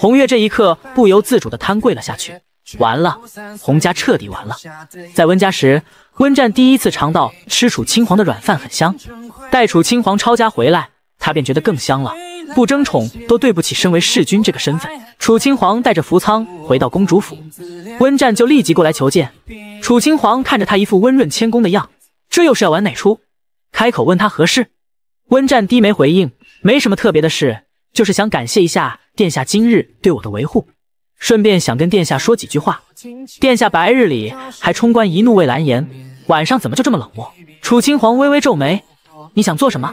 洪月这一刻不由自主的瘫跪了下去。完了，洪家彻底完了。在温家时，温战第一次尝到吃楚青皇的软饭很香。待楚青皇抄家回来。他便觉得更香了，不争宠都对不起身为弑君这个身份。楚清皇带着扶苍回到公主府，温战就立即过来求见。楚青皇看着他一副温润谦恭的样这又是要玩哪出？开口问他何事。温战低眉回应，没什么特别的事，就是想感谢一下殿下今日对我的维护，顺便想跟殿下说几句话。殿下白日里还冲冠一怒为蓝颜，晚上怎么就这么冷漠？楚清皇微微皱眉。你想做什么？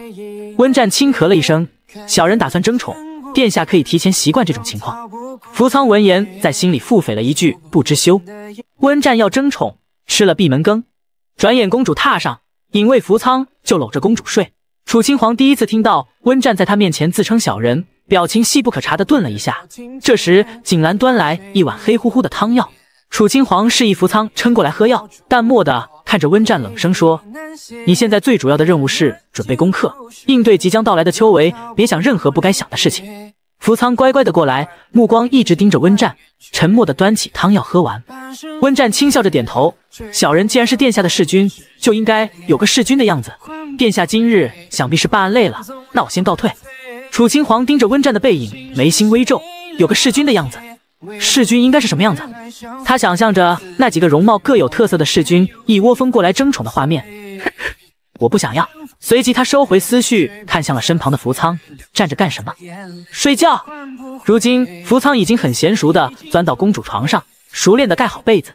温战轻咳了一声，小人打算争宠，殿下可以提前习惯这种情况。扶苍闻言，在心里腹诽了一句不知羞。温战要争宠，吃了闭门羹。转眼公主踏上，隐卫扶苍就搂着公主睡。楚清皇第一次听到温战在他面前自称小人，表情细不可察的顿了一下。这时，锦兰端来一碗黑乎乎的汤药。楚青皇示意扶苍撑过来喝药，淡漠的看着温战，冷声说：“你现在最主要的任务是准备功课，应对即将到来的秋围，别想任何不该想的事情。”扶苍乖乖的过来，目光一直盯着温战，沉默的端起汤药喝完。温战轻笑着点头：“小人既然是殿下的侍君，就应该有个侍君的样子。殿下今日想必是办案累了，那我先告退。”楚青皇盯着温战的背影，眉心微皱：“有个侍君的样子。”世君应该是什么样子？他想象着那几个容貌各有特色的世君一窝蜂过来争宠的画面。我不想要。随即，他收回思绪，看向了身旁的扶桑，站着干什么？睡觉。如今，扶桑已经很娴熟的钻到公主床上，熟练的盖好被子，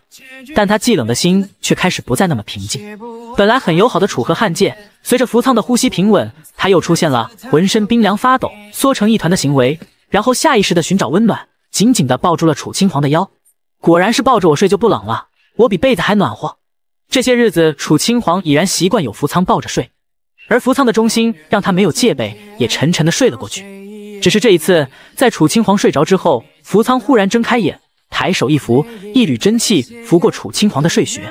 但他寂冷的心却开始不再那么平静。本来很友好的楚河汉界，随着扶桑的呼吸平稳，他又出现了浑身冰凉发抖、缩成一团的行为，然后下意识的寻找温暖。紧紧地抱住了楚青皇的腰，果然是抱着我睡就不冷了，我比被子还暖和。这些日子，楚青皇已然习惯有扶苍抱着睡，而扶苍的忠心让他没有戒备，也沉沉的睡了过去。只是这一次，在楚青皇睡着之后，扶苍忽然睁开眼，抬手一拂，一缕真气拂过楚青皇的睡穴。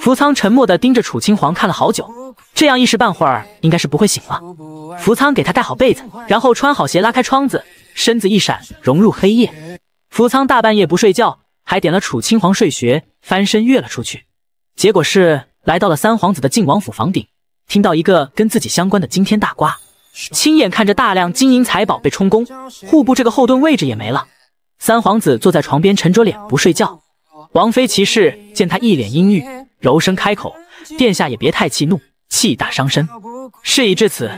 扶苍沉默地盯着楚青皇看了好久，这样一时半会儿应该是不会醒了。扶苍给他盖好被子，然后穿好鞋，拉开窗子。身子一闪，融入黑夜。扶桑大半夜不睡觉，还点了楚青皇睡穴，翻身跃了出去。结果是来到了三皇子的靖王府房顶，听到一个跟自己相关的惊天大瓜，亲眼看着大量金银财宝被充公，户部这个后盾位置也没了。三皇子坐在床边，沉着脸不睡觉。王妃骑士见他一脸阴郁，柔声开口：“殿下也别太气怒，气大伤身。”事已至此，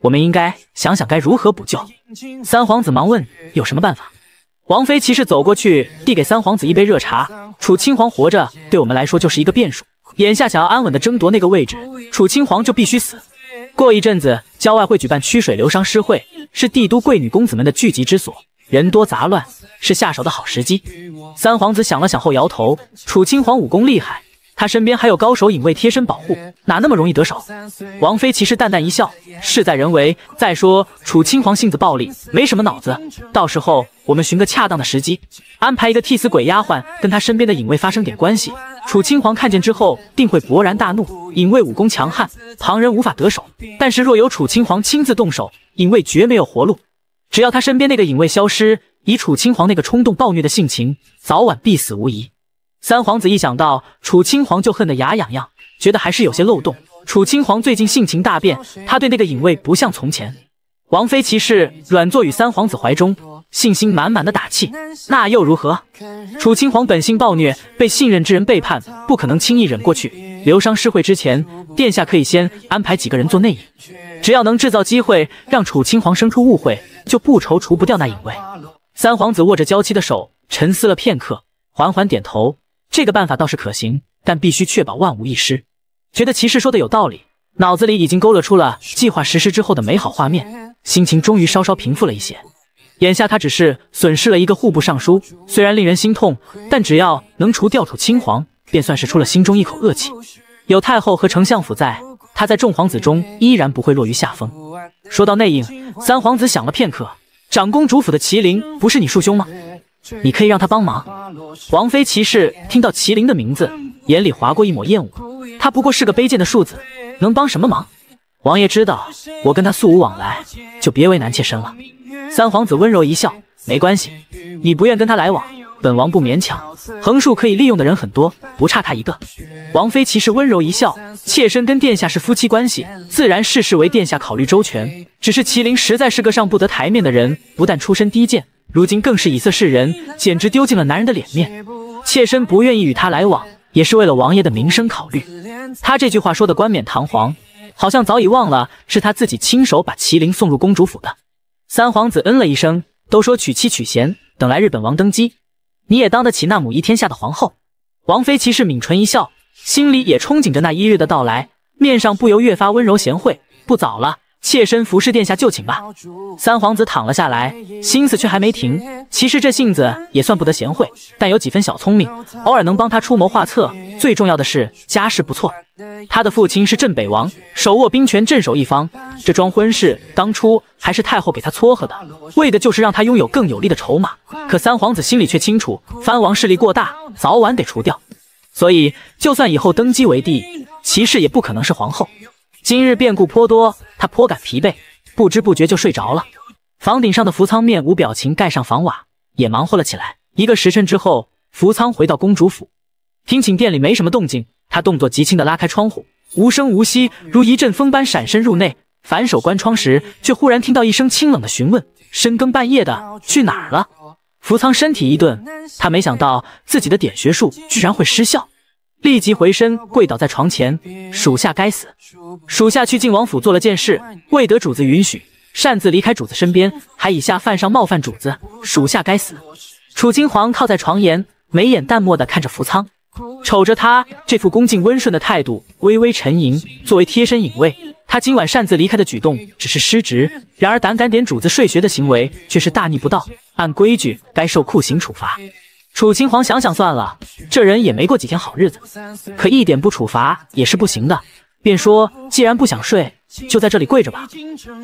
我们应该想想该如何补救。三皇子忙问：“有什么办法？”王妃骑士走过去，递给三皇子一杯热茶。楚青皇活着，对我们来说就是一个变数。眼下想要安稳的争夺那个位置，楚青皇就必须死。过一阵子，郊外会举办曲水流觞诗会，是帝都贵女公子们的聚集之所，人多杂乱，是下手的好时机。三皇子想了想后摇头：“楚青皇武功厉害。”他身边还有高手影卫贴身保护，哪那么容易得手？王妃其实淡淡一笑，事在人为。再说楚青皇性子暴力，没什么脑子。到时候我们寻个恰当的时机，安排一个替死鬼丫鬟跟他身边的影卫发生点关系。楚青皇看见之后，定会勃然大怒。影卫武功强悍，旁人无法得手。但是若有楚青皇亲自动手，影卫绝没有活路。只要他身边那个影卫消失，以楚青皇那个冲动暴虐的性情，早晚必死无疑。三皇子一想到楚青皇就恨得牙痒痒，觉得还是有些漏洞。楚青皇最近性情大变，他对那个影卫不像从前。王妃骑士软坐于三皇子怀中，信心满满的打气。那又如何？楚青皇本性暴虐，被信任之人背叛，不可能轻易忍过去。流觞失会之前，殿下可以先安排几个人做内应，只要能制造机会让楚青皇生出误会，就不愁除不掉那影卫。三皇子握着娇妻的手，沉思了片刻，缓缓点头。这个办法倒是可行，但必须确保万无一失。觉得骑士说的有道理，脑子里已经勾勒出了计划实施之后的美好画面，心情终于稍稍平复了一些。眼下他只是损失了一个户部尚书，虽然令人心痛，但只要能除掉楚青皇，便算是出了心中一口恶气。有太后和丞相府在，他在众皇子中依然不会落于下风。说到内应，三皇子想了片刻，长公主府的麒麟不是你叔兄吗？你可以让他帮忙。王妃骑士听到麒麟的名字，眼里划过一抹厌恶。他不过是个卑贱的庶子，能帮什么忙？王爷知道我跟他素无往来，就别为难妾身了。三皇子温柔一笑，没关系，你不愿跟他来往，本王不勉强。横竖可以利用的人很多，不差他一个。王妃骑士温柔一笑，妾身跟殿下是夫妻关系，自然事事为殿下考虑周全。只是麒麟实在是个上不得台面的人，不但出身低贱。如今更是以色示人，简直丢尽了男人的脸面。妾身不愿意与他来往，也是为了王爷的名声考虑。他这句话说的冠冕堂皇，好像早已忘了是他自己亲手把麒麟送入公主府的。三皇子嗯了一声，都说娶妻娶贤，等来日本王登基，你也当得起那母仪天下的皇后。王妃骑士抿唇一笑，心里也憧憬着那一日的到来，面上不由越发温柔贤惠。不早了。妾身服侍殿下就寝吧。三皇子躺了下来，心思却还没停。其实这性子也算不得贤惠，但有几分小聪明，偶尔能帮他出谋划策。最重要的是家世不错，他的父亲是镇北王，手握兵权，镇守一方。这桩婚事当初还是太后给他撮合的，为的就是让他拥有更有力的筹码。可三皇子心里却清楚，藩王势力过大，早晚得除掉。所以，就算以后登基为帝，骑士也不可能是皇后。今日变故颇多，他颇感疲惫，不知不觉就睡着了。房顶上的福仓面无表情，盖上房瓦，也忙活了起来。一个时辰之后，福仓回到公主府，听寝殿里没什么动静，他动作极轻的拉开窗户，无声无息，如一阵风般闪身入内。反手关窗时，却忽然听到一声清冷的询问：“深更半夜的去哪儿了？”福仓身体一顿，他没想到自己的点穴术居然会失效。立即回身跪倒在床前，属下该死。属下去晋王府做了件事，未得主子允许，擅自离开主子身边，还以下犯上冒犯主子，属下该死。楚青皇靠在床沿，眉眼淡漠地看着扶仓，瞅着他这副恭敬温顺的态度，微微沉吟。作为贴身影卫，他今晚擅自离开的举动只是失职；然而胆敢点主子睡穴的行为却是大逆不道，按规矩该受酷刑处罚。楚秦皇想想算了，这人也没过几天好日子，可一点不处罚也是不行的，便说：“既然不想睡，就在这里跪着吧。”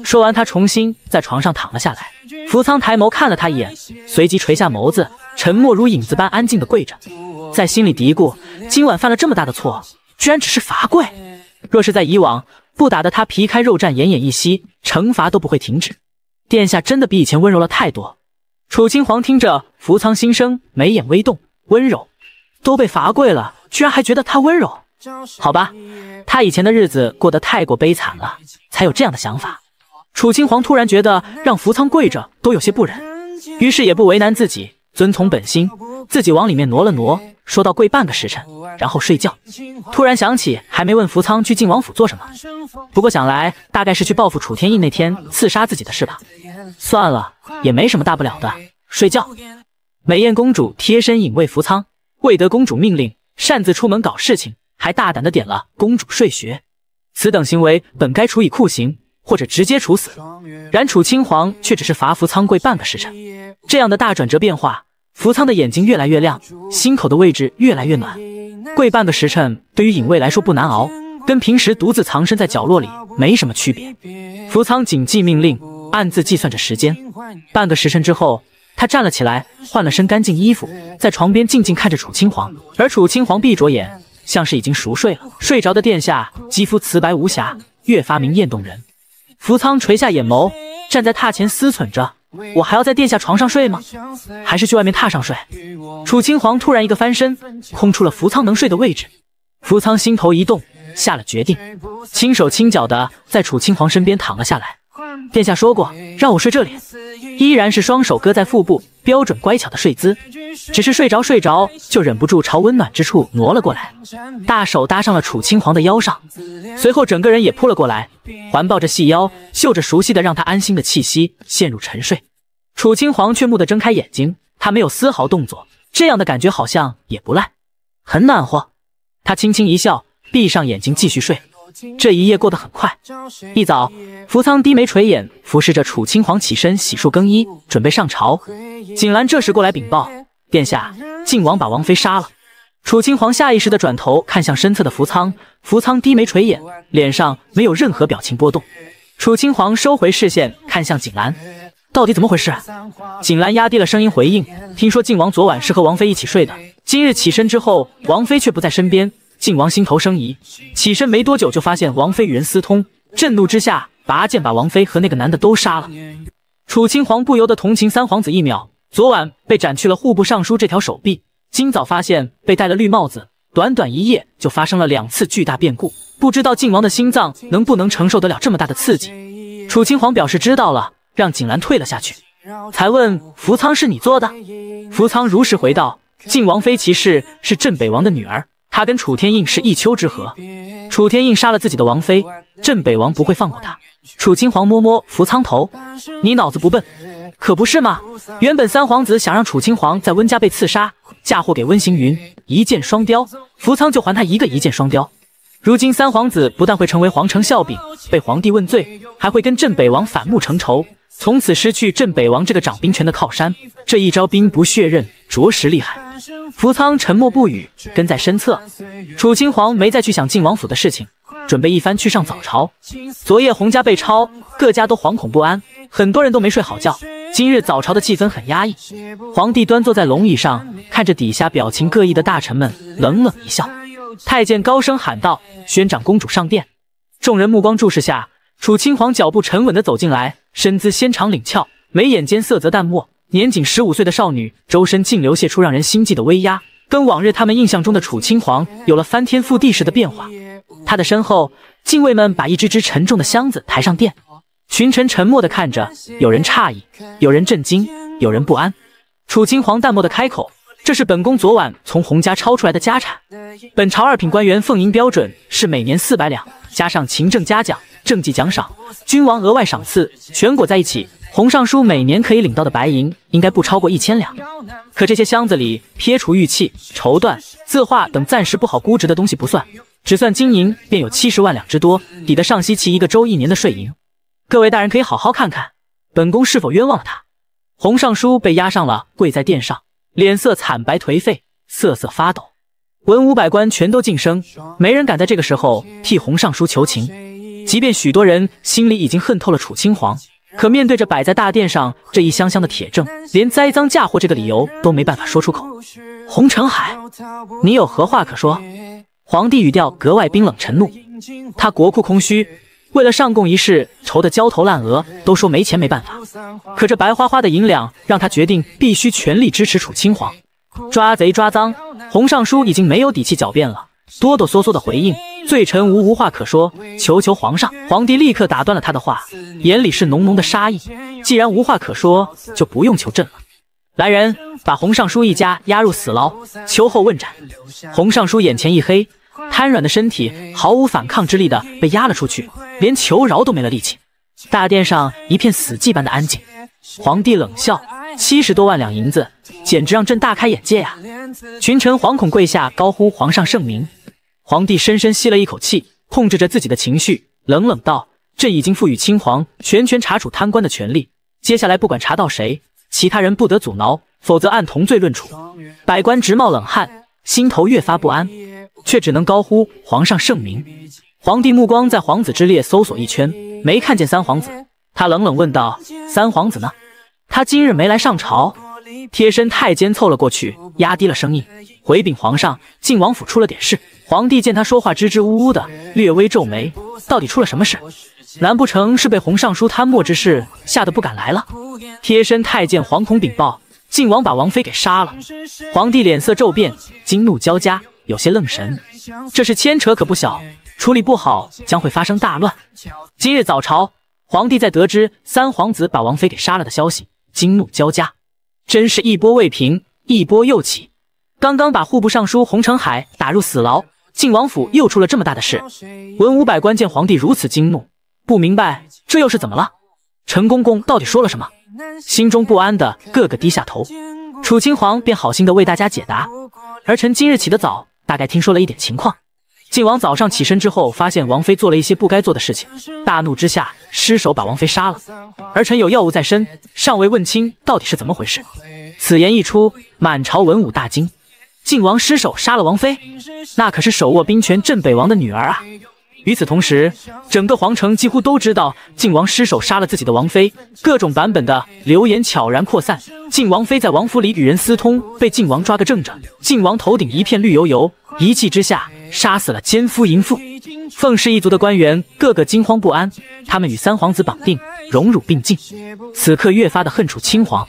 说完，他重新在床上躺了下来。扶桑抬眸看了他一眼，随即垂下眸子，沉默如影子般安静地跪着，在心里嘀咕：“今晚犯了这么大的错，居然只是罚跪？若是在以往，不打得他皮开肉绽、奄奄一息，惩罚都不会停止。殿下真的比以前温柔了太多。”楚青皇听着扶仓心声，眉眼微动，温柔。都被罚跪了，居然还觉得他温柔？好吧，他以前的日子过得太过悲惨了，才有这样的想法。楚青皇突然觉得让扶仓跪着都有些不忍，于是也不为难自己，遵从本心，自己往里面挪了挪。说到跪半个时辰，然后睡觉。突然想起还没问扶仓去晋王府做什么，不过想来大概是去报复楚天印那天刺杀自己的事吧。算了，也没什么大不了的，睡觉。美艳公主贴身隐卫扶仓，未得公主命令擅自出门搞事情，还大胆的点了公主睡穴，此等行为本该处以酷刑或者直接处死，然楚青皇却只是罚扶仓跪半个时辰，这样的大转折变化。扶仓的眼睛越来越亮，心口的位置越来越暖。跪半个时辰对于影卫来说不难熬，跟平时独自藏身在角落里没什么区别。扶仓谨记命令，暗自计算着时间。半个时辰之后，他站了起来，换了身干净衣服，在床边静静看着楚青皇。而楚青皇闭着眼，像是已经熟睡了。睡着的殿下肌肤瓷白无瑕，越发明艳动人。扶仓垂下眼眸，站在榻前思忖着。我还要在殿下床上睡吗？还是去外面榻上睡？楚青皇突然一个翻身，空出了扶舱能睡的位置。扶舱心头一动，下了决定，轻手轻脚的在楚青皇身边躺了下来。殿下说过让我睡这里，依然是双手搁在腹部。标准乖巧的睡姿，只是睡着睡着就忍不住朝温暖之处挪了过来，大手搭上了楚青皇的腰上，随后整个人也扑了过来，环抱着细腰，嗅着熟悉的让他安心的气息，陷入沉睡。楚青皇却蓦地睁开眼睛，他没有丝毫动作，这样的感觉好像也不赖，很暖和。他轻轻一笑，闭上眼睛继续睡。这一夜过得很快，一早，扶桑低眉垂眼，服侍着楚青皇起身洗漱更衣，准备上朝。锦兰这时过来禀报，殿下，靖王把王妃杀了。楚青皇下意识的转头看向身侧的扶桑，扶桑低眉垂眼，脸上没有任何表情波动。楚青皇收回视线，看向锦兰，到底怎么回事？锦兰压低了声音回应，听说靖王昨晚是和王妃一起睡的，今日起身之后，王妃却不在身边。晋王心头生疑，起身没多久就发现王妃与人私通，震怒之下，拔剑把王妃和那个男的都杀了。楚清皇不由得同情三皇子，一秒昨晚被斩去了户部尚书这条手臂，今早发现被戴了绿帽子，短短一夜就发生了两次巨大变故，不知道晋王的心脏能不能承受得了这么大的刺激。楚清皇表示知道了，让景兰退了下去，才问扶仓是你做的？”扶仓如实回道：“晋王妃其实，是镇北王的女儿。”他跟楚天印是一丘之貉，楚天印杀了自己的王妃，镇北王不会放过他。楚青皇摸摸扶苍头，你脑子不笨，可不是吗？原本三皇子想让楚青皇在温家被刺杀，嫁祸给温行云，一箭双雕，扶苍就还他一个一箭双雕。如今三皇子不但会成为皇城笑柄，被皇帝问罪，还会跟镇北王反目成仇，从此失去镇北王这个掌兵权的靠山。这一招兵不血刃，着实厉害。扶仓沉默不语，跟在身侧。楚清皇没再去想晋王府的事情，准备一番去上早朝。昨夜洪家被抄，各家都惶恐不安，很多人都没睡好觉。今日早朝的气氛很压抑。皇帝端坐在龙椅上，看着底下表情各异的大臣们，冷冷一笑。太监高声喊道：“宣长公主上殿。”众人目光注视下，楚青皇脚步沉稳的走进来，身姿纤长领俏，眉眼间色泽淡漠。年仅十五岁的少女，周身竟流泻出让人心悸的威压，跟往日他们印象中的楚青皇有了翻天覆地似的变化。他的身后，禁卫们把一只只沉重的箱子抬上殿。群臣沉默的看着，有人诧异，有人震惊，有人不安。楚青皇淡漠的开口。这是本宫昨晚从洪家抄出来的家产。本朝二品官员俸银标准是每年四百两，加上勤政嘉奖、政绩奖赏、君王额外赏赐，全裹在一起，洪尚书每年可以领到的白银应该不超过一千两。可这些箱子里，撇除玉器、绸缎、字画等暂时不好估值的东西不算，只算金银，便有七十万两之多，抵得上西岐一个州一年的税银。各位大人可以好好看看，本宫是否冤枉了他。洪尚书被押上了，跪在殿上。脸色惨白、颓废、瑟瑟发抖，文武百官全都晋升，没人敢在这个时候替洪尚书求情。即便许多人心里已经恨透了楚青皇，可面对着摆在大殿上这一箱箱的铁证，连栽赃嫁祸这个理由都没办法说出口。洪承海，你有何话可说？皇帝语调格外冰冷沉怒，他国库空虚。为了上供一事，愁得焦头烂额，都说没钱没办法。可这白花花的银两，让他决定必须全力支持楚清皇。抓贼抓赃。洪尚书已经没有底气狡辩了，哆哆嗦嗦地回应：“罪臣无无话可说，求求皇上。”皇帝立刻打断了他的话，眼里是浓浓的杀意：“既然无话可说，就不用求朕了。来人，把洪尚书一家押入死牢，秋后问斩。”洪尚书眼前一黑。瘫软的身体毫无反抗之力的被压了出去，连求饶都没了力气。大殿上一片死寂般的安静。皇帝冷笑：“七十多万两银子，简直让朕大开眼界呀！”群臣惶恐跪下，高呼“皇上圣明”。皇帝深深吸了一口气，控制着自己的情绪，冷冷道：“朕已经赋予青皇全权查处贪官的权利。接下来不管查到谁，其他人不得阻挠，否则按同罪论处。”百官直冒冷汗，心头越发不安。却只能高呼“皇上圣明”。皇帝目光在皇子之列搜索一圈，没看见三皇子，他冷冷问道：“三皇子呢？他今日没来上朝？”贴身太监凑了过去，压低了声音：“回禀皇上，靖王府出了点事。”皇帝见他说话支支吾吾的，略微皱眉：“到底出了什么事？难不成是被洪尚书贪墨之事吓得不敢来了？”贴身太监惶恐禀报：“靖王把王妃给杀了。”皇帝脸色骤变，惊怒交加。有些愣神，这是牵扯可不小，处理不好将会发生大乱。今日早朝，皇帝在得知三皇子把王妃给杀了的消息，惊怒交加，真是一波未平，一波又起。刚刚把户部尚书洪承海打入死牢，晋王府又出了这么大的事。文武百官见皇帝如此惊怒，不明白这又是怎么了？陈公公到底说了什么？心中不安的个个低下头。楚清皇便好心的为大家解答：儿臣今日起得早。大概听说了一点情况，晋王早上起身之后，发现王妃做了一些不该做的事情，大怒之下失手把王妃杀了。儿臣有要务在身，尚未问清到底是怎么回事。此言一出，满朝文武大惊：晋王失手杀了王妃，那可是手握兵权镇北王的女儿啊！与此同时，整个皇城几乎都知道靖王失手杀了自己的王妃，各种版本的流言悄然扩散。靖王妃在王府里与人私通，被靖王抓个正着，靖王头顶一片绿油油，一气之下杀死了奸夫淫妇。凤氏一族的官员个个惊慌不安，他们与三皇子绑定，荣辱并进，此刻越发的恨楚清皇，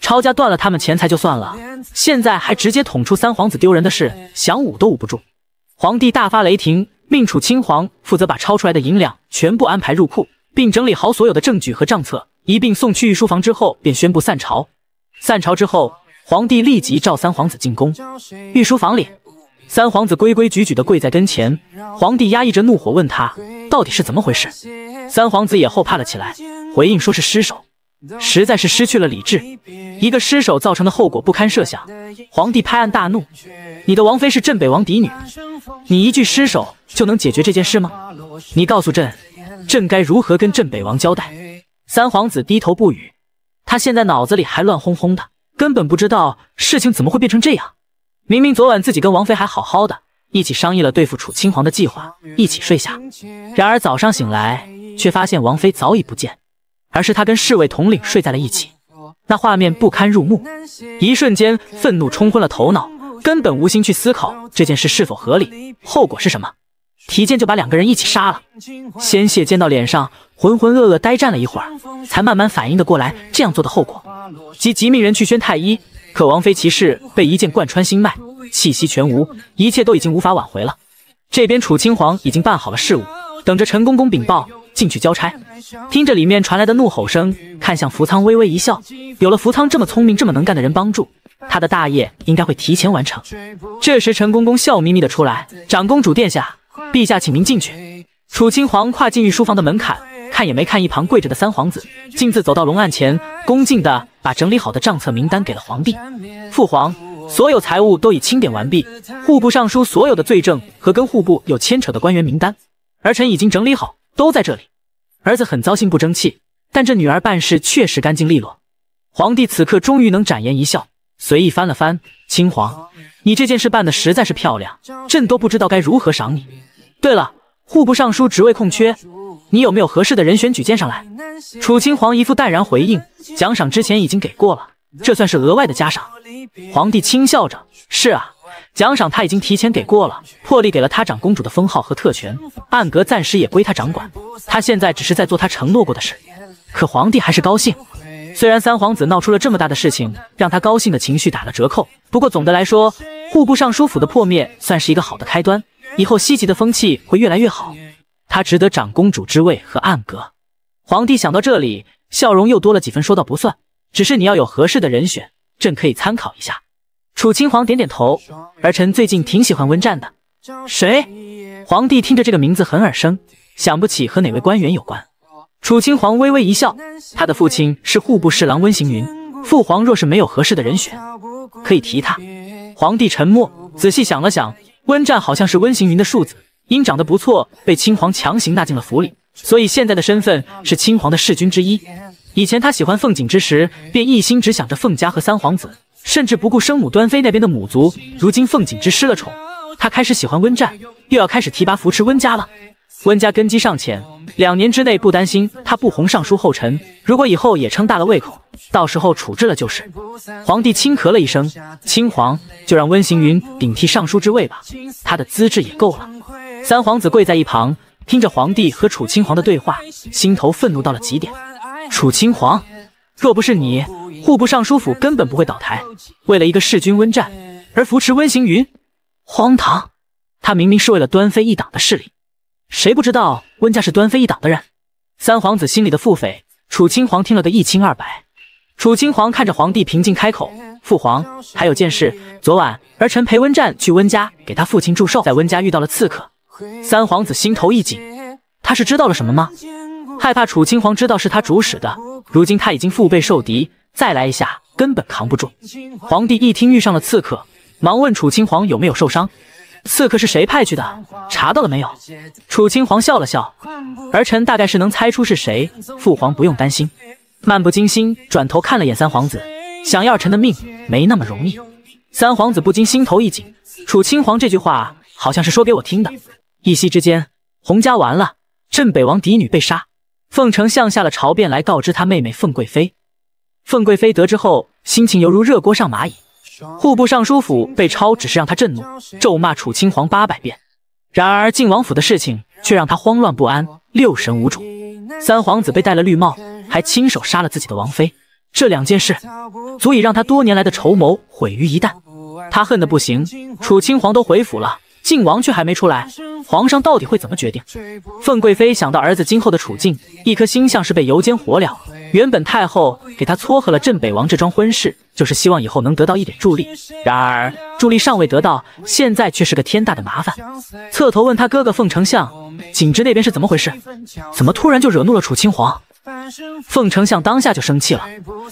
抄家断了他们钱财就算了，现在还直接捅出三皇子丢人的事，想捂都捂不住。皇帝大发雷霆。令楚青皇负责把抄出来的银两全部安排入库，并整理好所有的证据和账册，一并送去御书房之后，便宣布散朝。散朝之后，皇帝立即召三皇子进宫。御书房里，三皇子规规矩矩地跪在跟前。皇帝压抑着怒火问他，到底是怎么回事？三皇子也后怕了起来，回应说是失手，实在是失去了理智。一个失手造成的后果不堪设想。皇帝拍案大怒：“你的王妃是镇北王嫡女，你一句失手。”就能解决这件事吗？你告诉朕，朕该如何跟镇北王交代？三皇子低头不语，他现在脑子里还乱哄哄的，根本不知道事情怎么会变成这样。明明昨晚自己跟王妃还好好的，一起商议了对付楚清皇的计划，一起睡下。然而早上醒来，却发现王妃早已不见，而是他跟侍卫统领睡在了一起，那画面不堪入目。一瞬间，愤怒冲昏了头脑，根本无心去思考这件事是否合理，后果是什么。提剑就把两个人一起杀了，鲜血溅到脸上，浑浑噩噩呆站了一会儿，才慢慢反应的过来，这样做的后果。急急命人去宣太医，可王妃骑士被一剑贯穿心脉，气息全无，一切都已经无法挽回了。这边楚青皇已经办好了事务，等着陈公公禀报进去交差。听着里面传来的怒吼声，看向扶仓，微微一笑，有了扶仓这么聪明、这么能干的人帮助，他的大业应该会提前完成。这时陈公公笑眯眯的出来，长公主殿下。陛下，请您进去。楚清皇跨进御书房的门槛，看也没看一旁跪着的三皇子，径自走到龙案前，恭敬地把整理好的账册名单给了皇帝。父皇，所有财物都已清点完毕，户部尚书所有的罪证和跟户部有牵扯的官员名单，儿臣已经整理好，都在这里。儿子很糟心，不争气，但这女儿办事确实干净利落。皇帝此刻终于能展颜一笑，随意翻了翻，清皇。你这件事办得实在是漂亮，朕都不知道该如何赏你。对了，户部尚书职位空缺，你有没有合适的人选举荐上来？楚清皇一副淡然回应，奖赏之前已经给过了，这算是额外的加赏。皇帝轻笑着，是啊，奖赏他已经提前给过了，破例给了他长公主的封号和特权，暗格暂时也归他掌管。他现在只是在做他承诺过的事，可皇帝还是高兴。虽然三皇子闹出了这么大的事情，让他高兴的情绪打了折扣。不过总的来说，户部尚书府的破灭算是一个好的开端，以后西岐的风气会越来越好。他值得长公主之位和暗格。皇帝想到这里，笑容又多了几分，说道：“不算，只是你要有合适的人选，朕可以参考一下。”楚青皇点点头，儿臣最近挺喜欢温战的。谁？皇帝听着这个名字很耳生，想不起和哪位官员有关。楚青皇微微一笑，他的父亲是户部侍郎温行云。父皇若是没有合适的人选，可以提他。皇帝沉默，仔细想了想，温战好像是温行云的庶子，因长得不错，被青皇强行纳进了府里，所以现在的身份是青皇的侍君之一。以前他喜欢凤锦之时，便一心只想着凤家和三皇子，甚至不顾生母端妃那边的母族。如今凤锦之失了宠，他开始喜欢温战，又要开始提拔扶持温家了。温家根基尚浅，两年之内不担心他不红尚书后尘。如果以后也撑大了胃口，到时候处置了就是。皇帝轻咳了一声，清皇就让温行云顶替尚书之位吧，他的资质也够了。三皇子跪在一旁，听着皇帝和楚清皇的对话，心头愤怒到了极点。楚清皇，若不是你，户部尚书府根本不会倒台。为了一个弑君温战而扶持温行云，荒唐！他明明是为了端妃一党的势力。谁不知道温家是端妃一党的人？三皇子心里的腹诽，楚清皇听了个一清二白。楚清皇看着皇帝平静开口：“父皇，还有件事，昨晚儿臣陪温战去温家给他父亲祝寿，在温家遇到了刺客。”三皇子心头一紧，他是知道了什么吗？害怕楚清皇知道是他主使的，如今他已经腹背受敌，再来一下根本扛不住。皇帝一听遇上了刺客，忙问楚清皇有没有受伤。刺客是谁派去的？查到了没有？楚青皇笑了笑，儿臣大概是能猜出是谁。父皇不用担心。漫不经心转头看了眼三皇子，想要臣的命没那么容易。三皇子不禁心头一紧。楚青皇这句话好像是说给我听的。一夕之间，洪家完了。镇北王嫡女被杀，凤城向下了朝便来告知他妹妹凤贵妃。凤贵妃得知后，心情犹如热锅上蚂蚁。户部尚书府被抄，只是让他震怒，咒骂楚清皇八百遍；然而靖王府的事情却让他慌乱不安，六神无主。三皇子被戴了绿帽，还亲手杀了自己的王妃，这两件事足以让他多年来的筹谋毁于一旦。他恨得不行。楚清皇都回府了，靖王却还没出来，皇上到底会怎么决定？凤贵妃想到儿子今后的处境，一颗心像是被油煎火燎。原本太后给他撮合了镇北王这桩婚事，就是希望以后能得到一点助力。然而助力尚未得到，现在却是个天大的麻烦。侧头问他哥哥凤丞相：“景之那边是怎么回事？怎么突然就惹怒了楚清皇？”凤丞相当下就生气了，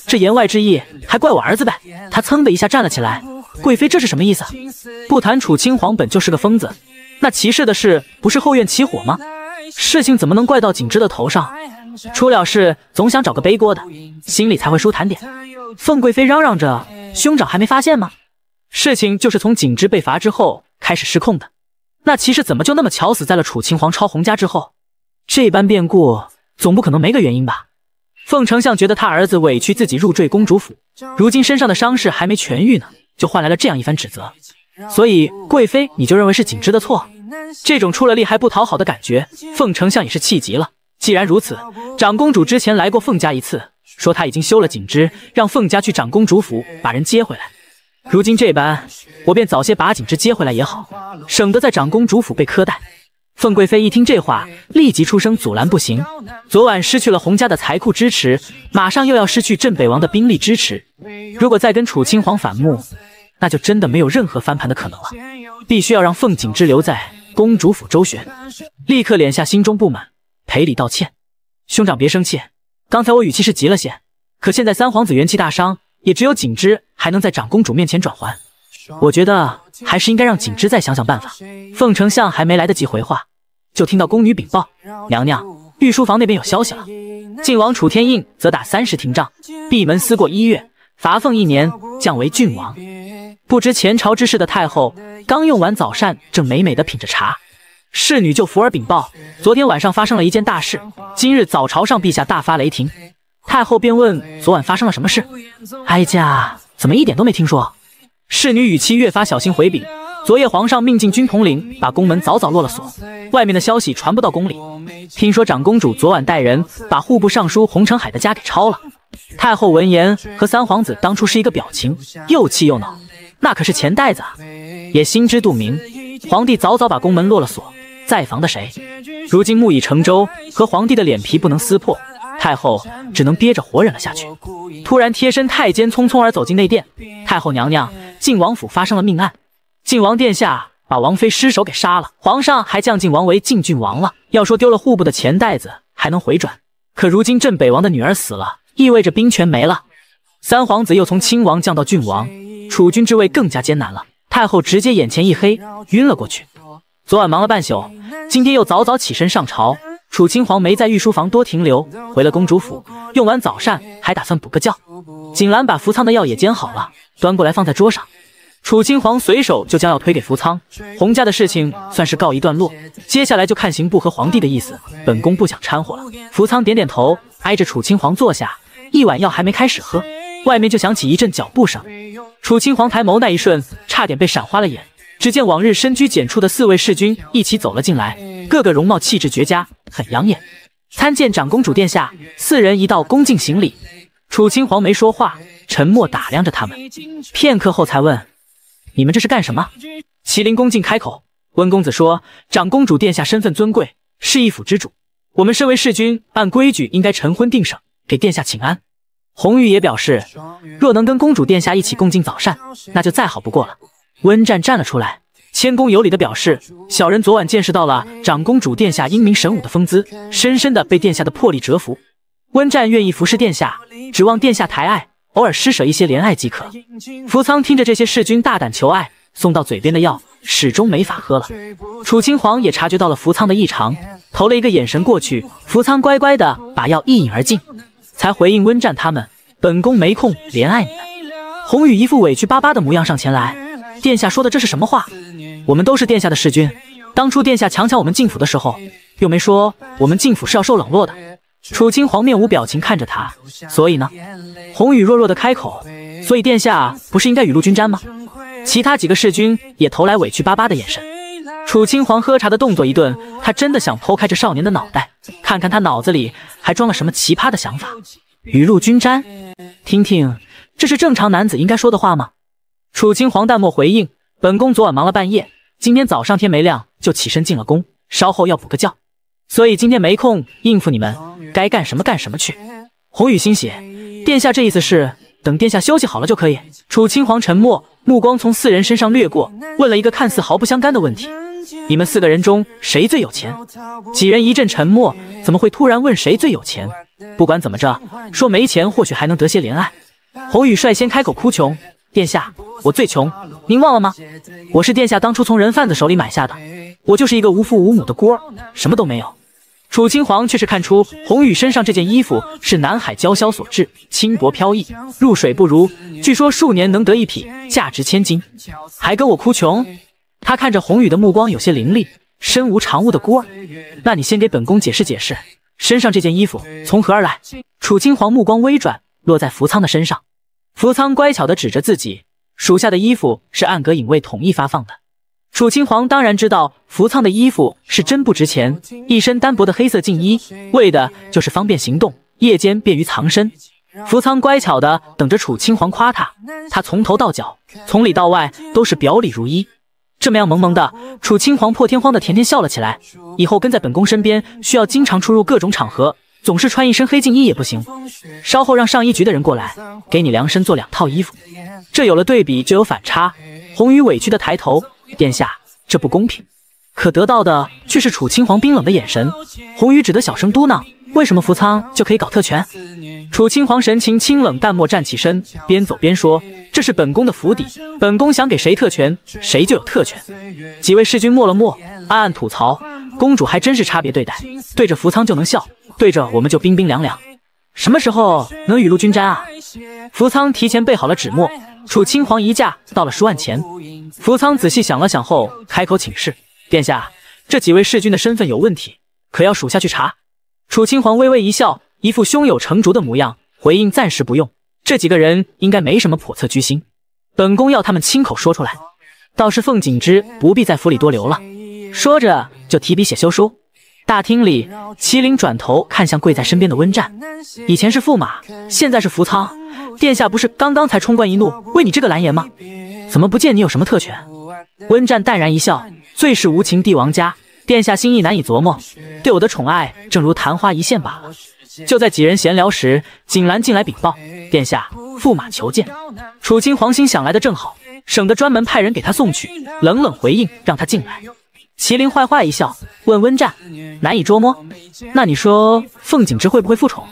这言外之意还怪我儿子呗？他噌的一下站了起来：“贵妃这是什么意思？不谈楚清皇本就是个疯子，那骑士的事不是后院起火吗？事情怎么能怪到景之的头上？”出了事，总想找个背锅的，心里才会舒坦点。凤贵妃嚷嚷着：“兄长还没发现吗？事情就是从景之被罚之后开始失控的。那骑士怎么就那么巧死在了楚秦皇抄洪家之后？这般变故，总不可能没个原因吧？”凤丞相觉得他儿子委屈自己入赘公主府，如今身上的伤势还没痊愈呢，就换来了这样一番指责。所以贵妃，你就认为是景之的错？这种出了力还不讨好的感觉，凤丞相也是气极了。既然如此，长公主之前来过凤家一次，说她已经休了景之，让凤家去长公主府把人接回来。如今这般，我便早些把景之接回来也好，省得在长公主府被苛待。凤贵妃一听这话，立即出声阻拦：“不行！昨晚失去了洪家的财库支持，马上又要失去镇北王的兵力支持，如果再跟楚亲皇反目，那就真的没有任何翻盘的可能了。必须要让凤景之留在公主府周旋。”立刻敛下心中不满。赔礼道歉，兄长别生气，刚才我语气是急了些，可现在三皇子元气大伤，也只有景之还能在长公主面前转还。我觉得还是应该让景之再想想办法。凤丞相还没来得及回话，就听到宫女禀报，娘娘，御书房那边有消息了，晋王楚天印则打三十廷杖，闭门思过一月，罚俸一年，降为郡王。不知前朝之事的太后刚用完早膳，正美美的品着茶。侍女就福尔禀报，昨天晚上发生了一件大事。今日早朝上，陛下大发雷霆，太后便问昨晚发生了什么事。哀家怎么一点都没听说？侍女语气越发小心回禀，昨夜皇上命禁军统领把宫门早早落了锁，外面的消息传不到宫里。听说长公主昨晚带人把户部尚书洪承海的家给抄了。太后闻言和三皇子当初是一个表情，又气又恼，那可是钱袋子啊，也心知肚明，皇帝早早把宫门落了锁。在防的谁？如今木已成舟，和皇帝的脸皮不能撕破，太后只能憋着活忍了下去。突然，贴身太监匆匆而走进内殿：“太后娘娘，靖王府发生了命案，靖王殿下把王妃失手给杀了，皇上还降晋王为靖郡王了。要说丢了户部的钱袋子还能回转，可如今镇北王的女儿死了，意味着兵权没了，三皇子又从亲王降到郡王，储君之位更加艰难了。太后直接眼前一黑，晕了过去。”昨晚忙了半宿，今天又早早起身上朝。楚青皇没在御书房多停留，回了公主府，用完早膳还打算补个觉。锦兰把福仓的药也煎好了，端过来放在桌上。楚青皇随手就将药推给福仓。洪家的事情算是告一段落，接下来就看刑部和皇帝的意思，本宫不想掺和了。福仓点点头，挨着楚青皇坐下，一碗药还没开始喝，外面就响起一阵脚步声。楚青皇抬眸那一瞬，差点被闪花了眼。只见往日深居简出的四位侍君一起走了进来，个个容貌气质绝佳，很养眼。参见长公主殿下！四人一道恭敬行礼。楚青皇没说话，沉默打量着他们，片刻后才问：“你们这是干什么？”麒麟恭敬开口：“温公子说，长公主殿下身份尊贵，是一府之主，我们身为侍君，按规矩应该晨昏定省，给殿下请安。”红玉也表示：“若能跟公主殿下一起共进早膳，那就再好不过了。”温战站了出来，谦恭有礼的表示：“小人昨晚见识到了长公主殿下英明神武的风姿，深深的被殿下的魄力折服。温战愿意服侍殿下，指望殿下抬爱，偶尔施舍一些怜爱即可。”扶仓听着这些侍君大胆求爱，送到嘴边的药始终没法喝了。楚青皇也察觉到了扶仓的异常，投了一个眼神过去。扶仓乖乖的把药一饮而尽，才回应温战他们：“本宫没空怜爱你们。”红雨一副委屈巴巴的模样上前来。殿下说的这是什么话？我们都是殿下的世君，当初殿下强抢我们进府的时候，又没说我们进府是要受冷落的。楚青皇面无表情看着他，所以呢？红雨弱弱的开口，所以殿下不是应该雨露均沾吗？其他几个世君也投来委屈巴巴的眼神。楚青皇喝茶的动作一顿，他真的想剖开这少年的脑袋，看看他脑子里还装了什么奇葩的想法。雨露均沾，听听，这是正常男子应该说的话吗？楚青皇淡漠回应：“本宫昨晚忙了半夜，今天早上天没亮就起身进了宫，稍后要补个觉，所以今天没空应付你们，该干什么干什么去。”红雨心血，殿下这意思是等殿下休息好了就可以。楚青皇沉默，目光从四人身上掠过，问了一个看似毫不相干的问题：“你们四个人中谁最有钱？”几人一阵沉默。怎么会突然问谁最有钱？不管怎么着，说没钱或许还能得些怜爱。红雨率先开口哭穷。殿下，我最穷，您忘了吗？我是殿下当初从人贩子手里买下的，我就是一个无父无母的孤儿，什么都没有。楚青皇却是看出红雨身上这件衣服是南海娇绡所制，轻薄飘逸，入水不如，据说数年能得一匹，价值千金。还跟我哭穷？他看着红雨的目光有些凌厉。身无长物的孤儿，那你先给本宫解释解释，身上这件衣服从何而来？楚青皇目光微转，落在扶苍的身上。扶仓乖巧的指着自己属下的衣服是暗格隐卫统一发放的。楚青皇当然知道扶仓的衣服是真不值钱，一身单薄的黑色劲衣，为的就是方便行动，夜间便于藏身。扶仓乖巧的等着楚青皇夸他，他从头到脚，从里到外都是表里如一，这么样萌萌的。楚青皇破天荒的甜甜笑了起来，以后跟在本宫身边，需要经常出入各种场合。总是穿一身黑劲衣也不行，稍后让上衣局的人过来给你量身做两套衣服。这有了对比就有反差。红宇委屈的抬头，殿下，这不公平。可得到的却是楚青皇冰冷的眼神。红宇只得小声嘟囔：为什么扶仓就可以搞特权？楚清皇神情清冷淡漠，站起身，边走边说：这是本宫的府邸，本宫想给谁特权，谁就有特权。几位侍君默了默，暗暗吐槽：公主还真是差别对待，对着扶仓就能笑。对着我们就冰冰凉凉，什么时候能雨露均沾啊？福仓提前备好了纸墨，楚青皇一驾到了书案前，福仓仔细想了想后，开口请示：“殿下，这几位世君的身份有问题，可要属下去查？”楚青皇微微一笑，一副胸有成竹的模样，回应：“暂时不用，这几个人应该没什么叵测居心，本宫要他们亲口说出来。倒是凤景之不必在府里多留了。”说着就提笔写休书。大厅里，麒麟转头看向跪在身边的温战，以前是驸马，现在是扶桑殿下，不是刚刚才冲冠一怒为你这个蓝颜吗？怎么不见你有什么特权？温战淡然一笑，最是无情帝王家，殿下心意难以琢磨，对我的宠爱正如昙花一现罢了。就在几人闲聊时，锦兰进来禀报，殿下，驸马求见。楚青皇心想来的正好，省得专门派人给他送去，冷冷回应，让他进来。麒麟坏坏一笑，问温战：“难以捉摸，那你说凤景之会不会复宠？”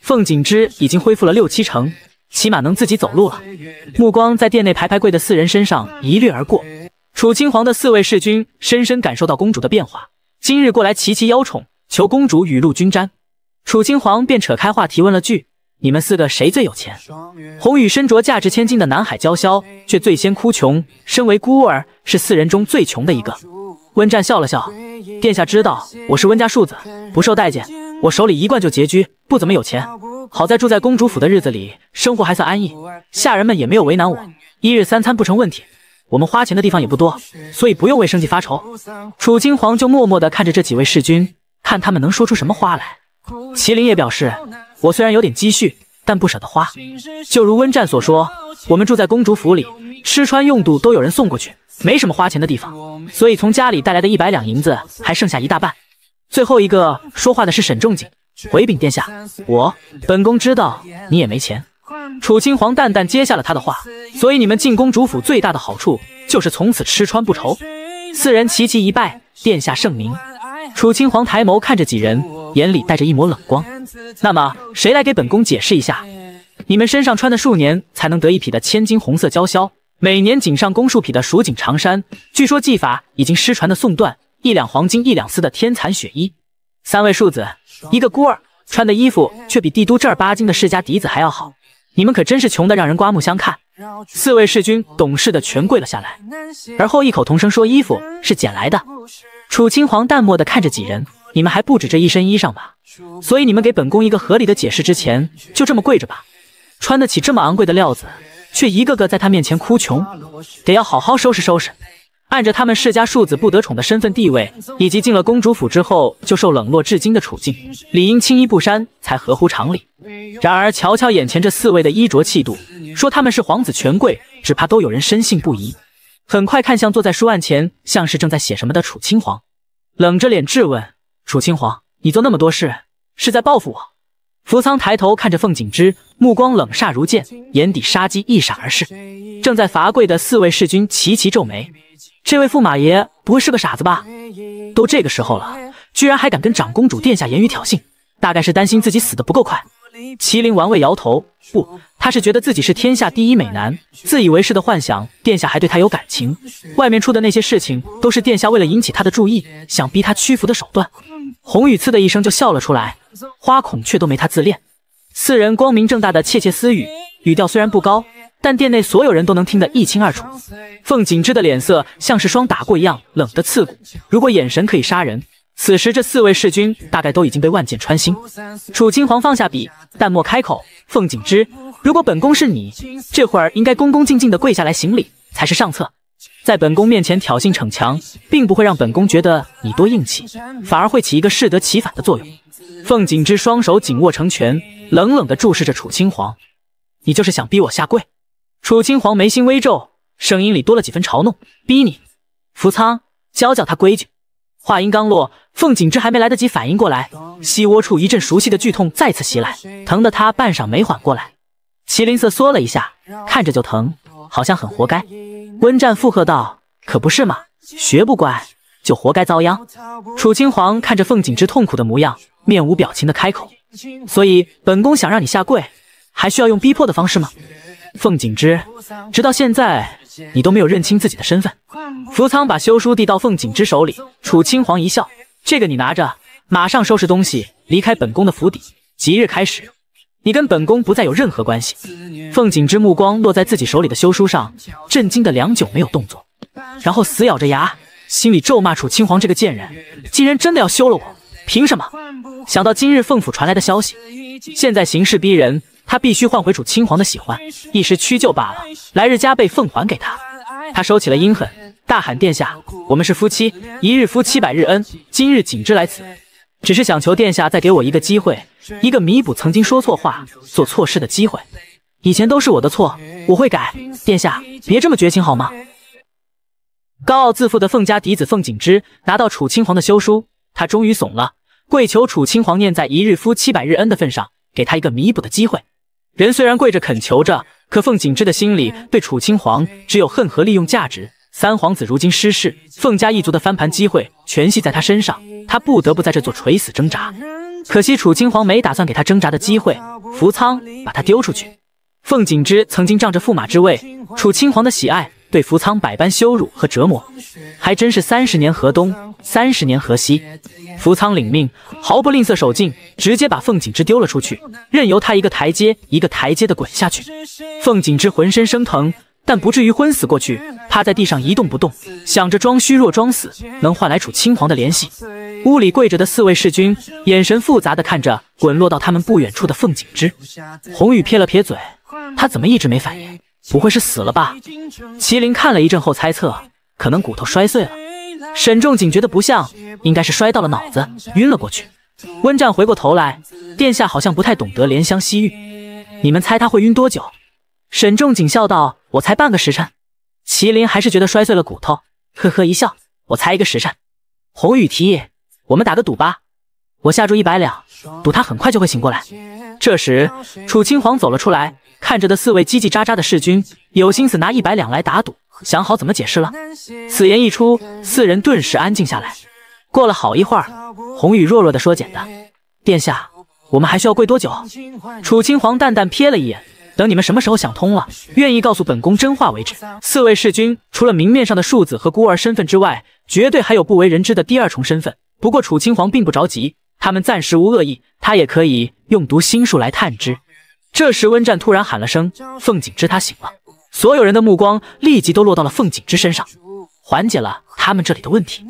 凤景之已经恢复了六七成，起码能自己走路了。目光在殿内排排跪的四人身上一掠而过。楚青皇的四位侍君深深感受到公主的变化，今日过来齐齐邀宠，求公主雨露均沾。楚青皇便扯开话题问了句：“你们四个谁最有钱？”红雨身着价值千金的南海娇绡，却最先哭穷。身为孤儿，是四人中最穷的一个。温战笑了笑，殿下知道我是温家庶子，不受待见。我手里一贯就拮据，不怎么有钱。好在住在公主府的日子里，生活还算安逸，下人们也没有为难我，一日三餐不成问题。我们花钱的地方也不多，所以不用为生计发愁。楚青皇就默默地看着这几位世君，看他们能说出什么话来。麒麟也表示，我虽然有点积蓄，但不舍得花。就如温战所说，我们住在公主府里。吃穿用度都有人送过去，没什么花钱的地方，所以从家里带来的一百两银子还剩下一大半。最后一个说话的是沈仲景，回禀殿下，我本宫知道你也没钱。楚青皇淡淡接下了他的话，所以你们进宫主府最大的好处就是从此吃穿不愁。四人齐齐一拜，殿下圣明。楚青皇抬眸看着几人，眼里带着一抹冷光。那么谁来给本宫解释一下，你们身上穿的数年才能得一匹的千金红色娇绡？每年锦上公数匹的蜀锦长衫，据说技法已经失传的宋缎，一两黄金一两丝的天蚕雪衣，三位庶子，一个孤儿穿的衣服却比帝都正儿八经的世家嫡子还要好，你们可真是穷的让人刮目相看。四位世君懂事的全跪了下来，而后异口同声说衣服是捡来的。楚青皇淡漠的看着几人，你们还不止这一身衣裳吧？所以你们给本宫一个合理的解释之前，就这么跪着吧。穿得起这么昂贵的料子。却一个个在他面前哭穷，得要好好收拾收拾。按着他们世家庶子不得宠的身份地位，以及进了公主府之后就受冷落至今的处境，理应青衣不衫才合乎常理。然而，瞧瞧眼前这四位的衣着气度，说他们是皇子权贵，只怕都有人深信不疑。很快看向坐在书案前，像是正在写什么的楚青皇，冷着脸质问：“楚青皇，你做那么多事，是在报复我？”扶桑抬头看着凤景之，目光冷煞如剑，眼底杀机一闪而逝。正在罚跪的四位侍君齐齐皱眉：“这位驸马爷不会是个傻子吧？都这个时候了，居然还敢跟长公主殿下言语挑衅，大概是担心自己死得不够快。”麒麟玩味摇头：“不，他是觉得自己是天下第一美男，自以为是的幻想殿下还对他有感情。外面出的那些事情，都是殿下为了引起他的注意，想逼他屈服的手段。”红羽刺的一声就笑了出来。花孔雀都没他自恋，四人光明正大的窃窃私语，语调虽然不高，但店内所有人都能听得一清二楚。凤锦之的脸色像是霜打过一样冷的刺骨，如果眼神可以杀人，此时这四位世君大概都已经被万箭穿心。楚青皇放下笔，淡漠开口：“凤锦之，如果本宫是你，这会儿应该恭恭敬敬的跪下来行礼，才是上策。”在本宫面前挑衅逞强，并不会让本宫觉得你多硬气，反而会起一个适得其反的作用。凤锦之双手紧握成拳，冷冷地注视着楚青皇：“你就是想逼我下跪？”楚青皇眉心微皱，声音里多了几分嘲弄：“逼你，扶仓，教教他规矩。”话音刚落，凤锦之还没来得及反应过来，膝窝处一阵熟悉的剧痛再次袭来，疼得他半晌没缓过来。麒麟色缩了一下，看着就疼，好像很活该。温战附和道：“可不是嘛，学不乖就活该遭殃。”楚青皇看着凤锦之痛苦的模样，面无表情的开口：“所以本宫想让你下跪，还需要用逼迫的方式吗？”凤锦之，直到现在你都没有认清自己的身份。扶桑把休书递到凤锦之手里，楚青皇一笑：“这个你拿着，马上收拾东西离开本宫的府邸，即日开始。”你跟本宫不再有任何关系。凤锦之目光落在自己手里的休书上，震惊的良久没有动作，然后死咬着牙，心里咒骂楚青皇这个贱人，竟然真的要休了我，凭什么？想到今日凤府传来的消息，现在形势逼人，他必须换回楚青皇的喜欢，一时屈就罢了，来日加倍奉还给他。他收起了阴狠，大喊殿下，我们是夫妻，一日夫妻百日恩，今日锦之来此。只是想求殿下再给我一个机会，一个弥补曾经说错话、做错事的机会。以前都是我的错，我会改。殿下，别这么绝情好吗？高傲自负的凤家嫡子凤景之拿到楚清皇的休书，他终于怂了，跪求楚清皇念在一日夫妻百日恩的份上，给他一个弥补的机会。人虽然跪着恳求着，可凤景之的心里对楚清皇只有恨和利用价值。三皇子如今失势，凤家一族的翻盘机会全系在他身上，他不得不在这做垂死挣扎。可惜楚青皇没打算给他挣扎的机会，扶仓把他丢出去。凤锦之曾经仗着驸马之位、楚青皇的喜爱，对扶仓百般羞辱和折磨，还真是三十年河东，三十年河西。扶仓领命，毫不吝啬手劲，直接把凤锦之丢了出去，任由他一个台阶一个台阶的滚下去。凤锦之浑身生疼。但不至于昏死过去，趴在地上一动不动，想着装虚弱装死能换来楚青皇的怜惜。屋里跪着的四位侍君，眼神复杂的看着滚落到他们不远处的凤景之。红雨撇了撇嘴，他怎么一直没反应？不会是死了吧？麒麟看了一阵后猜测，可能骨头摔碎了。沈仲景觉得不像，应该是摔到了脑子，晕了过去。温战回过头来，殿下好像不太懂得怜香惜玉，你们猜他会晕多久？沈仲景笑道：“我才半个时辰。”麒麟还是觉得摔碎了骨头，呵呵一笑：“我才一个时辰。”红雨提议：“我们打个赌吧，我下注一百两，赌他很快就会醒过来。”这时，楚青皇走了出来，看着的四位叽叽喳喳的侍君，有心思拿一百两来打赌，想好怎么解释了。此言一出，四人顿时安静下来。过了好一会儿，红雨弱弱的说：“简单，殿下，我们还需要跪多久？”楚青皇淡淡瞥了一眼。等你们什么时候想通了，愿意告诉本宫真话为止。四位世君除了明面上的庶子和孤儿身份之外，绝对还有不为人知的第二重身份。不过楚青皇并不着急，他们暂时无恶意，他也可以用读心术来探知。这时温战突然喊了声：“凤锦之，他醒了！”所有人的目光立即都落到了凤锦之身上，缓解了他们这里的问题。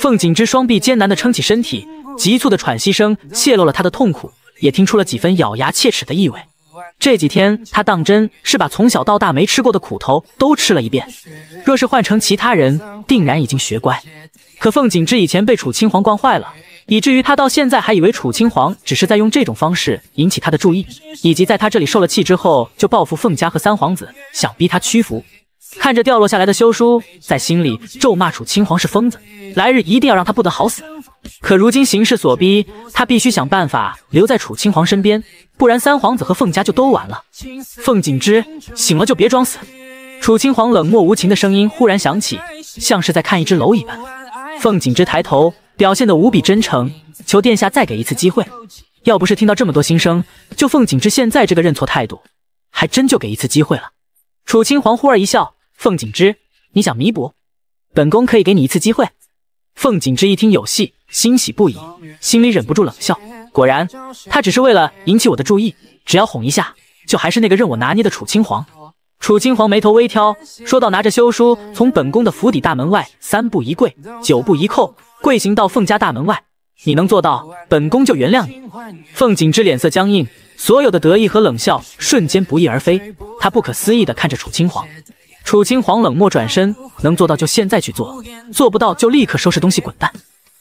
凤锦之双臂艰难地撑起身体，急促的喘息声泄露了他的痛苦，也听出了几分咬牙切齿的意味。这几天，他当真是把从小到大没吃过的苦头都吃了一遍。若是换成其他人，定然已经学乖。可凤锦之以前被楚青皇惯坏了，以至于他到现在还以为楚青皇只是在用这种方式引起他的注意，以及在他这里受了气之后就报复凤家和三皇子，想逼他屈服。看着掉落下来的休书，在心里咒骂楚青皇是疯子，来日一定要让他不得好死。可如今形势所逼，他必须想办法留在楚清皇身边，不然三皇子和凤家就都完了。凤景之醒了就别装死。楚清皇冷漠无情的声音忽然响起，像是在看一只蝼蚁般。凤景之抬头，表现得无比真诚，求殿下再给一次机会。要不是听到这么多心声，就凤景之现在这个认错态度，还真就给一次机会了。楚清皇忽而一笑：“凤景之，你想弥补，本宫可以给你一次机会。”凤景之一听有戏。欣喜不已，心里忍不住冷笑。果然，他只是为了引起我的注意，只要哄一下，就还是那个任我拿捏的楚青皇。楚青皇眉头微挑，说道：“拿着休书，从本宫的府邸大门外三步一跪，九步一叩，跪行到凤家大门外，你能做到，本宫就原谅你。”凤锦之脸色僵硬，所有的得意和冷笑瞬间不翼而飞。他不可思议地看着楚青皇，楚青皇冷漠转身：“能做到就现在去做，做不到就立刻收拾东西滚蛋。”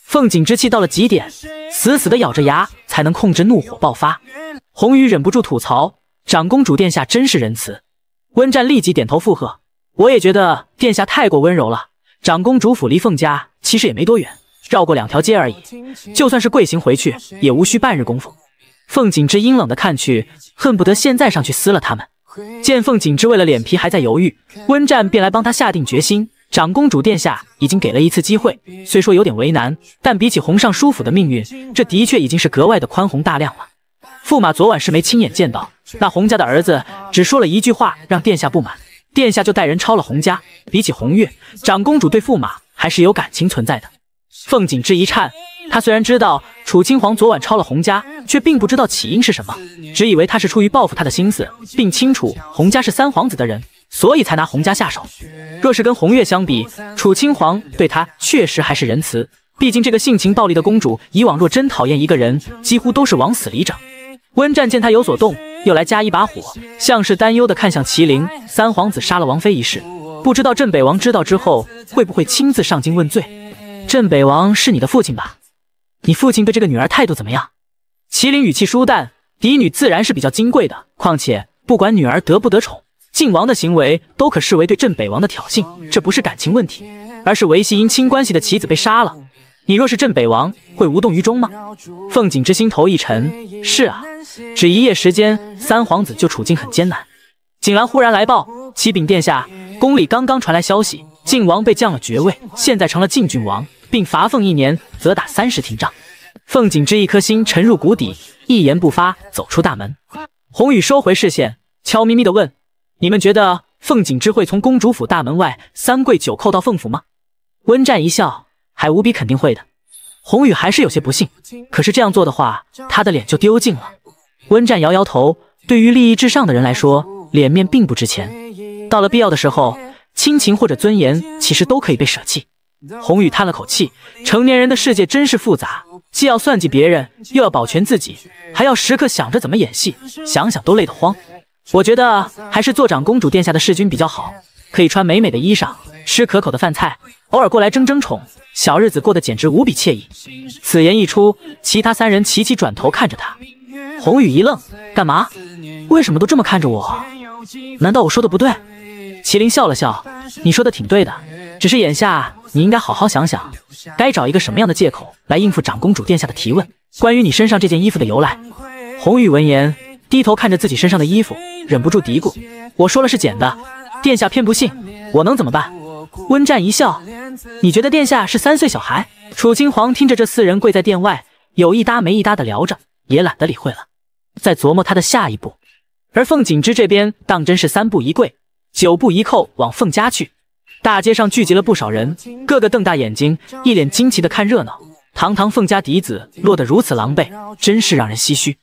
凤锦之气到了极点，死死的咬着牙才能控制怒火爆发。红雨忍不住吐槽：“长公主殿下真是仁慈。”温战立即点头附和：“我也觉得殿下太过温柔了。”长公主府离凤家其实也没多远，绕过两条街而已，就算是跪行回去也无需半日功夫。凤锦之阴冷的看去，恨不得现在上去撕了他们。见凤锦之为了脸皮还在犹豫，温战便来帮他下定决心。长公主殿下已经给了一次机会，虽说有点为难，但比起洪尚书府的命运，这的确已经是格外的宽宏大量了。驸马昨晚是没亲眼见到那洪家的儿子，只说了一句话让殿下不满，殿下就带人抄了洪家。比起洪月，长公主对驸马还是有感情存在的。凤锦之一颤，他虽然知道楚青皇昨晚抄了洪家，却并不知道起因是什么，只以为他是出于报复他的心思，并清楚洪家是三皇子的人。所以才拿洪家下手。若是跟洪月相比，楚青皇对她确实还是仁慈。毕竟这个性情暴力的公主，以往若真讨厌一个人，几乎都是往死里整。温战见他有所动，又来加一把火，像是担忧的看向麒麟。三皇子杀了王妃一事，不知道镇北王知道之后，会不会亲自上京问罪？镇北王是你的父亲吧？你父亲对这个女儿态度怎么样？麒麟语气疏淡，嫡女自然是比较金贵的。况且不管女儿得不得宠。靖王的行为都可视为对镇北王的挑衅，这不是感情问题，而是维系姻亲关系的棋子被杀了。你若是镇北王，会无动于衷吗？凤锦之心头一沉。是啊，只一夜时间，三皇子就处境很艰难。锦兰忽然来报，启禀殿下，宫里刚刚传来消息，靖王被降了爵位，现在成了禁郡王，并罚俸一年，则打三十廷杖。凤锦之一颗心沉入谷底，一言不发走出大门。红雨收回视线，悄咪咪地问。你们觉得凤景之会从公主府大门外三跪九叩到凤府吗？温战一笑，还无比肯定会的。红宇还是有些不信，可是这样做的话，他的脸就丢尽了。温战摇摇头，对于利益至上的人来说，脸面并不值钱。到了必要的时候，亲情或者尊严其实都可以被舍弃。红宇叹了口气，成年人的世界真是复杂，既要算计别人，又要保全自己，还要时刻想着怎么演戏，想想都累得慌。我觉得还是做长公主殿下的侍君比较好，可以穿美美的衣裳，吃可口的饭菜，偶尔过来争争宠，小日子过得简直无比惬意。此言一出，其他三人齐齐转头看着他。红雨一愣，干嘛？为什么都这么看着我？难道我说的不对？麒麟笑了笑，你说的挺对的，只是眼下你应该好好想想，该找一个什么样的借口来应付长公主殿下的提问，关于你身上这件衣服的由来。红雨闻言。低头看着自己身上的衣服，忍不住嘀咕：“我说了是捡的，殿下偏不信，我能怎么办？”温战一笑：“你觉得殿下是三岁小孩？”楚青皇听着这四人跪在殿外，有一搭没一搭的聊着，也懒得理会了，在琢磨他的下一步。而凤锦之这边，当真是三步一跪，九步一叩，往凤家去。大街上聚集了不少人，个个瞪大眼睛，一脸惊奇的看热闹。堂堂凤家嫡子，落得如此狼狈，真是让人唏嘘。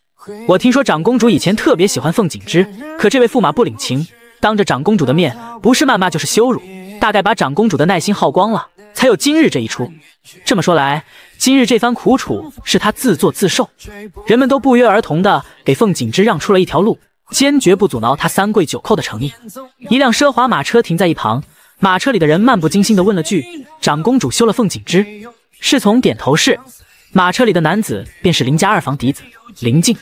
我听说长公主以前特别喜欢凤锦之，可这位驸马不领情，当着长公主的面不是谩骂就是羞辱，大概把长公主的耐心耗光了，才有今日这一出。这么说来，今日这番苦楚是他自作自受。人们都不约而同的给凤锦之让出了一条路，坚决不阻挠他三跪九叩的诚意。一辆奢华马车停在一旁，马车里的人漫不经心的问了句：“长公主休了凤锦之？”侍从点头是。马车里的男子便是林家二房嫡子林静，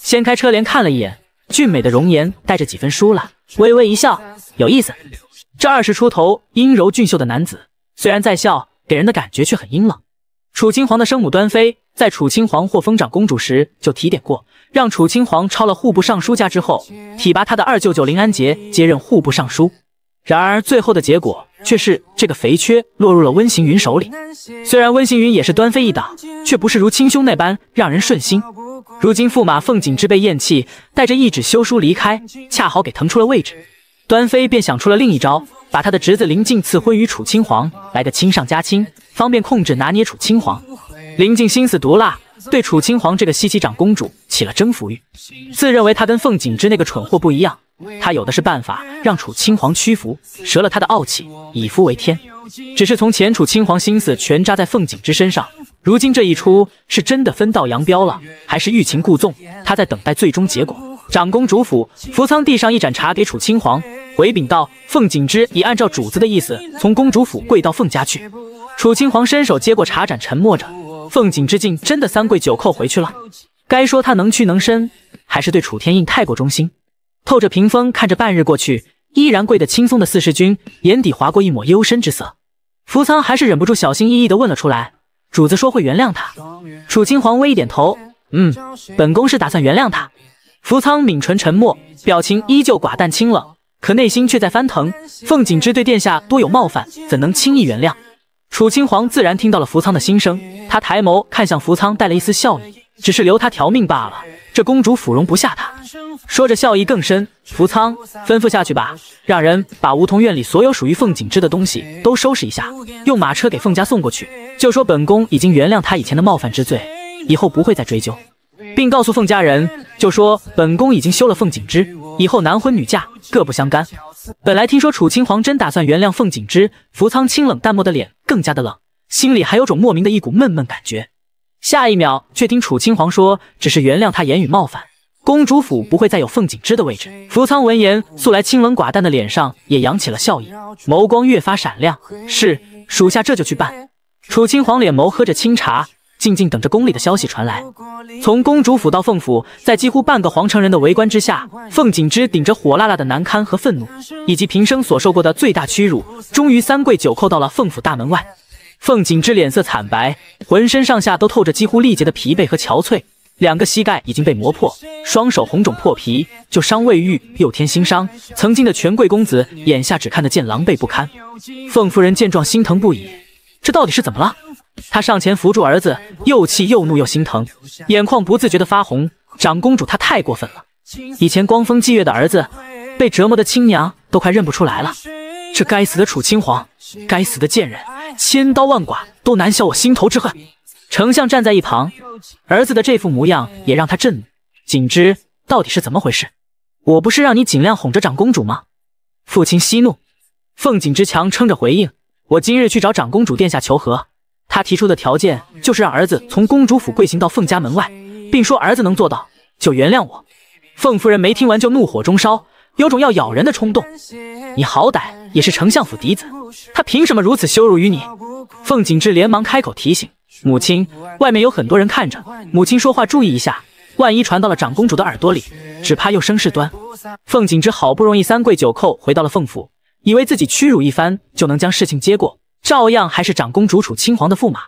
掀开车帘看了一眼，俊美的容颜带着几分疏懒，微微一笑，有意思。这二十出头、阴柔俊秀的男子，虽然在笑，给人的感觉却很阴冷。楚清皇的生母端妃，在楚清皇获封长公主时就提点过，让楚清皇抄了户部尚书家之后，提拔他的二舅舅林安杰接任户部尚书。然而最后的结果。却是这个肥缺落入了温行云手里。虽然温行云也是端妃一党，却不是如亲兄那般让人顺心。如今驸马凤锦之被厌弃，带着一纸休书离开，恰好给腾出了位置。端妃便想出了另一招，把她的侄子林静赐婚于楚青皇，来个亲上加亲，方便控制拿捏楚青皇。林静心思毒辣，对楚青皇这个西岐长公主起了征服欲，自认为他跟凤锦之那个蠢货不一样。他有的是办法让楚青皇屈服，折了他的傲气，以夫为天。只是从前楚青皇心思全扎在凤景之身上，如今这一出是真的分道扬镳了，还是欲擒故纵？他在等待最终结果。长公主府福仓递上一盏茶给楚青皇，回禀道：“凤景之已按照主子的意思，从公主府跪到凤家去。”楚青皇伸手接过茶盏，沉默着。凤景之竟真的三跪九叩回去了？该说他能屈能伸，还是对楚天印太过忠心？透着屏风看着半日过去，依然跪得轻松的四世君眼底划过一抹幽深之色。扶桑还是忍不住小心翼翼的问了出来：“主子说会原谅他？”楚青皇微一点头，嗯，本宫是打算原谅他。扶桑抿唇沉默，表情依旧寡淡清冷，可内心却在翻腾。凤锦之对殿下多有冒犯，怎能轻易原谅？楚青皇自然听到了扶桑的心声，他抬眸看向扶桑，带了一丝笑意。只是留他条命罢了，这公主府容不下他。说着笑意更深。扶仓，吩咐下去吧，让人把梧桐院里所有属于凤景之的东西都收拾一下，用马车给凤家送过去，就说本宫已经原谅他以前的冒犯之罪，以后不会再追究，并告诉凤家人，就说本宫已经休了凤景之，以后男婚女嫁各不相干。本来听说楚青皇真打算原谅凤景之，扶仓清冷淡漠的脸更加的冷，心里还有种莫名的一股闷闷感觉。下一秒，却听楚青皇说：“只是原谅他言语冒犯，公主府不会再有凤锦之的位置。”扶苍闻言，素来清冷寡淡的脸上也扬起了笑意，眸光越发闪亮。是属下这就去办。楚青皇脸眸喝着清茶，静静等着宫里的消息传来。从公主府到凤府，在几乎半个皇城人的围观之下，凤锦之顶着火辣辣的难堪和愤怒，以及平生所受过的最大屈辱，终于三跪九叩到了凤府大门外。凤锦之脸色惨白，浑身上下都透着几乎力竭的疲惫和憔悴，两个膝盖已经被磨破，双手红肿破皮，旧伤未愈又添新伤。曾经的权贵公子，眼下只看得见狼狈不堪。凤夫人见状心疼不已，这到底是怎么了？她上前扶住儿子，又气又怒又心疼，眼眶不自觉的发红。长公主她太过分了，以前光风霁月的儿子，被折磨的亲娘都快认不出来了。这该死的楚青皇，该死的贱人！千刀万剐都难消我心头之恨。丞相站在一旁，儿子的这副模样也让他震怒。景之，到底是怎么回事？我不是让你尽量哄着长公主吗？父亲息怒。凤景之强撑着回应：“我今日去找长公主殿下求和，他提出的条件就是让儿子从公主府跪行到凤家门外，并说儿子能做到就原谅我。”凤夫人没听完就怒火中烧，有种要咬人的冲动。你好歹。也是丞相府嫡子，他凭什么如此羞辱于你？凤锦之连忙开口提醒母亲：“外面有很多人看着，母亲说话注意一下，万一传到了长公主的耳朵里，只怕又生事端。”凤锦之好不容易三跪九叩回到了凤府，以为自己屈辱一番就能将事情接过，照样还是长公主楚青皇的驸马，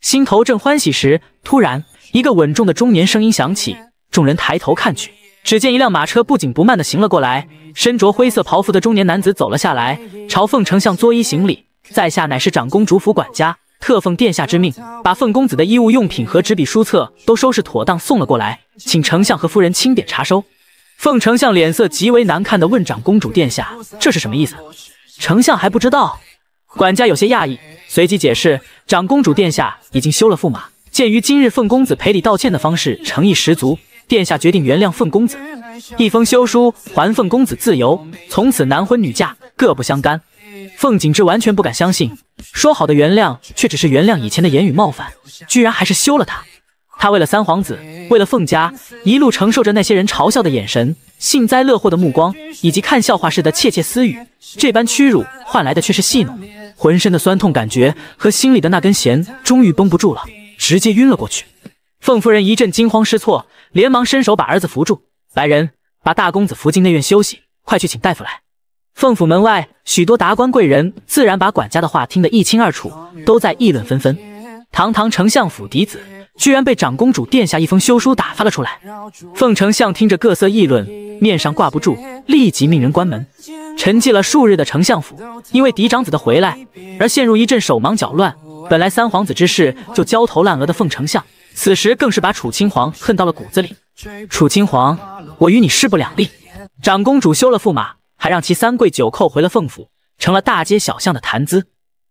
心头正欢喜时，突然一个稳重的中年声音响起，众人抬头看去。只见一辆马车不紧不慢地行了过来，身着灰色袍服的中年男子走了下来，朝凤丞相作揖行礼：“在下乃是长公主府管家，特奉殿下之命，把凤公子的衣物用品和纸笔书册都收拾妥当，送了过来，请丞相和夫人清点查收。”凤丞相脸色极为难看地问：“长公主殿下，这是什么意思？”丞相还不知道，管家有些讶异，随即解释：“长公主殿下已经休了驸马，鉴于今日凤公子赔礼道歉的方式诚意十足。”殿下决定原谅凤公子，一封休书还凤公子自由，从此男婚女嫁各不相干。凤景之完全不敢相信，说好的原谅却只是原谅以前的言语冒犯，居然还是休了他。他为了三皇子，为了凤家，一路承受着那些人嘲笑的眼神、幸灾乐祸的目光，以及看笑话似的窃窃私语。这般屈辱换来的却是戏弄，浑身的酸痛感觉和心里的那根弦终于绷不住了，直接晕了过去。凤夫人一阵惊慌失措，连忙伸手把儿子扶住。来人，把大公子扶进内院休息。快去请大夫来。凤府门外，许多达官贵人自然把管家的话听得一清二楚，都在议论纷纷。堂堂丞相府嫡子，居然被长公主殿下一封休书打发了出来。凤丞相听着各色议论，面上挂不住，立即命人关门。沉寂了数日的丞相府，因为嫡长子的回来而陷入一阵手忙脚乱。本来三皇子之事就焦头烂额的凤丞相。此时更是把楚青皇恨到了骨子里。楚青皇，我与你势不两立。长公主休了驸马，还让其三跪九叩回了凤府，成了大街小巷的谈资。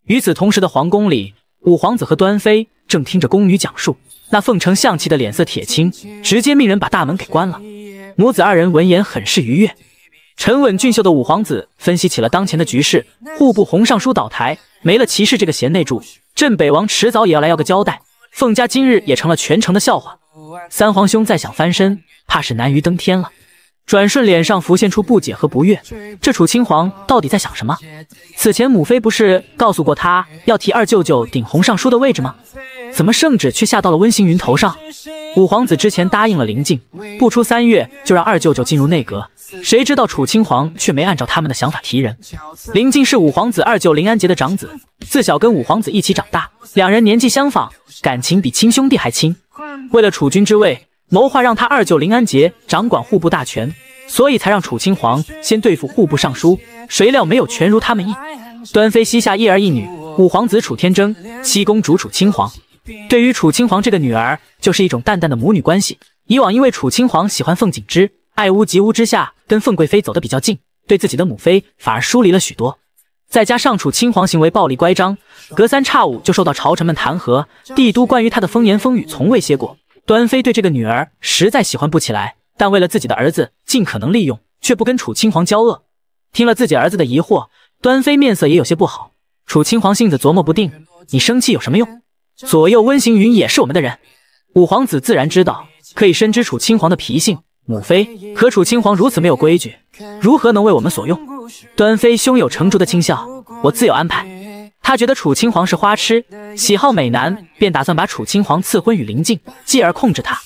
与此同时的皇宫里，五皇子和端妃正听着宫女讲述，那凤城相气的脸色铁青，直接命人把大门给关了。母子二人闻言很是愉悦。沉稳俊秀的五皇子分析起了当前的局势：户部洪尚书倒台，没了骑士这个贤内助，镇北王迟早也要来要个交代。凤家今日也成了全城的笑话，三皇兄再想翻身，怕是难于登天了。转瞬脸上浮现出不解和不悦，这楚青皇到底在想什么？此前母妃不是告诉过他要替二舅舅顶红尚书的位置吗？怎么圣旨却下到了温行云头上？五皇子之前答应了林静，不出三月就让二舅舅进入内阁。谁知道楚清皇却没按照他们的想法提人。林静是五皇子二舅林安杰的长子，自小跟五皇子一起长大，两人年纪相仿，感情比亲兄弟还亲。为了储君之位，谋划让他二舅林安杰掌管户部大权，所以才让楚清皇先对付户部尚书。谁料没有全如他们意。端妃膝下一儿一女，五皇子楚天征，七公主楚清皇。对于楚青皇这个女儿，就是一种淡淡的母女关系。以往因为楚青皇喜欢凤锦之，爱屋及乌之下，跟凤贵妃走得比较近，对自己的母妃反而疏离了许多。再加上楚青皇行为暴力乖张，隔三差五就受到朝臣们弹劾，帝都关于他的风言风语从未歇过。端妃对这个女儿实在喜欢不起来，但为了自己的儿子尽可能利用，却不跟楚青皇交恶。听了自己儿子的疑惑，端妃面色也有些不好。楚青皇性子琢磨不定，你生气有什么用？左右，温行云也是我们的人。五皇子自然知道，可以深知楚青皇的脾性。母妃，可楚青皇如此没有规矩，如何能为我们所用？端妃胸有成竹的轻笑：“我自有安排。”她觉得楚青皇是花痴，喜好美男，便打算把楚青皇赐婚与林静，继而控制他。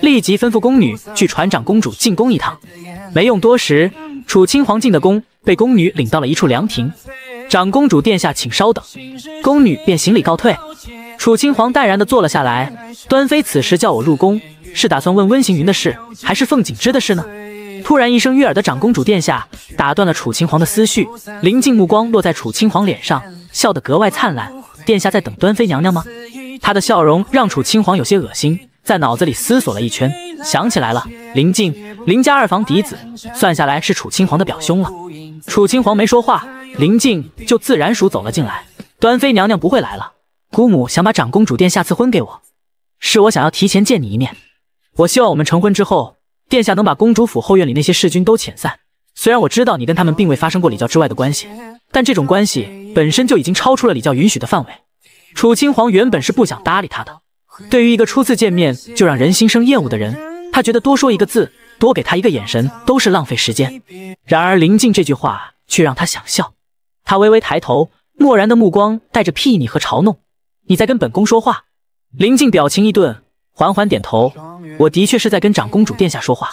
立即吩咐宫女去传长公主进宫一趟。没用多时，楚青皇进的宫，被宫女领到了一处凉亭。长公主殿下，请稍等。宫女便行礼告退。楚青皇淡然地坐了下来，端妃此时叫我入宫，是打算问温行云的事，还是凤锦之的事呢？突然一声悦耳的长公主殿下打断了楚青皇的思绪，林静目光落在楚青皇脸上，笑得格外灿烂。殿下在等端妃娘娘吗？她的笑容让楚青皇有些恶心，在脑子里思索了一圈，想起来了，林静，林家二房嫡子，算下来是楚青皇的表兄了。楚青皇没说话，林静就自然数走了进来。端妃娘娘不会来了。姑母想把长公主殿下赐婚给我，是我想要提前见你一面。我希望我们成婚之后，殿下能把公主府后院里那些侍君都遣散。虽然我知道你跟他们并未发生过礼教之外的关系，但这种关系本身就已经超出了礼教允许的范围。楚青皇原本是不想搭理他的，对于一个初次见面就让人心生厌恶的人，他觉得多说一个字，多给他一个眼神都是浪费时间。然而林静这句话却让他想笑。他微微抬头，漠然的目光带着睥睨和嘲弄。你在跟本宫说话？林静表情一顿，缓缓点头。我的确是在跟长公主殿下说话。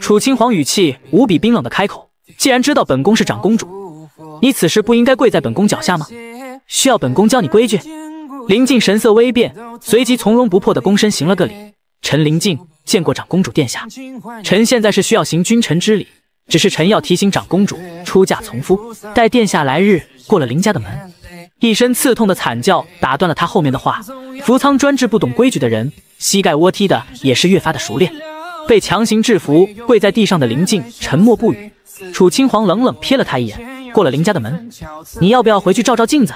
楚青皇语气无比冰冷的开口：“既然知道本宫是长公主，你此时不应该跪在本宫脚下吗？需要本宫教你规矩？”林静神色微变，随即从容不迫的躬身行了个礼：“臣林静见过长公主殿下。臣现在是需要行君臣之礼，只是臣要提醒长公主，出嫁从夫，待殿下来日过了林家的门。”一声刺痛的惨叫打断了他后面的话。扶桑专治不懂规矩的人，膝盖窝踢的也是越发的熟练。被强行制服跪在地上的林静沉默不语。楚青皇冷冷瞥了他一眼，过了林家的门，你要不要回去照照镜子？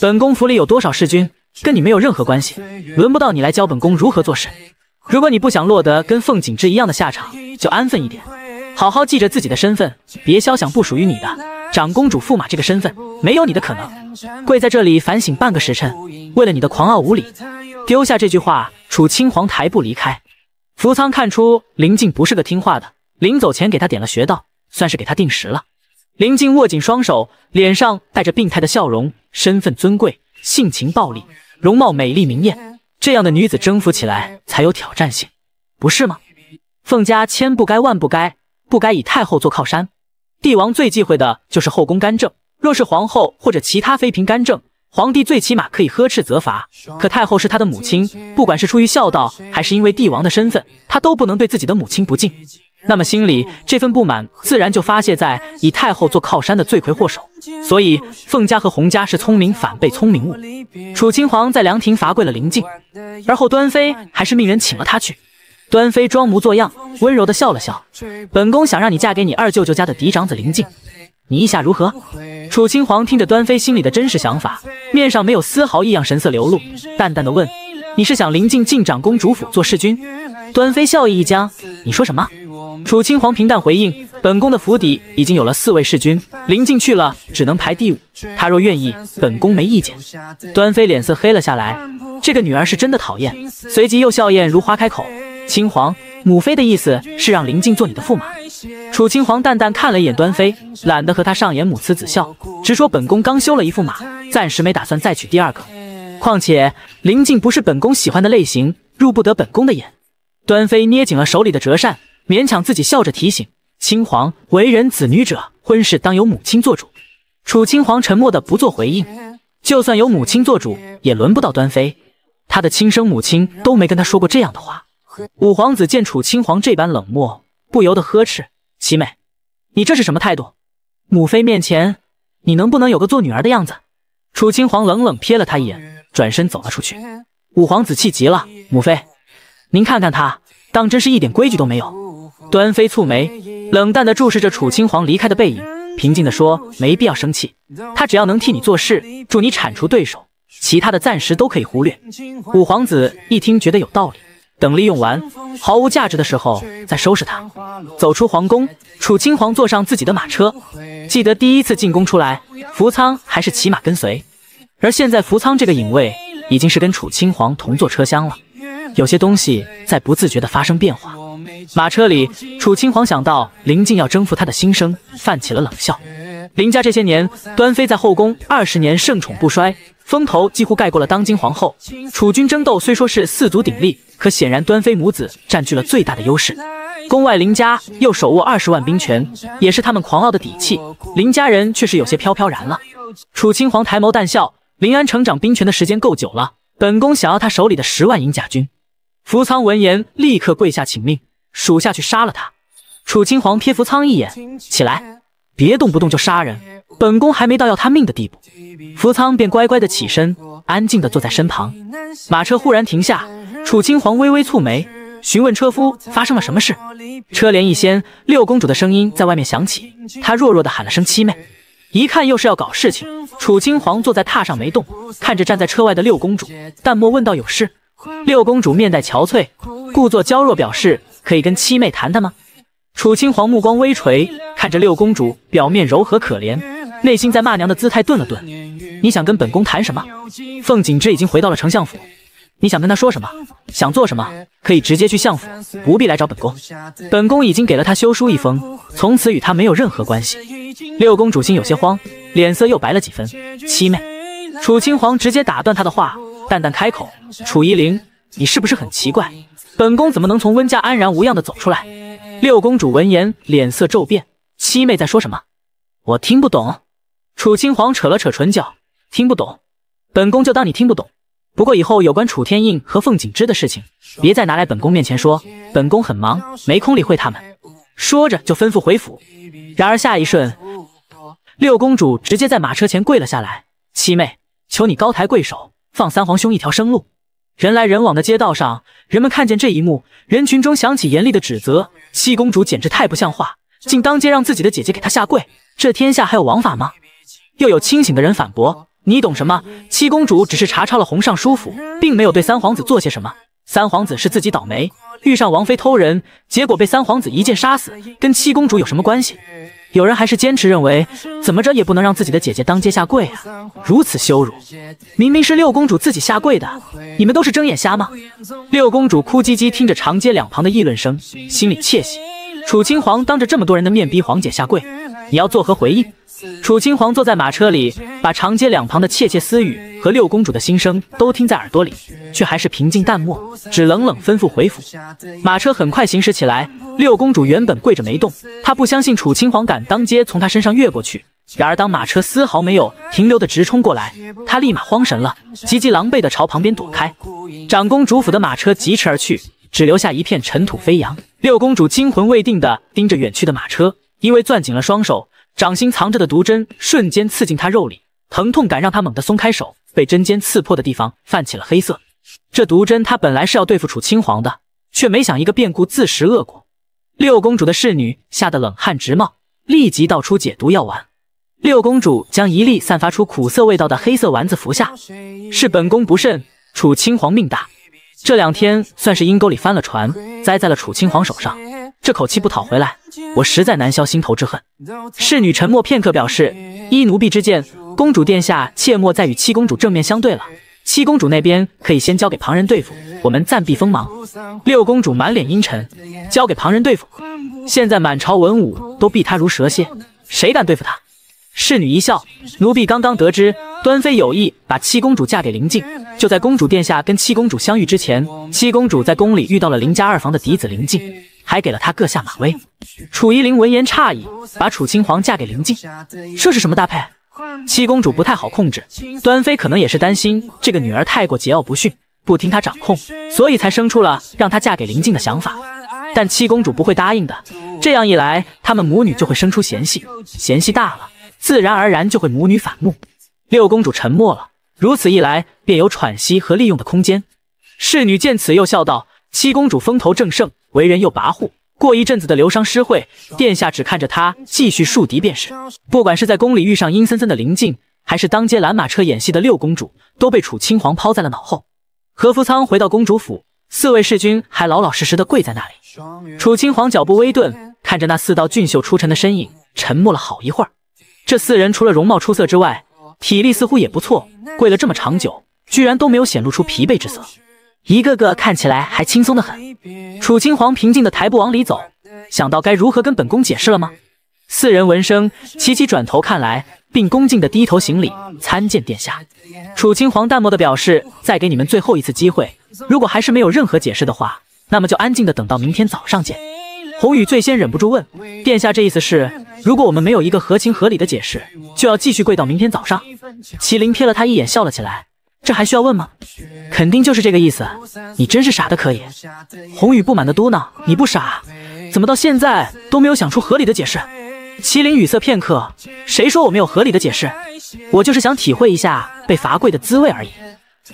本宫府里有多少侍君，跟你没有任何关系，轮不到你来教本宫如何做事。如果你不想落得跟凤景之一样的下场，就安分一点，好好记着自己的身份，别肖想不属于你的。长公主、驸马这个身份，没有你的可能。跪在这里反省半个时辰，为了你的狂傲无礼，丢下这句话，楚青皇抬步离开。扶仓看出林静不是个听话的，临走前给她点了穴道，算是给她定时了。林静握紧双手，脸上带着病态的笑容。身份尊贵，性情暴力，容貌美丽明艳，这样的女子征服起来才有挑战性，不是吗？凤家千不该万不该，不该以太后做靠山。帝王最忌讳的就是后宫干政，若是皇后或者其他妃嫔干政，皇帝最起码可以呵斥责罚。可太后是他的母亲，不管是出于孝道还是因为帝王的身份，他都不能对自己的母亲不敬。那么心里这份不满自然就发泄在以太后做靠山的罪魁祸首。所以，凤家和洪家是聪明反被聪明误。楚青皇在凉亭罚跪了林静，而后端妃还是命人请了他去。端妃装模作样，温柔地笑了笑。本宫想让你嫁给你二舅舅家的嫡长子林静，你意下如何？楚清皇听着端妃心里的真实想法，面上没有丝毫异样神色流露，淡淡的问：“你是想林静进长公主府做侍君？”端妃笑意一僵，你说什么？楚清皇平淡回应：“本宫的府邸已经有了四位侍君，林静去了只能排第五。他若愿意，本宫没意见。”端妃脸色黑了下来，这个女儿是真的讨厌。随即又笑靥如花开口。青凰，母妃的意思是让林静做你的驸马。楚清皇淡淡看了一眼端妃，懒得和他上演母慈子孝，直说本宫刚修了一驸马，暂时没打算再娶第二个。况且林静不是本宫喜欢的类型，入不得本宫的眼。端妃捏紧了手里的折扇，勉强自己笑着提醒：“青凰，为人子女者，婚事当由母亲做主。”楚青凰沉默的不做回应。就算有母亲做主，也轮不到端妃。他的亲生母亲都没跟他说过这样的话。五皇子见楚青皇这般冷漠，不由得呵斥：“七妹，你这是什么态度？母妃面前，你能不能有个做女儿的样子？”楚青皇冷冷瞥了他一眼，转身走了出去。五皇子气极了：“母妃，您看看他，当真是一点规矩都没有！”端妃蹙眉，冷淡地注视着楚青皇离开的背影，平静地说：“没必要生气，他只要能替你做事，助你铲除对手，其他的暂时都可以忽略。”五皇子一听，觉得有道理。等利用完毫无价值的时候，再收拾他。走出皇宫，楚青皇坐上自己的马车。记得第一次进宫出来，福仓还是骑马跟随，而现在福仓这个影卫已经是跟楚青皇同坐车厢了。有些东西在不自觉的发生变化。马车里，楚青皇想到林静要征服他的心声，泛起了冷笑。林家这些年，端妃在后宫二十年盛宠不衰。风头几乎盖过了当今皇后。楚军争斗虽说是四足鼎立，可显然端妃母子占据了最大的优势。宫外林家又手握二十万兵权，也是他们狂傲的底气。林家人却是有些飘飘然了。楚清皇抬眸淡笑，林安成长兵权的时间够久了，本宫想要他手里的十万银甲军。扶苍闻言立刻跪下请命，属下去杀了他。楚清皇瞥扶苍一眼，起来。别动不动就杀人，本宫还没到要他命的地步。扶桑便乖乖的起身，安静的坐在身旁。马车忽然停下，楚青皇微微蹙眉，询问车夫发生了什么事。车帘一掀，六公主的声音在外面响起，她弱弱的喊了声七妹。一看又是要搞事情，楚青皇坐在榻上没动，看着站在车外的六公主，淡漠问道有事？六公主面带憔悴，故作娇弱，表示可以跟七妹谈谈吗？楚青皇目光微垂，看着六公主，表面柔和可怜，内心在骂娘的姿态顿了顿。你想跟本宫谈什么？凤锦之已经回到了丞相府，你想跟他说什么？想做什么？可以直接去相府，不必来找本宫。本宫已经给了他休书一封，从此与他没有任何关系。六公主心有些慌，脸色又白了几分。七妹，楚青皇直接打断她的话，淡淡开口：“楚依灵，你是不是很奇怪？本宫怎么能从温家安然无恙的走出来？”六公主闻言，脸色骤变。七妹在说什么？我听不懂。楚青皇扯了扯唇角，听不懂。本宫就当你听不懂。不过以后有关楚天印和凤锦之的事情，别再拿来本宫面前说。本宫很忙，没空理会他们。说着就吩咐回府。然而下一瞬，六公主直接在马车前跪了下来。七妹，求你高抬贵手，放三皇兄一条生路。人来人往的街道上，人们看见这一幕，人群中响起严厉的指责：“七公主简直太不像话，竟当街让自己的姐姐给她下跪！这天下还有王法吗？”又有清醒的人反驳：“你懂什么？七公主只是查抄了红尚书府，并没有对三皇子做些什么。三皇子是自己倒霉，遇上王妃偷人，结果被三皇子一剑杀死，跟七公主有什么关系？”有人还是坚持认为，怎么着也不能让自己的姐姐当街下跪啊！如此羞辱，明明是六公主自己下跪的，你们都是睁眼瞎吗？六公主哭唧唧，听着长街两旁的议论声，心里窃喜。楚青皇当着这么多人的面逼皇姐下跪。你要作何回应？楚青皇坐在马车里，把长街两旁的窃窃私语和六公主的心声都听在耳朵里，却还是平静淡漠，只冷冷吩咐回府。马车很快行驶起来。六公主原本跪着没动，她不相信楚青皇敢当街从她身上越过去。然而当马车丝毫没有停留的直冲过来，她立马慌神了，急急狼狈的朝旁边躲开。长公主府的马车疾驰而去，只留下一片尘土飞扬。六公主惊魂未定的盯着远去的马车。因为攥紧了双手，掌心藏着的毒针瞬间刺进他肉里，疼痛感让他猛地松开手，被针尖刺破的地方泛起了黑色。这毒针他本来是要对付楚青皇的，却没想一个变故自食恶果。六公主的侍女吓得冷汗直冒，立即倒出解毒药丸。六公主将一粒散发出苦涩味道的黑色丸子服下。是本宫不慎，楚青皇命大，这两天算是阴沟里翻了船，栽在了楚青皇手上。这口气不讨回来，我实在难消心头之恨。侍女沉默片刻，表示依奴婢之见，公主殿下切莫再与七公主正面相对了。七公主那边可以先交给旁人对付，我们暂避锋芒。六公主满脸阴沉，交给旁人对付。现在满朝文武都避她如蛇蝎，谁敢对付她？侍女一笑，奴婢刚刚得知，端妃有意把七公主嫁给林静。就在公主殿下跟七公主相遇之前，七公主在宫里遇到了林家二房的嫡子林静。还给了他各下马威。楚夷陵闻言诧异，把楚清皇嫁给林静，这是什么搭配？七公主不太好控制，端妃可能也是担心这个女儿太过桀骜不驯，不听她掌控，所以才生出了让她嫁给林静的想法。但七公主不会答应的。这样一来，她们母女就会生出嫌隙，嫌隙大了，自然而然就会母女反目。六公主沉默了，如此一来，便有喘息和利用的空间。侍女见此，又笑道：“七公主风头正盛。”为人又跋扈，过一阵子的流觞诗会，殿下只看着他继续树敌便是。不管是在宫里遇上阴森森的灵镜，还是当街拦马车演戏的六公主，都被楚青皇抛在了脑后。何福仓回到公主府，四位侍君还老老实实的跪在那里。楚青皇脚步微顿，看着那四道俊秀出尘的身影，沉默了好一会儿。这四人除了容貌出色之外，体力似乎也不错，跪了这么长久，居然都没有显露出疲惫之色。一个个看起来还轻松的很，楚青皇平静的抬步往里走，想到该如何跟本宫解释了吗？四人闻声齐齐转头看来，并恭敬的低头行礼，参见殿下。楚青皇淡漠的表示，再给你们最后一次机会，如果还是没有任何解释的话，那么就安静的等到明天早上见。红雨最先忍不住问，殿下这意思是，如果我们没有一个合情合理的解释，就要继续跪到明天早上？麒麟瞥了他一眼，笑了起来。这还需要问吗？肯定就是这个意思。你真是傻的可以。红雨不满的嘟囔：“你不傻，怎么到现在都没有想出合理的解释？”麒麟语塞片刻：“谁说我没有合理的解释？我就是想体会一下被罚跪的滋味而已。”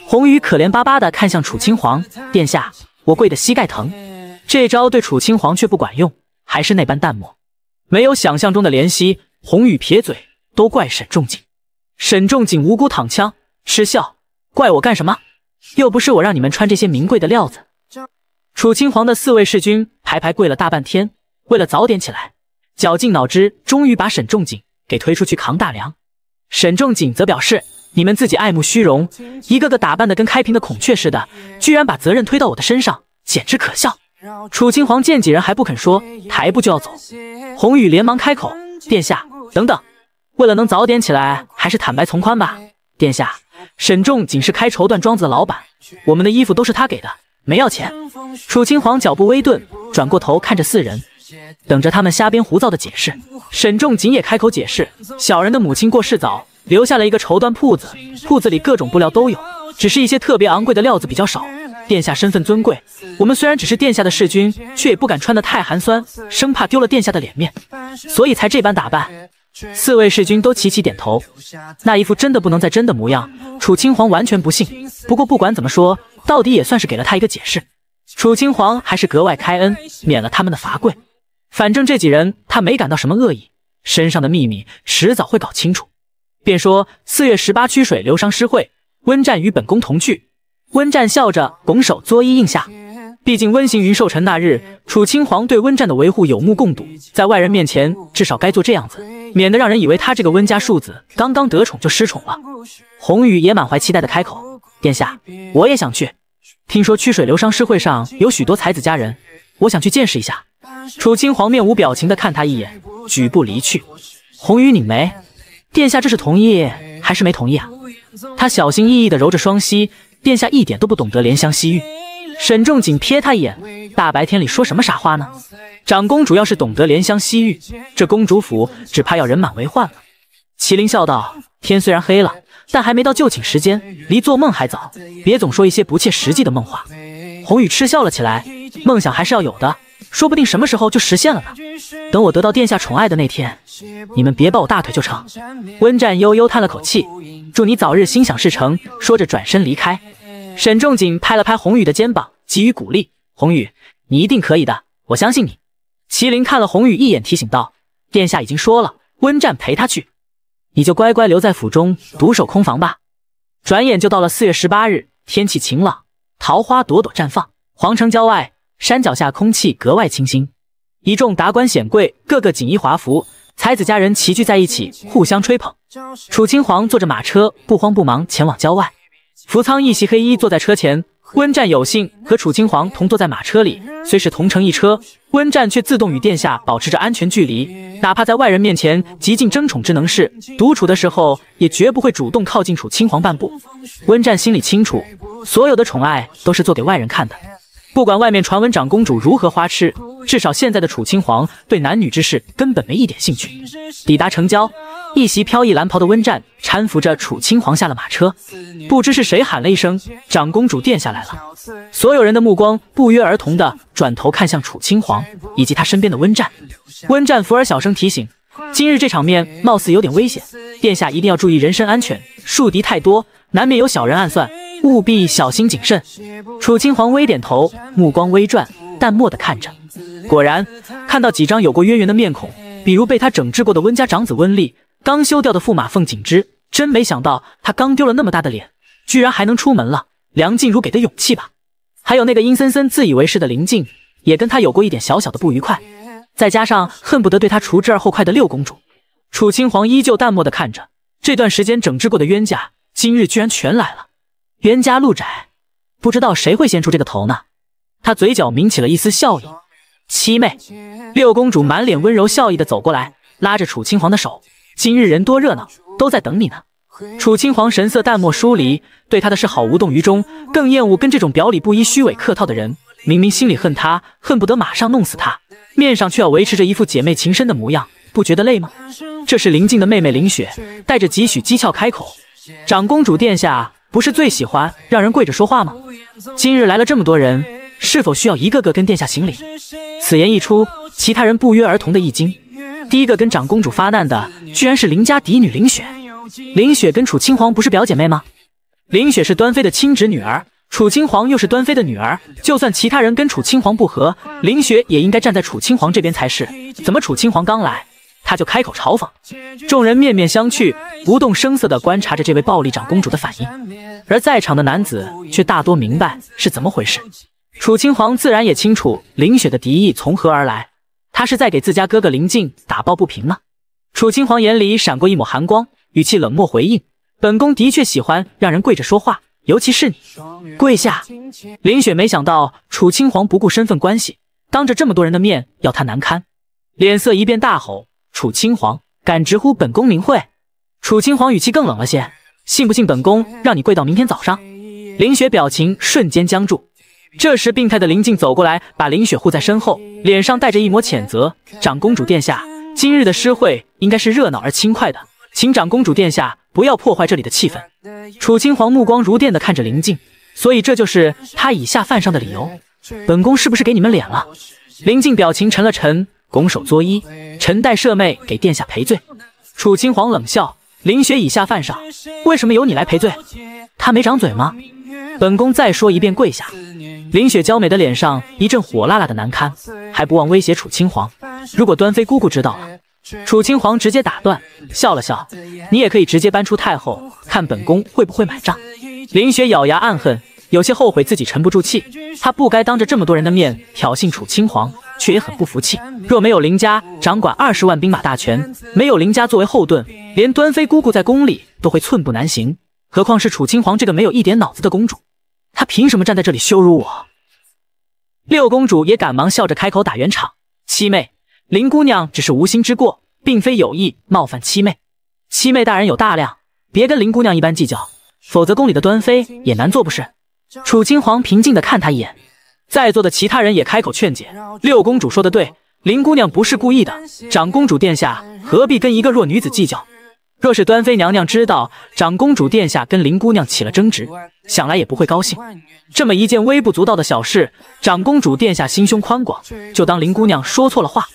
红雨可怜巴巴的看向楚青皇殿下：“我跪的膝盖疼。”这招对楚青皇却不管用，还是那般淡漠，没有想象中的怜惜。红雨撇嘴：“都怪沈仲景。”沈仲景无辜躺枪，嗤笑。怪我干什么？又不是我让你们穿这些名贵的料子。楚青皇的四位世君排排跪了大半天，为了早点起来，绞尽脑汁，终于把沈仲景给推出去扛大梁。沈仲景则表示：“你们自己爱慕虚荣，一个个打扮的跟开屏的孔雀似的，居然把责任推到我的身上，简直可笑。”楚青皇见几人还不肯说，抬步就要走，红雨连忙开口：“殿下，等等，为了能早点起来，还是坦白从宽吧，殿下。”沈仲仅是开绸缎庄子的老板，我们的衣服都是他给的，没要钱。楚青皇脚步微顿，转过头看着四人，等着他们瞎编胡造的解释。沈仲仅也开口解释：“小人的母亲过世早，留下了一个绸缎铺子，铺子里各种布料都有，只是一些特别昂贵的料子比较少。殿下身份尊贵，我们虽然只是殿下的侍君，却也不敢穿得太寒酸，生怕丢了殿下的脸面，所以才这般打扮。”四位世君都齐齐点头，那一副真的不能再真的模样，楚青皇完全不信。不过不管怎么说，到底也算是给了他一个解释。楚青皇还是格外开恩，免了他们的罚跪。反正这几人他没感到什么恶意，身上的秘密迟早会搞清楚。便说四月十八曲水流觞诗会，温战与本宫同去。温战笑着拱手作揖应下。毕竟温行云寿辰那日，楚清皇对温战的维护有目共睹，在外人面前至少该做这样子，免得让人以为他这个温家庶子刚刚得宠就失宠了。红雨也满怀期待的开口：“殿下，我也想去。听说曲水流觞诗会上有许多才子佳人，我想去见识一下。”楚清皇面无表情的看他一眼，举步离去。红雨拧眉：“殿下这是同意还是没同意啊？”他小心翼翼的揉着双膝：“殿下一点都不懂得怜香惜玉。”沈仲景瞥他一眼，大白天里说什么傻话呢？长公主要是懂得怜香惜玉，这公主府只怕要人满为患了。麒麟笑道：“天虽然黑了，但还没到就寝时间，离做梦还早。别总说一些不切实际的梦话。”红雨嗤笑了起来：“梦想还是要有的，说不定什么时候就实现了呢。等我得到殿下宠爱的那天，你们别抱我大腿就成。”温战悠悠叹了口气：“祝你早日心想事成。”说着转身离开。沈仲景拍了拍红雨的肩膀，给予鼓励：“红雨，你一定可以的，我相信你。”麒麟看了红雨一眼，提醒道：“殿下已经说了，温战陪他去，你就乖乖留在府中，独守空房吧。”转眼就到了四月十八日，天气晴朗，桃花朵朵绽放。皇城郊外，山脚下，空气格外清新。一众达官显贵，个个锦衣华服，才子佳人齐聚在一起，互相吹捧。楚青皇坐着马车，不慌不忙前往郊外。扶仓一袭黑衣坐在车前，温战有幸和楚青皇同坐在马车里，虽是同乘一车，温战却自动与殿下保持着安全距离，哪怕在外人面前极尽争宠之能事，独处的时候也绝不会主动靠近楚青皇半步。温战心里清楚，所有的宠爱都是做给外人看的。不管外面传闻长公主如何花痴，至少现在的楚青皇对男女之事根本没一点兴趣。抵达城郊。一袭飘逸蓝袍的温战搀扶着楚青皇下了马车，不知是谁喊了一声：“长公主殿下来了！”所有人的目光不约而同的转头看向楚青皇以及他身边的温战。温战附耳小声提醒：“今日这场面貌似有点危险，殿下一定要注意人身安全。树敌太多，难免有小人暗算，务必小心谨慎。”楚青皇微点头，目光微转，淡漠的看着。果然，看到几张有过渊源的面孔，比如被他整治过的温家长子温丽，刚修掉的驸马凤景之，真没想到他刚丢了那么大的脸，居然还能出门了。梁静茹给的勇气吧。还有那个阴森森、自以为是的林静，也跟他有过一点小小的不愉快。再加上恨不得对他除之而后快的六公主，楚青皇依旧淡漠的看着，这段时间整治过的冤家，今日居然全来了。冤家路窄，不知道谁会先出这个头呢？他嘴角抿起了一丝笑意。七妹，六公主满脸温柔笑意的走过来，拉着楚青皇的手。今日人多热闹，都在等你呢。楚青皇神色淡漠疏离，对他的示好无动于衷，更厌恶跟这种表里不一、虚伪客套的人。明明心里恨他，恨不得马上弄死他，面上却要维持着一副姐妹情深的模样，不觉得累吗？这是林静的妹妹林雪，带着几许讥诮开口：“长公主殿下不是最喜欢让人跪着说话吗？今日来了这么多人，是否需要一个个跟殿下行礼？”此言一出，其他人不约而同的一惊。第一个跟长公主发难的，居然是林家嫡女林雪。林雪跟楚青皇不是表姐妹吗？林雪是端妃的亲侄女儿，楚青皇又是端妃的女儿。就算其他人跟楚青皇不和，林雪也应该站在楚青皇这边才是。怎么楚青皇刚来，他就开口嘲讽？众人面面相觑，不动声色的观察着这位暴力长公主的反应。而在场的男子却大多明白是怎么回事。楚青皇自然也清楚林雪的敌意从何而来。他是在给自家哥哥林静打抱不平吗？楚青皇眼里闪过一抹寒光，语气冷漠回应：“本宫的确喜欢让人跪着说话，尤其是你，跪下。”林雪没想到楚青皇不顾身份关系，当着这么多人的面要她难堪，脸色一变，大吼：“楚青皇，敢直呼本宫名讳！”楚青皇语气更冷了些：“信不信本宫让你跪到明天早上？”林雪表情瞬间僵住。这时，病态的林静走过来，把林雪护在身后，脸上带着一抹谴责。长公主殿下，今日的诗会应该是热闹而轻快的，请长公主殿下不要破坏这里的气氛。楚青皇目光如电的看着林静，所以这就是他以下犯上的理由。本宫是不是给你们脸了？林静表情沉了沉，拱手作揖，臣代舍妹给殿下赔罪。楚青皇冷笑。林雪以下犯上，为什么由你来赔罪？他没长嘴吗？本宫再说一遍，跪下！林雪娇美的脸上一阵火辣辣的难堪，还不忘威胁楚青皇：如果端妃姑姑知道了……楚青皇直接打断，笑了笑：你也可以直接搬出太后，看本宫会不会买账。林雪咬牙暗恨，有些后悔自己沉不住气，她不该当着这么多人的面挑衅楚青皇。却也很不服气。若没有林家掌管二十万兵马大权，没有林家作为后盾，连端妃姑姑在宫里都会寸步难行，何况是楚清皇这个没有一点脑子的公主？她凭什么站在这里羞辱我？六公主也赶忙笑着开口打圆场：“七妹，林姑娘只是无心之过，并非有意冒犯七妹。七妹大人有大量，别跟林姑娘一般计较，否则宫里的端妃也难做不是？”楚清皇平静地看她一眼。在座的其他人也开口劝解，六公主说的对，林姑娘不是故意的。长公主殿下何必跟一个弱女子计较？若是端妃娘娘知道长公主殿下跟林姑娘起了争执，想来也不会高兴。这么一件微不足道的小事，长公主殿下心胸宽广，就当林姑娘说错了话。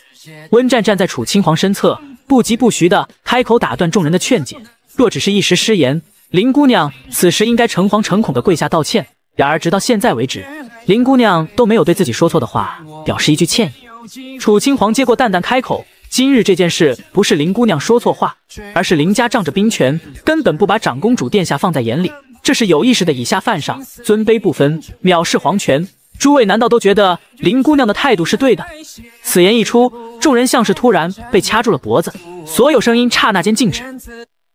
温战站在楚清皇身侧，不疾不徐地开口打断众人的劝解。若只是一时失言，林姑娘此时应该诚惶诚恐地跪下道歉。然而直到现在为止。林姑娘都没有对自己说错的话表示一句歉意。楚青皇接过，淡淡开口：“今日这件事不是林姑娘说错话，而是林家仗着兵权，根本不把长公主殿下放在眼里。这是有意识的以下犯上，尊卑不分，藐视皇权。诸位难道都觉得林姑娘的态度是对的？”此言一出，众人像是突然被掐住了脖子，所有声音刹那间静止。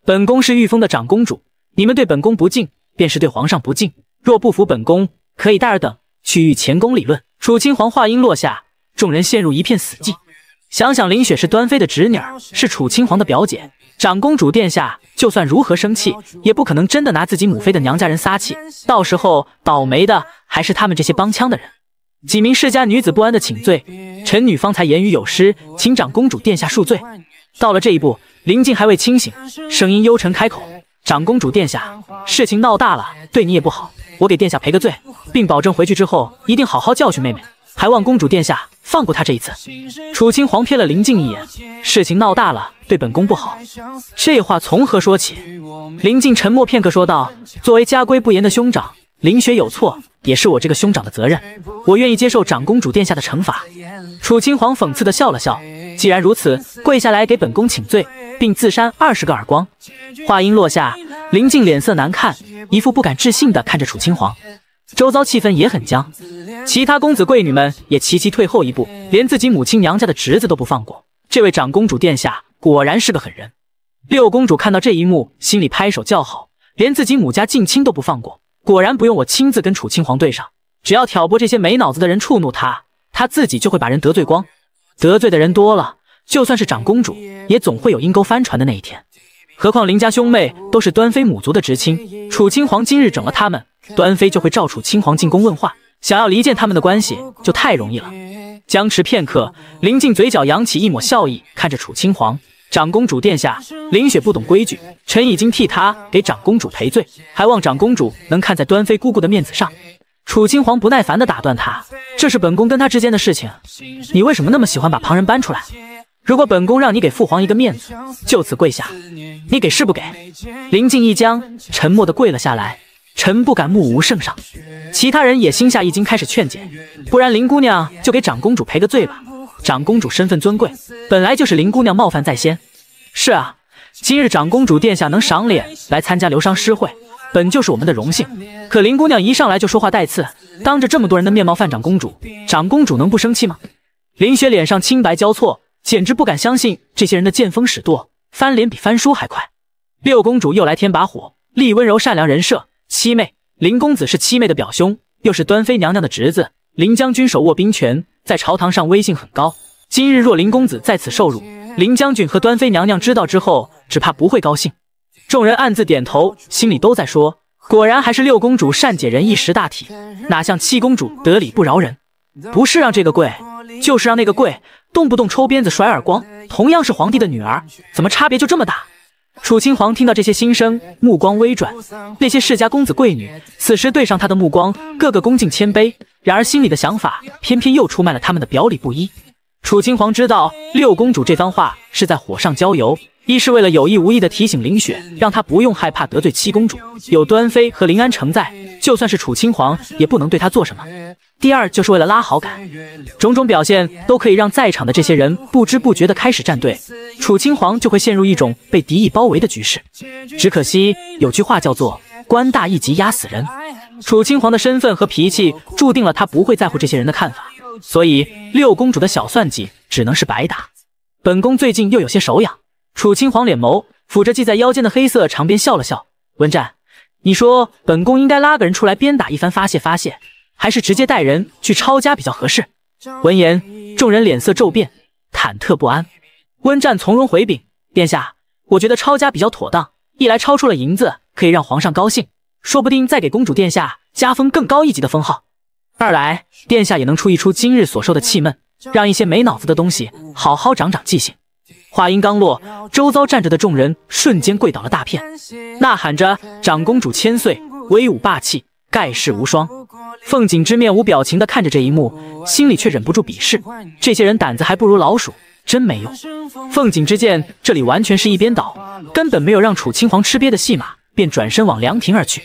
本宫是御风的长公主，你们对本宫不敬，便是对皇上不敬。若不服本宫，可以待尔等。去御前宫理论。楚青皇话音落下，众人陷入一片死寂。想想林雪是端妃的侄女，是楚青皇的表姐，长公主殿下就算如何生气，也不可能真的拿自己母妃的娘家人撒气，到时候倒霉的还是他们这些帮腔的人。几名世家女子不安的请罪：“臣女方才言语有失，请长公主殿下恕罪。”到了这一步，林静还未清醒，声音幽沉开口。长公主殿下，事情闹大了，对你也不好。我给殿下赔个罪，并保证回去之后一定好好教训妹妹，还望公主殿下放过她这一次。楚青皇瞥了林静一眼，事情闹大了，对本宫不好。这话从何说起？林静沉默片刻，说道：“作为家规不严的兄长，林雪有错，也是我这个兄长的责任。我愿意接受长公主殿下的惩罚。”楚青皇讽刺的笑了笑。既然如此，跪下来给本宫请罪，并自扇二十个耳光。话音落下，林静脸色难看，一副不敢置信地看着楚青皇。周遭气氛也很僵，其他公子贵女们也齐齐退后一步，连自己母亲娘家的侄子都不放过。这位长公主殿下果然是个狠人。六公主看到这一幕，心里拍手叫好，连自己母家近亲都不放过。果然不用我亲自跟楚青皇对上，只要挑拨这些没脑子的人触怒他，他自己就会把人得罪光。得罪的人多了，就算是长公主，也总会有阴沟翻船的那一天。何况林家兄妹都是端妃母族的直亲，楚青皇今日整了他们，端妃就会召楚青皇进宫问话，想要离间他们的关系就太容易了。僵持片刻，林静嘴角扬起一抹笑意，看着楚青皇，长公主殿下，林雪不懂规矩，臣已经替她给长公主赔罪，还望长公主能看在端妃姑姑的面子上。楚青皇不耐烦地打断他：“这是本宫跟他之间的事情，你为什么那么喜欢把旁人搬出来？如果本宫让你给父皇一个面子，就此跪下，你给是不给？”林静一僵，沉默地跪了下来。臣不敢目无圣上。其他人也心下一惊，开始劝解：“不然林姑娘就给长公主赔个罪吧。长公主身份尊贵，本来就是林姑娘冒犯在先。”是啊，今日长公主殿下能赏脸来参加流觞诗会。本就是我们的荣幸，可林姑娘一上来就说话带刺，当着这么多人的面冒犯长公主，长公主能不生气吗？林雪脸上青白交错，简直不敢相信这些人的见风使舵，翻脸比翻书还快。六公主又来添把火，立温柔善良人设。七妹，林公子是七妹的表兄，又是端妃娘娘的侄子，林将军手握兵权，在朝堂上威信很高。今日若林公子在此受辱，林将军和端妃娘娘知道之后，只怕不会高兴。众人暗自点头，心里都在说：“果然还是六公主善解人意、识大体，哪像七公主得理不饶人，不是让这个跪，就是让那个跪，动不动抽鞭子、甩耳光。同样是皇帝的女儿，怎么差别就这么大？”楚青皇听到这些心声，目光微转。那些世家公子贵女此时对上他的目光，个个恭敬谦卑，然而心里的想法偏偏又出卖了他们的表里不一。楚青皇知道六公主这番话是在火上浇油。一是为了有意无意的提醒林雪，让她不用害怕得罪七公主，有端妃和林安城在，就算是楚青皇也不能对她做什么。第二就是为了拉好感，种种表现都可以让在场的这些人不知不觉的开始站队，楚青皇就会陷入一种被敌意包围的局势。只可惜有句话叫做“官大一级压死人”，楚青皇的身份和脾气注定了他不会在乎这些人的看法，所以六公主的小算计只能是白打。本宫最近又有些手痒。楚青黄脸眸抚着系在腰间的黑色长鞭笑了笑，温战，你说本宫应该拉个人出来鞭打一番发泄发泄，还是直接带人去抄家比较合适？闻言，众人脸色骤变，忐忑不安。温战从容回禀殿下：“我觉得抄家比较妥当，一来抄出了银子可以让皇上高兴，说不定再给公主殿下加封更高一级的封号；二来殿下也能出一出今日所受的气闷，让一些没脑子的东西好好长长记性。”话音刚落，周遭站着的众人瞬间跪倒了大片，呐喊着“长公主千岁，威武霸气，盖世无双”。凤锦之面无表情的看着这一幕，心里却忍不住鄙视这些人，胆子还不如老鼠，真没用。凤锦之见这里完全是一边倒，根本没有让楚青皇吃瘪的戏码，便转身往凉亭而去。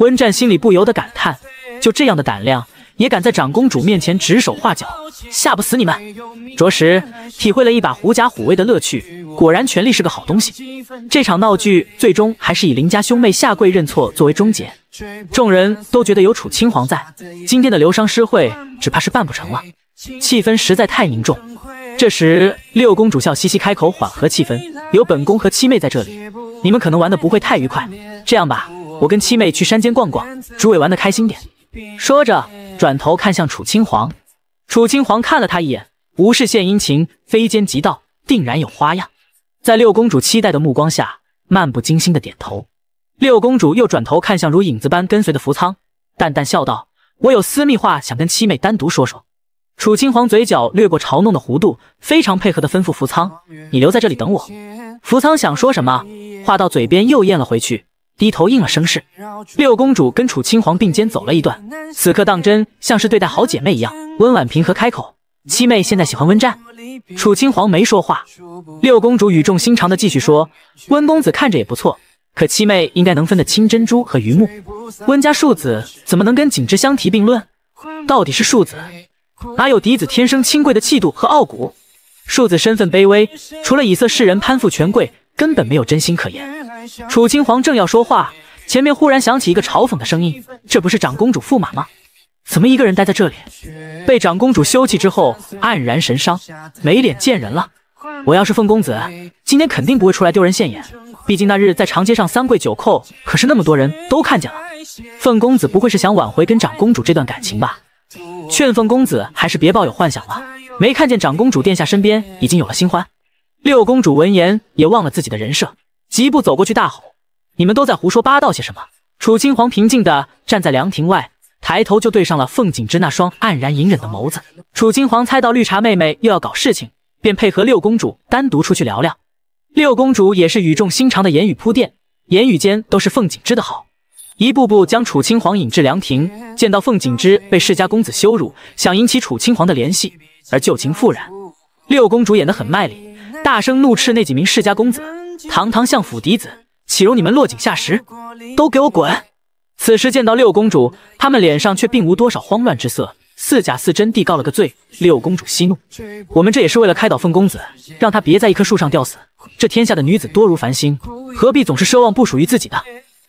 温战心里不由得感叹：就这样的胆量。也敢在长公主面前指手画脚，吓不死你们，着实体会了一把狐假虎威的乐趣。果然，权力是个好东西。这场闹剧最终还是以林家兄妹下跪认错作为终结。众人都觉得有楚青皇在，今天的流觞诗会只怕是办不成了，气氛实在太凝重。这时，六公主笑嘻嘻开口缓和气氛：“有本宫和七妹在这里，你们可能玩的不会太愉快。这样吧，我跟七妹去山间逛逛，诸位玩的开心点。”说着，转头看向楚青皇。楚青皇看了他一眼，无事献殷勤，非奸即盗，定然有花样。在六公主期待的目光下，漫不经心的点头。六公主又转头看向如影子般跟随的扶仓，淡淡笑道：“我有私密话想跟七妹单独说说。”楚青皇嘴角掠过嘲弄的弧度，非常配合的吩咐扶仓：“你留在这里等我。”扶仓想说什么，话到嘴边又咽了回去。低头应了声是，六公主跟楚青皇并肩走了一段，此刻当真像是对待好姐妹一样。温婉平和开口：“七妹现在喜欢温战？”楚青皇没说话。六公主语重心长的继续说：“温公子看着也不错，可七妹应该能分得清珍珠和榆木。温家庶子怎么能跟景之相提并论？到底是庶子，哪有嫡子天生清贵的气度和傲骨？庶子身份卑微，除了以色侍人攀附权贵，根本没有真心可言。”楚青皇正要说话，前面忽然响起一个嘲讽的声音：“这不是长公主驸马吗？怎么一个人待在这里？被长公主休弃之后，黯然神伤，没脸见人了。我要是凤公子，今天肯定不会出来丢人现眼。毕竟那日在长街上三跪九叩，可是那么多人都看见了。凤公子不会是想挽回跟长公主这段感情吧？劝凤公子还是别抱有幻想了，没看见长公主殿下身边已经有了新欢。”六公主闻言也忘了自己的人设。疾步走过去，大吼：“你们都在胡说八道些什么？”楚青皇平静的站在凉亭外，抬头就对上了凤锦之那双黯然隐忍的眸子。楚青皇猜到绿茶妹妹又要搞事情，便配合六公主单独出去聊聊。六公主也是语重心长的言语铺垫，言语间都是凤锦之的好，一步步将楚青皇引至凉亭，见到凤锦之被世家公子羞辱，想引起楚青皇的怜惜，而旧情复燃。六公主演得很卖力，大声怒斥那几名世家公子。堂堂相府嫡子，岂容你们落井下石？都给我滚！此时见到六公主，他们脸上却并无多少慌乱之色，似假似真地告了个罪。六公主息怒，我们这也是为了开导凤公子，让他别在一棵树上吊死。这天下的女子多如繁星，何必总是奢望不属于自己的？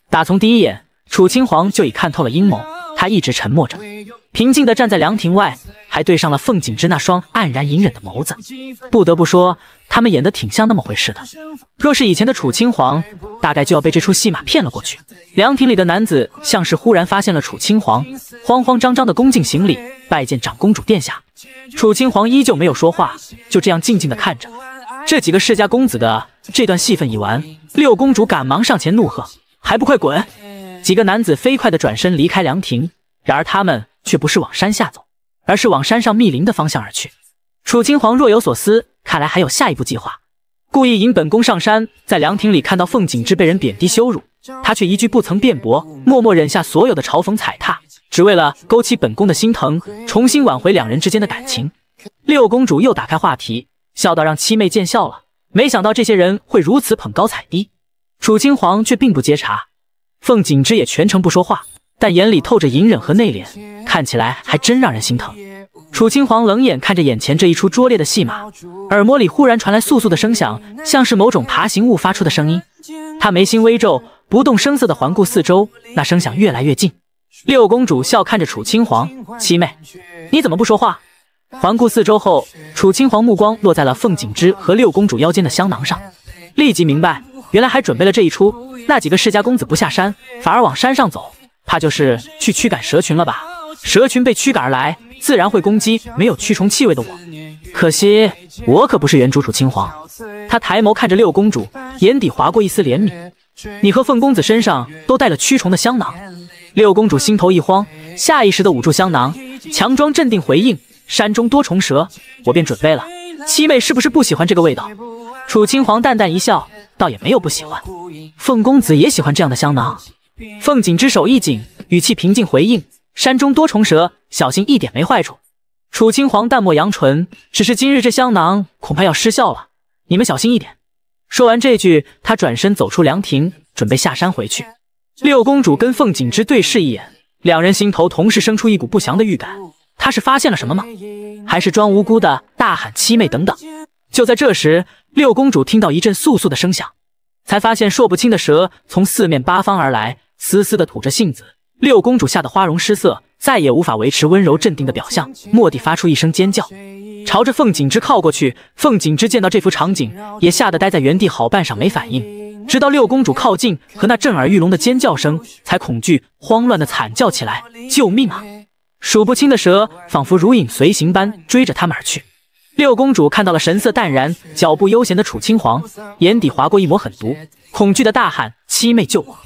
打从第一眼，楚青皇就已看透了阴谋，他一直沉默着。平静的站在凉亭外，还对上了凤锦之那双黯然隐忍的眸子。不得不说，他们演得挺像那么回事的。若是以前的楚青皇，大概就要被这出戏码骗了过去。凉亭里的男子像是忽然发现了楚青皇，慌慌张张的恭敬行礼，拜见长公主殿下。楚青皇依旧没有说话，就这样静静的看着。这几个世家公子的这段戏份已完，六公主赶忙上前怒喝：“还不快滚！”几个男子飞快的转身离开凉亭，然而他们。却不是往山下走，而是往山上密林的方向而去。楚青皇若有所思，看来还有下一步计划，故意引本宫上山，在凉亭里看到凤景之被人贬低羞辱，他却一句不曾辩驳，默默忍下所有的嘲讽踩踏，只为了勾起本宫的心疼，重新挽回两人之间的感情。六公主又打开话题，笑到让七妹见笑了。没想到这些人会如此捧高踩低，楚青皇却并不接茬，凤景之也全程不说话，但眼里透着隐忍和内敛。看起来还真让人心疼。楚青皇冷眼看着眼前这一出拙劣的戏码，耳膜里忽然传来簌簌的声响，像是某种爬行物发出的声音。他眉心微皱，不动声色地环顾四周。那声响越来越近。六公主笑看着楚青皇：“七妹，你怎么不说话？”环顾四周后，楚青皇目光落在了凤锦之和六公主腰间的香囊上，立即明白，原来还准备了这一出。那几个世家公子不下山，反而往山上走，怕就是去驱赶蛇群了吧？蛇群被驱赶而来，自然会攻击没有驱虫气味的我。可惜我可不是原主楚青黄。他抬眸看着六公主，眼底划过一丝怜悯。你和凤公子身上都带了驱虫的香囊。六公主心头一慌，下意识的捂住香囊，强装镇定回应：“山中多虫蛇，我便准备了。”七妹是不是不喜欢这个味道？楚青黄淡淡一笑，倒也没有不喜欢。凤公子也喜欢这样的香囊。凤瑾之手一紧，语气平静回应。山中多虫蛇，小心一点没坏处。楚青皇淡漠扬唇，只是今日这香囊恐怕要失效了，你们小心一点。说完这句，他转身走出凉亭，准备下山回去。六公主跟凤锦之对视一眼，两人心头同时生出一股不祥的预感。她是发现了什么吗？还是装无辜的大喊七妹等等？就在这时，六公主听到一阵簌簌的声响，才发现数不清的蛇从四面八方而来，嘶嘶的吐着信子。六公主吓得花容失色，再也无法维持温柔镇定的表象，蓦地发出一声尖叫，朝着凤锦之靠过去。凤锦之见到这幅场景，也吓得待在原地，好半晌没反应，直到六公主靠近和那震耳欲聋的尖叫声，才恐惧慌乱的惨叫起来：“救命啊！”数不清的蛇仿佛如影随形般追着他们而去。六公主看到了神色淡然、脚步悠闲的楚青皇，眼底划过一抹狠毒，恐惧的大喊：“七妹救我！”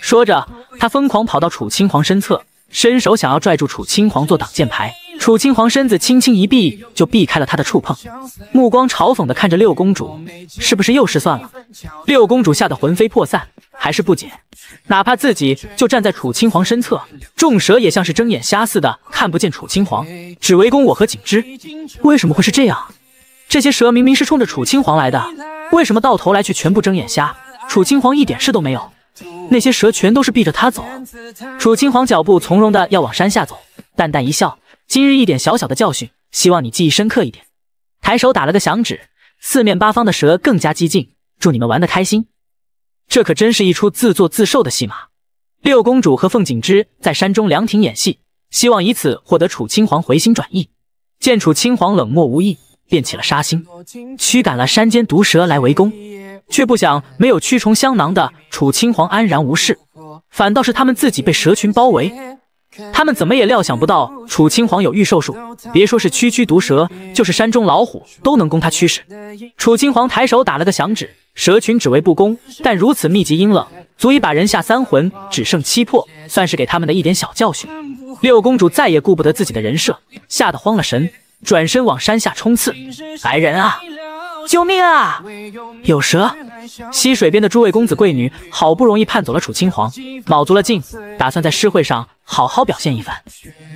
说着，她疯狂跑到楚青皇身侧，伸手想要拽住楚青皇做挡箭牌。楚青皇身子轻轻一避，就避开了他的触碰，目光嘲讽的看着六公主，是不是又失算了？六公主吓得魂飞魄散，还是不解，哪怕自己就站在楚青皇身侧，众蛇也像是睁眼瞎似的，看不见楚青皇，只围攻我和景之，为什么会是这样？这些蛇明明是冲着楚青皇来的，为什么到头来却全部睁眼瞎？楚青皇一点事都没有，那些蛇全都是避着他走。楚青皇脚步从容的要往山下走，淡淡一笑。今日一点小小的教训，希望你记忆深刻一点。抬手打了个响指，四面八方的蛇更加激进。祝你们玩得开心。这可真是一出自作自受的戏码。六公主和凤锦之在山中凉亭演戏，希望以此获得楚青皇回心转意。见楚青皇冷漠无义，便起了杀心，驱赶了山间毒蛇来围攻。却不想没有驱虫香囊的楚青皇安然无事，反倒是他们自己被蛇群包围。他们怎么也料想不到楚青皇有御兽术，别说是区区毒蛇，就是山中老虎都能供他驱使。楚青皇抬手打了个响指，蛇群只为不攻，但如此密集阴冷，足以把人吓三魂，只剩七魄，算是给他们的一点小教训。六公主再也顾不得自己的人设，吓得慌了神，转身往山下冲刺。来人啊！救命啊！有蛇！溪水边的诸位公子贵女好不容易盼走了楚青皇，卯足了劲，打算在诗会上好好表现一番。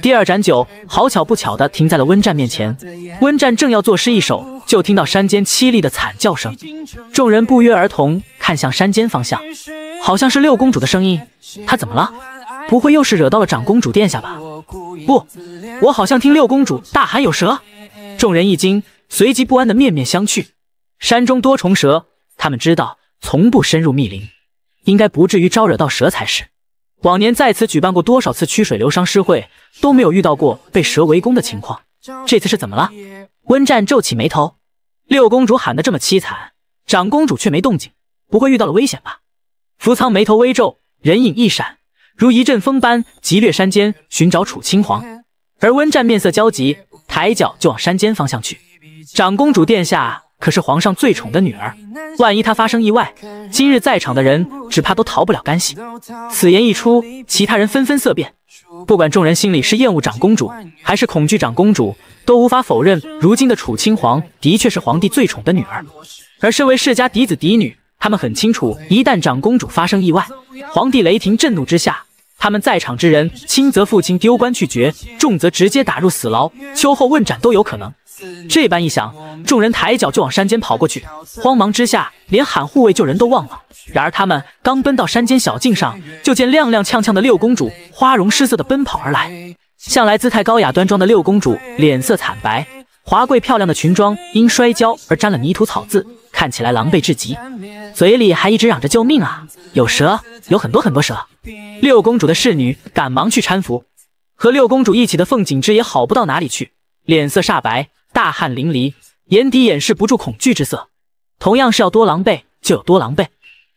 第二盏酒，好巧不巧的停在了温战面前。温战正要作诗一首，就听到山间凄厉的惨叫声。众人不约而同看向山间方向，好像是六公主的声音。她怎么了？不会又是惹到了长公主殿下吧？不，我好像听六公主大喊有蛇！众人一惊，随即不安的面面相觑。山中多虫蛇，他们知道从不深入密林，应该不至于招惹到蛇才是。往年在此举办过多少次曲水流觞诗会，都没有遇到过被蛇围攻的情况，这次是怎么了？温战皱起眉头。六公主喊得这么凄惨，长公主却没动静，不会遇到了危险吧？扶苍眉头微皱，人影一闪，如一阵风般急掠山间寻找楚青黄。而温战面色焦急，抬脚就往山间方向去。长公主殿下。可是皇上最宠的女儿，万一她发生意外，今日在场的人只怕都逃不了干系。此言一出，其他人纷纷色变。不管众人心里是厌恶长公主，还是恐惧长公主，都无法否认，如今的楚清皇的确是皇帝最宠的女儿。而身为世家嫡子嫡女，他们很清楚，一旦长公主发生意外，皇帝雷霆震怒之下，他们在场之人，轻则父亲丢官去爵，重则直接打入死牢，秋后问斩都有可能。这般一想，众人抬脚就往山间跑过去，慌忙之下连喊护卫救人都忘了。然而他们刚奔到山间小径上，就见踉踉跄跄的六公主花容失色的奔跑而来。向来姿态高雅端庄的六公主脸色惨白，华贵漂亮的裙装因摔跤而沾了泥土草渍，看起来狼狈至极，嘴里还一直嚷着救命啊！有蛇，有很多很多蛇！六公主的侍女赶忙去搀扶，和六公主一起的凤锦之也好不到哪里去，脸色煞白。大汗淋漓，眼底掩饰不住恐惧之色。同样是要多狼狈就有多狼狈。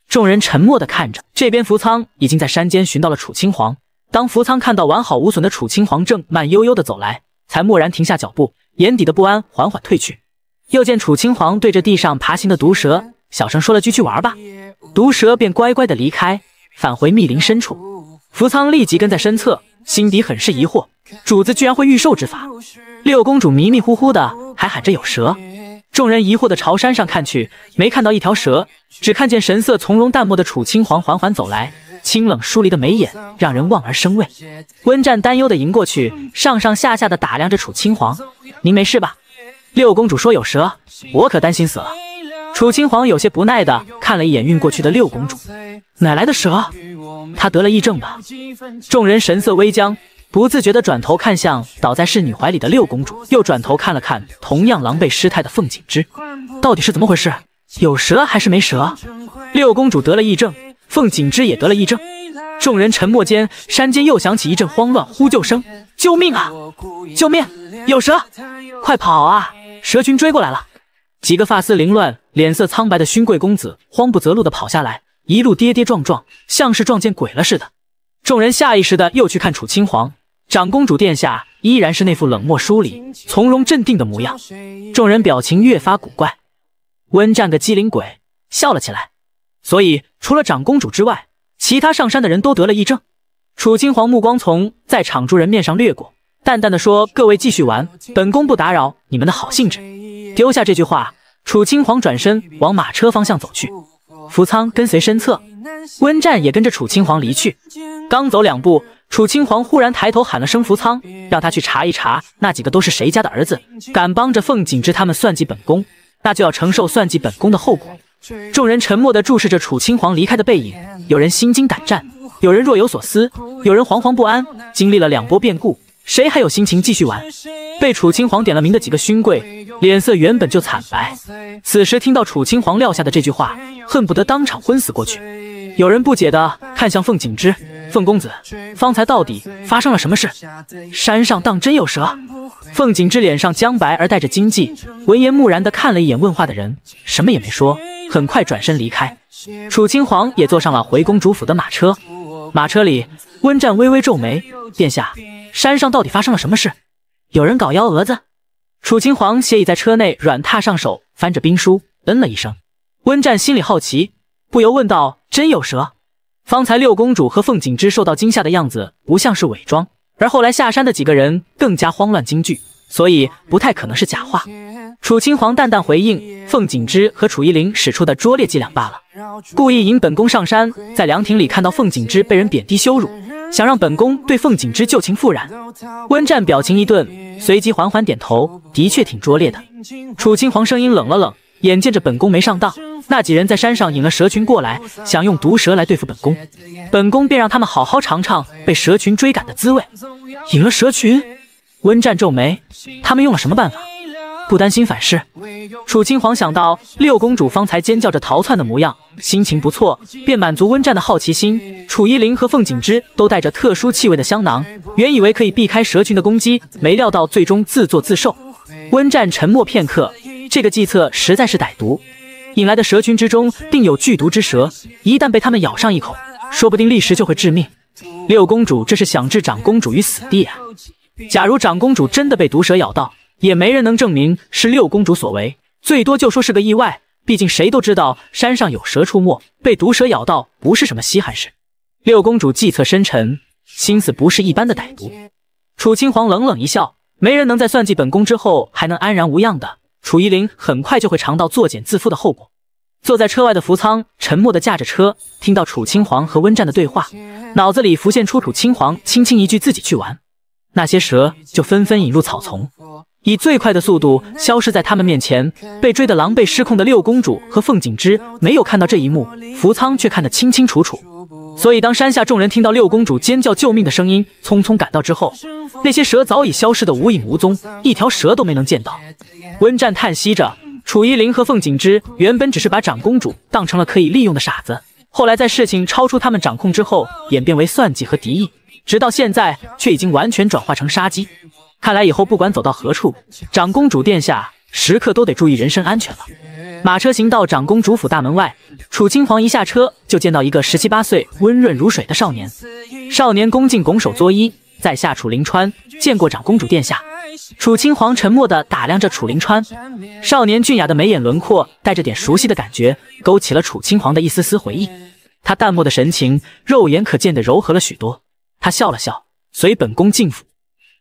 众人沉默的看着，这边扶仓已经在山间寻到了楚青皇。当扶仓看到完好无损的楚青皇正慢悠悠的走来，才蓦然停下脚步，眼底的不安缓缓退去。又见楚青皇对着地上爬行的毒蛇，小声说了句“去玩吧”，毒蛇便乖乖的离开，返回密林深处。扶仓立即跟在身侧，心底很是疑惑。主子居然会御兽之法！六公主迷迷糊糊的还喊着有蛇，众人疑惑的朝山上看去，没看到一条蛇，只看见神色从容淡漠的楚青皇缓缓走来，清冷疏离的眉眼让人望而生畏。温战担忧的迎过去，上上下下的打量着楚青皇：“您没事吧？”六公主说有蛇，我可担心死了。楚青皇有些不耐的看了一眼晕过去的六公主：“哪来的蛇？她得了疫症吧？”众人神色微僵。不自觉地转头看向倒在侍女怀里的六公主，又转头看了看同样狼狈失态的凤锦之，到底是怎么回事？有蛇还是没蛇？六公主得了疫症，凤锦之也得了疫症。众人沉默间，山间又响起一阵慌乱呼救声：“救命啊！救命！有蛇！快跑啊！蛇群追过来了！”几个发丝凌乱、脸色苍白的勋贵公子慌不择路地跑下来，一路跌跌撞撞，像是撞见鬼了似的。众人下意识的又去看楚青皇，长公主殿下依然是那副冷漠疏离、从容镇定的模样，众人表情越发古怪。温战个机灵鬼笑了起来，所以除了长公主之外，其他上山的人都得了疫症。楚青皇目光从在场诸人面上掠过，淡淡的说：“各位继续玩，本宫不打扰你们的好兴致。”丢下这句话，楚青皇转身往马车方向走去。福仓跟随身侧，温战也跟着楚青皇离去。刚走两步，楚青皇忽然抬头喊了声：“福仓，让他去查一查，那几个都是谁家的儿子？敢帮着凤景之他们算计本宫，那就要承受算计本宫的后果。”众人沉默地注视着楚青皇离开的背影，有人心惊胆战，有人若有所思，有人惶惶不安。经历了两波变故。谁还有心情继续玩？被楚青皇点了名的几个勋贵，脸色原本就惨白，此时听到楚青皇撂下的这句话，恨不得当场昏死过去。有人不解的看向凤景之，凤公子，方才到底发生了什么事？山上当真有蛇？凤景之脸上僵白而带着惊悸，闻言木然的看了一眼问话的人，什么也没说，很快转身离开。楚青皇也坐上了回公主府的马车。马车里，温战微微皱眉，殿下。山上到底发生了什么事？有人搞幺蛾子？楚秦皇斜倚在车内软榻上，手翻着兵书，嗯了一声。温战心里好奇，不由问道：“真有蛇？方才六公主和凤锦之受到惊吓的样子，不像是伪装；而后来下山的几个人更加慌乱惊惧，所以不太可能是假话。”楚青皇淡淡回应：“凤锦之和楚依林使出的拙劣伎俩罢了，故意引本宫上山，在凉亭里看到凤锦之被人贬低羞辱，想让本宫对凤锦之旧情复燃。”温战表情一顿，随即缓缓点头：“的确挺拙劣的。”楚青皇声音冷了冷，眼见着本宫没上当，那几人在山上引了蛇群过来，想用毒蛇来对付本宫，本宫便让他们好好尝尝被蛇群追赶的滋味。引了蛇群，温战皱眉：“他们用了什么办法？”不担心反噬？楚青皇想到六公主方才尖叫着逃窜的模样，心情不错，便满足温战的好奇心。楚依林和凤锦之都带着特殊气味的香囊，原以为可以避开蛇群的攻击，没料到最终自作自受。温战沉默片刻，这个计策实在是歹毒，引来的蛇群之中定有剧毒之蛇，一旦被他们咬上一口，说不定立时就会致命。六公主这是想置长公主于死地啊！假如长公主真的被毒蛇咬到，也没人能证明是六公主所为，最多就说是个意外。毕竟谁都知道山上有蛇出没，被毒蛇咬到不是什么稀罕事。六公主计策深沉，心思不是一般的歹毒。楚青皇冷冷一笑，没人能在算计本宫之后还能安然无恙的。楚依林很快就会尝到作茧自缚的后果。坐在车外的扶桑沉默地驾着车，听到楚青皇和温战的对话，脑子里浮现出楚青皇轻轻一句“自己去玩”，那些蛇就纷纷引入草丛。以最快的速度消失在他们面前，被追得狼狈失控的六公主和凤锦之没有看到这一幕，扶桑却看得清清楚楚。所以，当山下众人听到六公主尖叫救命的声音，匆匆赶到之后，那些蛇早已消失得无影无踪，一条蛇都没能见到。温战叹息着，楚依林和凤锦之原本只是把长公主当成了可以利用的傻子，后来在事情超出他们掌控之后，演变为算计和敌意，直到现在却已经完全转化成杀机。看来以后不管走到何处，长公主殿下时刻都得注意人身安全了。马车行到长公主府大门外，楚青皇一下车就见到一个十七八岁、温润如水的少年。少年恭敬拱手作揖：“在下楚灵川，见过长公主殿下。”楚青皇沉默地打量着楚灵川，少年俊雅的眉眼轮廓带着点熟悉的感觉，勾起了楚青皇的一丝丝回忆。他淡漠的神情，肉眼可见的柔和了许多。他笑了笑，随本宫进府。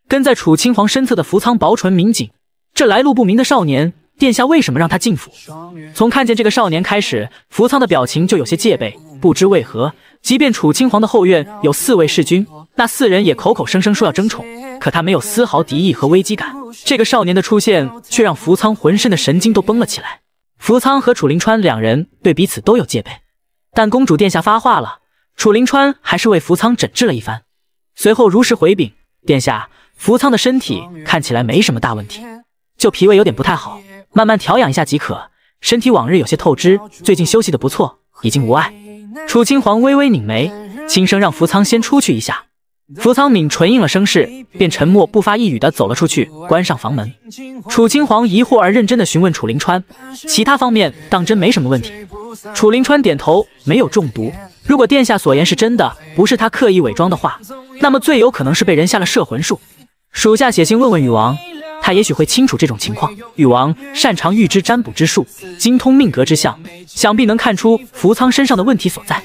跟在楚清皇身侧的扶仓薄唇抿紧，这来路不明的少年，殿下为什么让他进府？从看见这个少年开始，扶仓的表情就有些戒备。不知为何，即便楚清皇的后院有四位世君，那四人也口口声声说要争宠，可他没有丝毫敌意和危机感。这个少年的出现，却让扶仓浑身的神经都绷了起来。扶仓和楚林川两人对彼此都有戒备，但公主殿下发话了，楚林川还是为扶仓诊治了一番，随后如实回禀殿下。扶仓的身体看起来没什么大问题，就脾胃有点不太好，慢慢调养一下即可。身体往日有些透支，最近休息的不错，已经无碍。楚青皇微微拧眉，轻声让扶仓先出去一下。扶仓抿唇应了声势，便沉默不发一语的走了出去，关上房门。楚青皇疑惑而认真地询问楚灵川：“其他方面当真没什么问题？”楚灵川点头，没有中毒。如果殿下所言是真的，不是他刻意伪装的话，那么最有可能是被人下了摄魂术。属下写信问问禹王，他也许会清楚这种情况。禹王擅长预知占卜之术，精通命格之相，想必能看出扶仓身上的问题所在。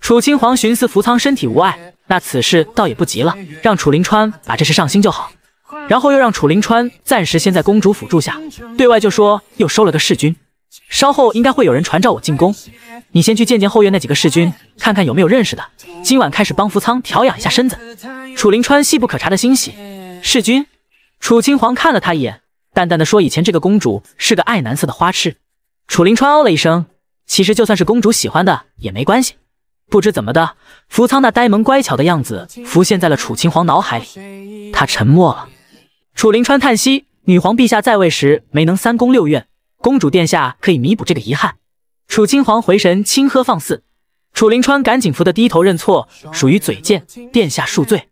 楚清皇寻思扶仓身体无碍，那此事倒也不急了，让楚林川把这事上心就好。然后又让楚林川暂时先在公主府住下，对外就说又收了个侍君。稍后应该会有人传召我进宫，你先去见见后院那几个侍君，看看有没有认识的。今晚开始帮扶仓调养一下身子。楚林川细不可察的欣喜。世君，楚清皇看了他一眼，淡淡的说：“以前这个公主是个爱男色的花痴。”楚林川哦了一声，其实就算是公主喜欢的也没关系。不知怎么的，扶苍那呆萌乖巧的样子浮现在了楚清皇脑海里，他沉默了。楚林川叹息：“女皇陛下在位时没能三宫六院，公主殿下可以弥补这个遗憾。”楚清皇回神，轻呵放肆。楚林川赶紧扶的低头认错，属于嘴贱，殿下恕罪。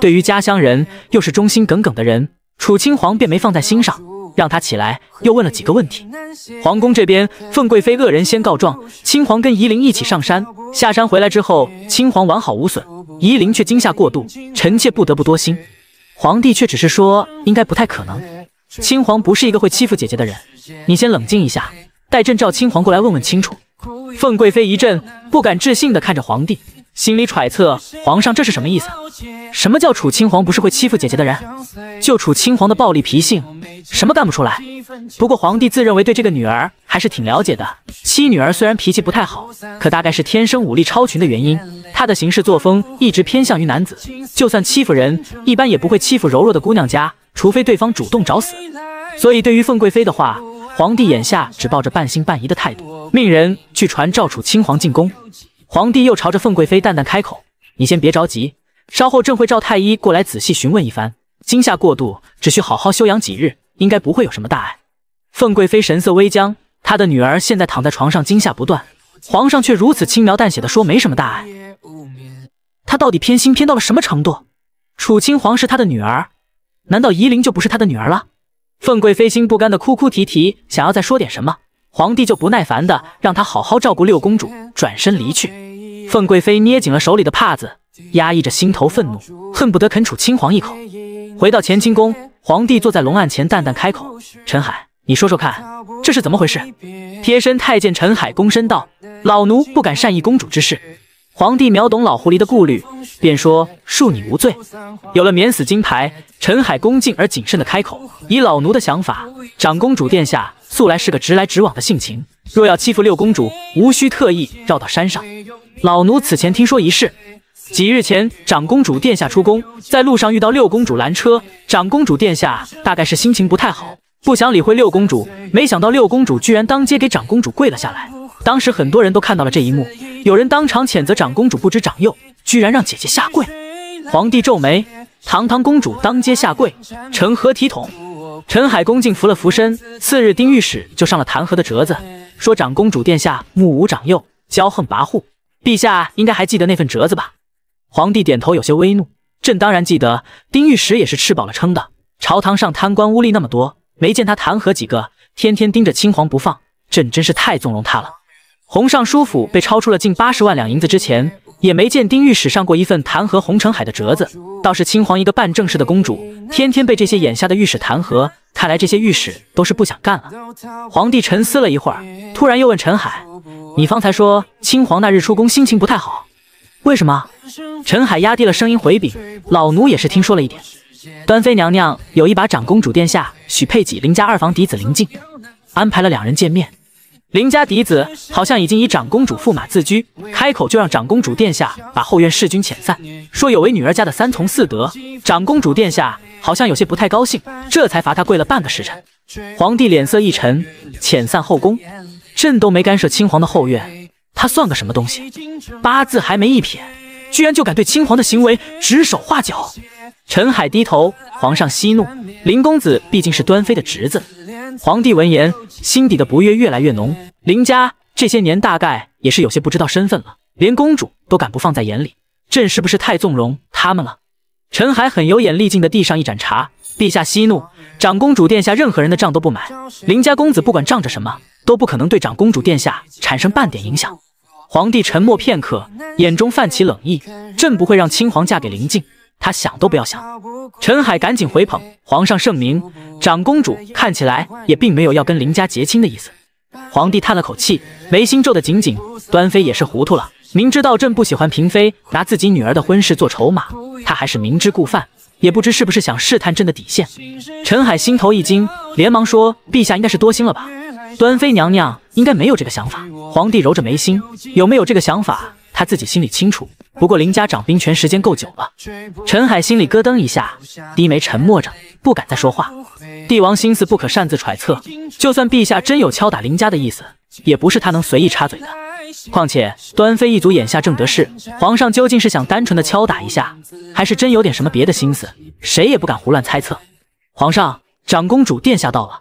对于家乡人，又是忠心耿耿的人，楚清皇便没放在心上，让他起来，又问了几个问题。皇宫这边，凤贵妃恶人先告状，清皇跟夷陵一起上山，下山回来之后，清皇完好无损，夷陵却惊吓过度，臣妾不得不多心。皇帝却只是说，应该不太可能，清皇不是一个会欺负姐姐的人，你先冷静一下，待朕召清皇过来问问清楚。凤贵妃一阵不敢置信地看着皇帝。心里揣测，皇上这是什么意思？什么叫楚青皇不是会欺负姐姐的人？就楚青皇的暴力脾性，什么干不出来？不过皇帝自认为对这个女儿还是挺了解的。七女儿虽然脾气不太好，可大概是天生武力超群的原因，她的行事作风一直偏向于男子，就算欺负人，一般也不会欺负柔弱的姑娘家，除非对方主动找死。所以对于凤贵妃的话，皇帝眼下只抱着半信半疑的态度，命人去传赵楚青皇进宫。皇帝又朝着凤贵妃淡淡开口：“你先别着急，稍后朕会召太医过来仔细询问一番。惊吓过度，只需好好休养几日，应该不会有什么大碍。”凤贵妃神色微僵，她的女儿现在躺在床上惊吓不断，皇上却如此轻描淡写的说没什么大碍，他到底偏心偏到了什么程度？楚清皇是他的女儿，难道夷陵就不是他的女儿了？凤贵妃心不甘的哭哭啼啼，想要再说点什么。皇帝就不耐烦的让他好好照顾六公主，转身离去。凤贵妃捏紧了手里的帕子，压抑着心头愤怒，恨不得啃楚青皇一口。回到乾清宫，皇帝坐在龙案前，淡淡开口：“陈海，你说说看，这是怎么回事？”贴身太监陈海躬身道：“老奴不敢擅议公主之事。”皇帝秒懂老狐狸的顾虑，便说：“恕你无罪。”有了免死金牌，陈海恭敬而谨慎的开口：“以老奴的想法，长公主殿下。”素来是个直来直往的性情，若要欺负六公主，无需特意绕到山上。老奴此前听说一事，几日前长公主殿下出宫，在路上遇到六公主拦车，长公主殿下大概是心情不太好，不想理会六公主，没想到六公主居然当街给长公主跪了下来。当时很多人都看到了这一幕，有人当场谴责长公主不知长幼，居然让姐姐下跪。皇帝皱眉，堂堂公主当街下跪，成何体统？陈海恭敬扶了扶身，次日丁御史就上了弹劾的折子，说长公主殿下目无长幼，骄横跋扈。陛下应该还记得那份折子吧？皇帝点头，有些微怒：“朕当然记得。”丁御史也是吃饱了撑的，朝堂上贪官污吏那么多，没见他弹劾几个，天天盯着亲皇不放，朕真是太纵容他了。洪尚书府被超出了近八十万两银子之前。也没见丁御史上过一份弹劾洪承海的折子，倒是清皇一个办正事的公主，天天被这些眼下的御史弹劾。看来这些御史都是不想干了。皇帝沉思了一会儿，突然又问陈海：“你方才说清皇那日出宫心情不太好，为什么？”陈海压低了声音回禀：“老奴也是听说了一点，端妃娘娘有意把长公主殿下许配给林家二房嫡子林静，安排了两人见面。”林家嫡子好像已经以长公主驸马自居，开口就让长公主殿下把后院侍君遣散，说有违女儿家的三从四德。长公主殿下好像有些不太高兴，这才罚他跪了半个时辰。皇帝脸色一沉，遣散后宫，朕都没干涉亲皇的后院，他算个什么东西？八字还没一撇，居然就敢对亲皇的行为指手画脚。陈海低头，皇上息怒。林公子毕竟是端妃的侄子。皇帝闻言，心底的不悦越来越浓。林家这些年大概也是有些不知道身份了，连公主都敢不放在眼里。朕是不是太纵容他们了？陈海很有眼力劲的递上一盏茶。陛下息怒，长公主殿下任何人的账都不买。林家公子不管仗着什么，都不可能对长公主殿下产生半点影响。皇帝沉默片刻，眼中泛起冷意。朕不会让青皇嫁给林静，他想都不要想，陈海赶紧回捧皇上圣明，长公主看起来也并没有要跟林家结亲的意思。皇帝叹了口气，眉心皱得紧紧。端妃也是糊涂了，明知道朕不喜欢嫔妃拿自己女儿的婚事做筹码，她还是明知故犯，也不知是不是想试探朕的底线。陈海心头一惊，连忙说：“陛下应该是多心了吧？端妃娘娘应该没有这个想法。”皇帝揉着眉心，有没有这个想法？他自己心里清楚，不过林家掌兵权时间够久了，陈海心里咯噔一下，低眉沉默着，不敢再说话。帝王心思不可擅自揣测，就算陛下真有敲打林家的意思，也不是他能随意插嘴的。况且端妃一族眼下正得势，皇上究竟是想单纯的敲打一下，还是真有点什么别的心思，谁也不敢胡乱猜测。皇上，长公主殿下到了。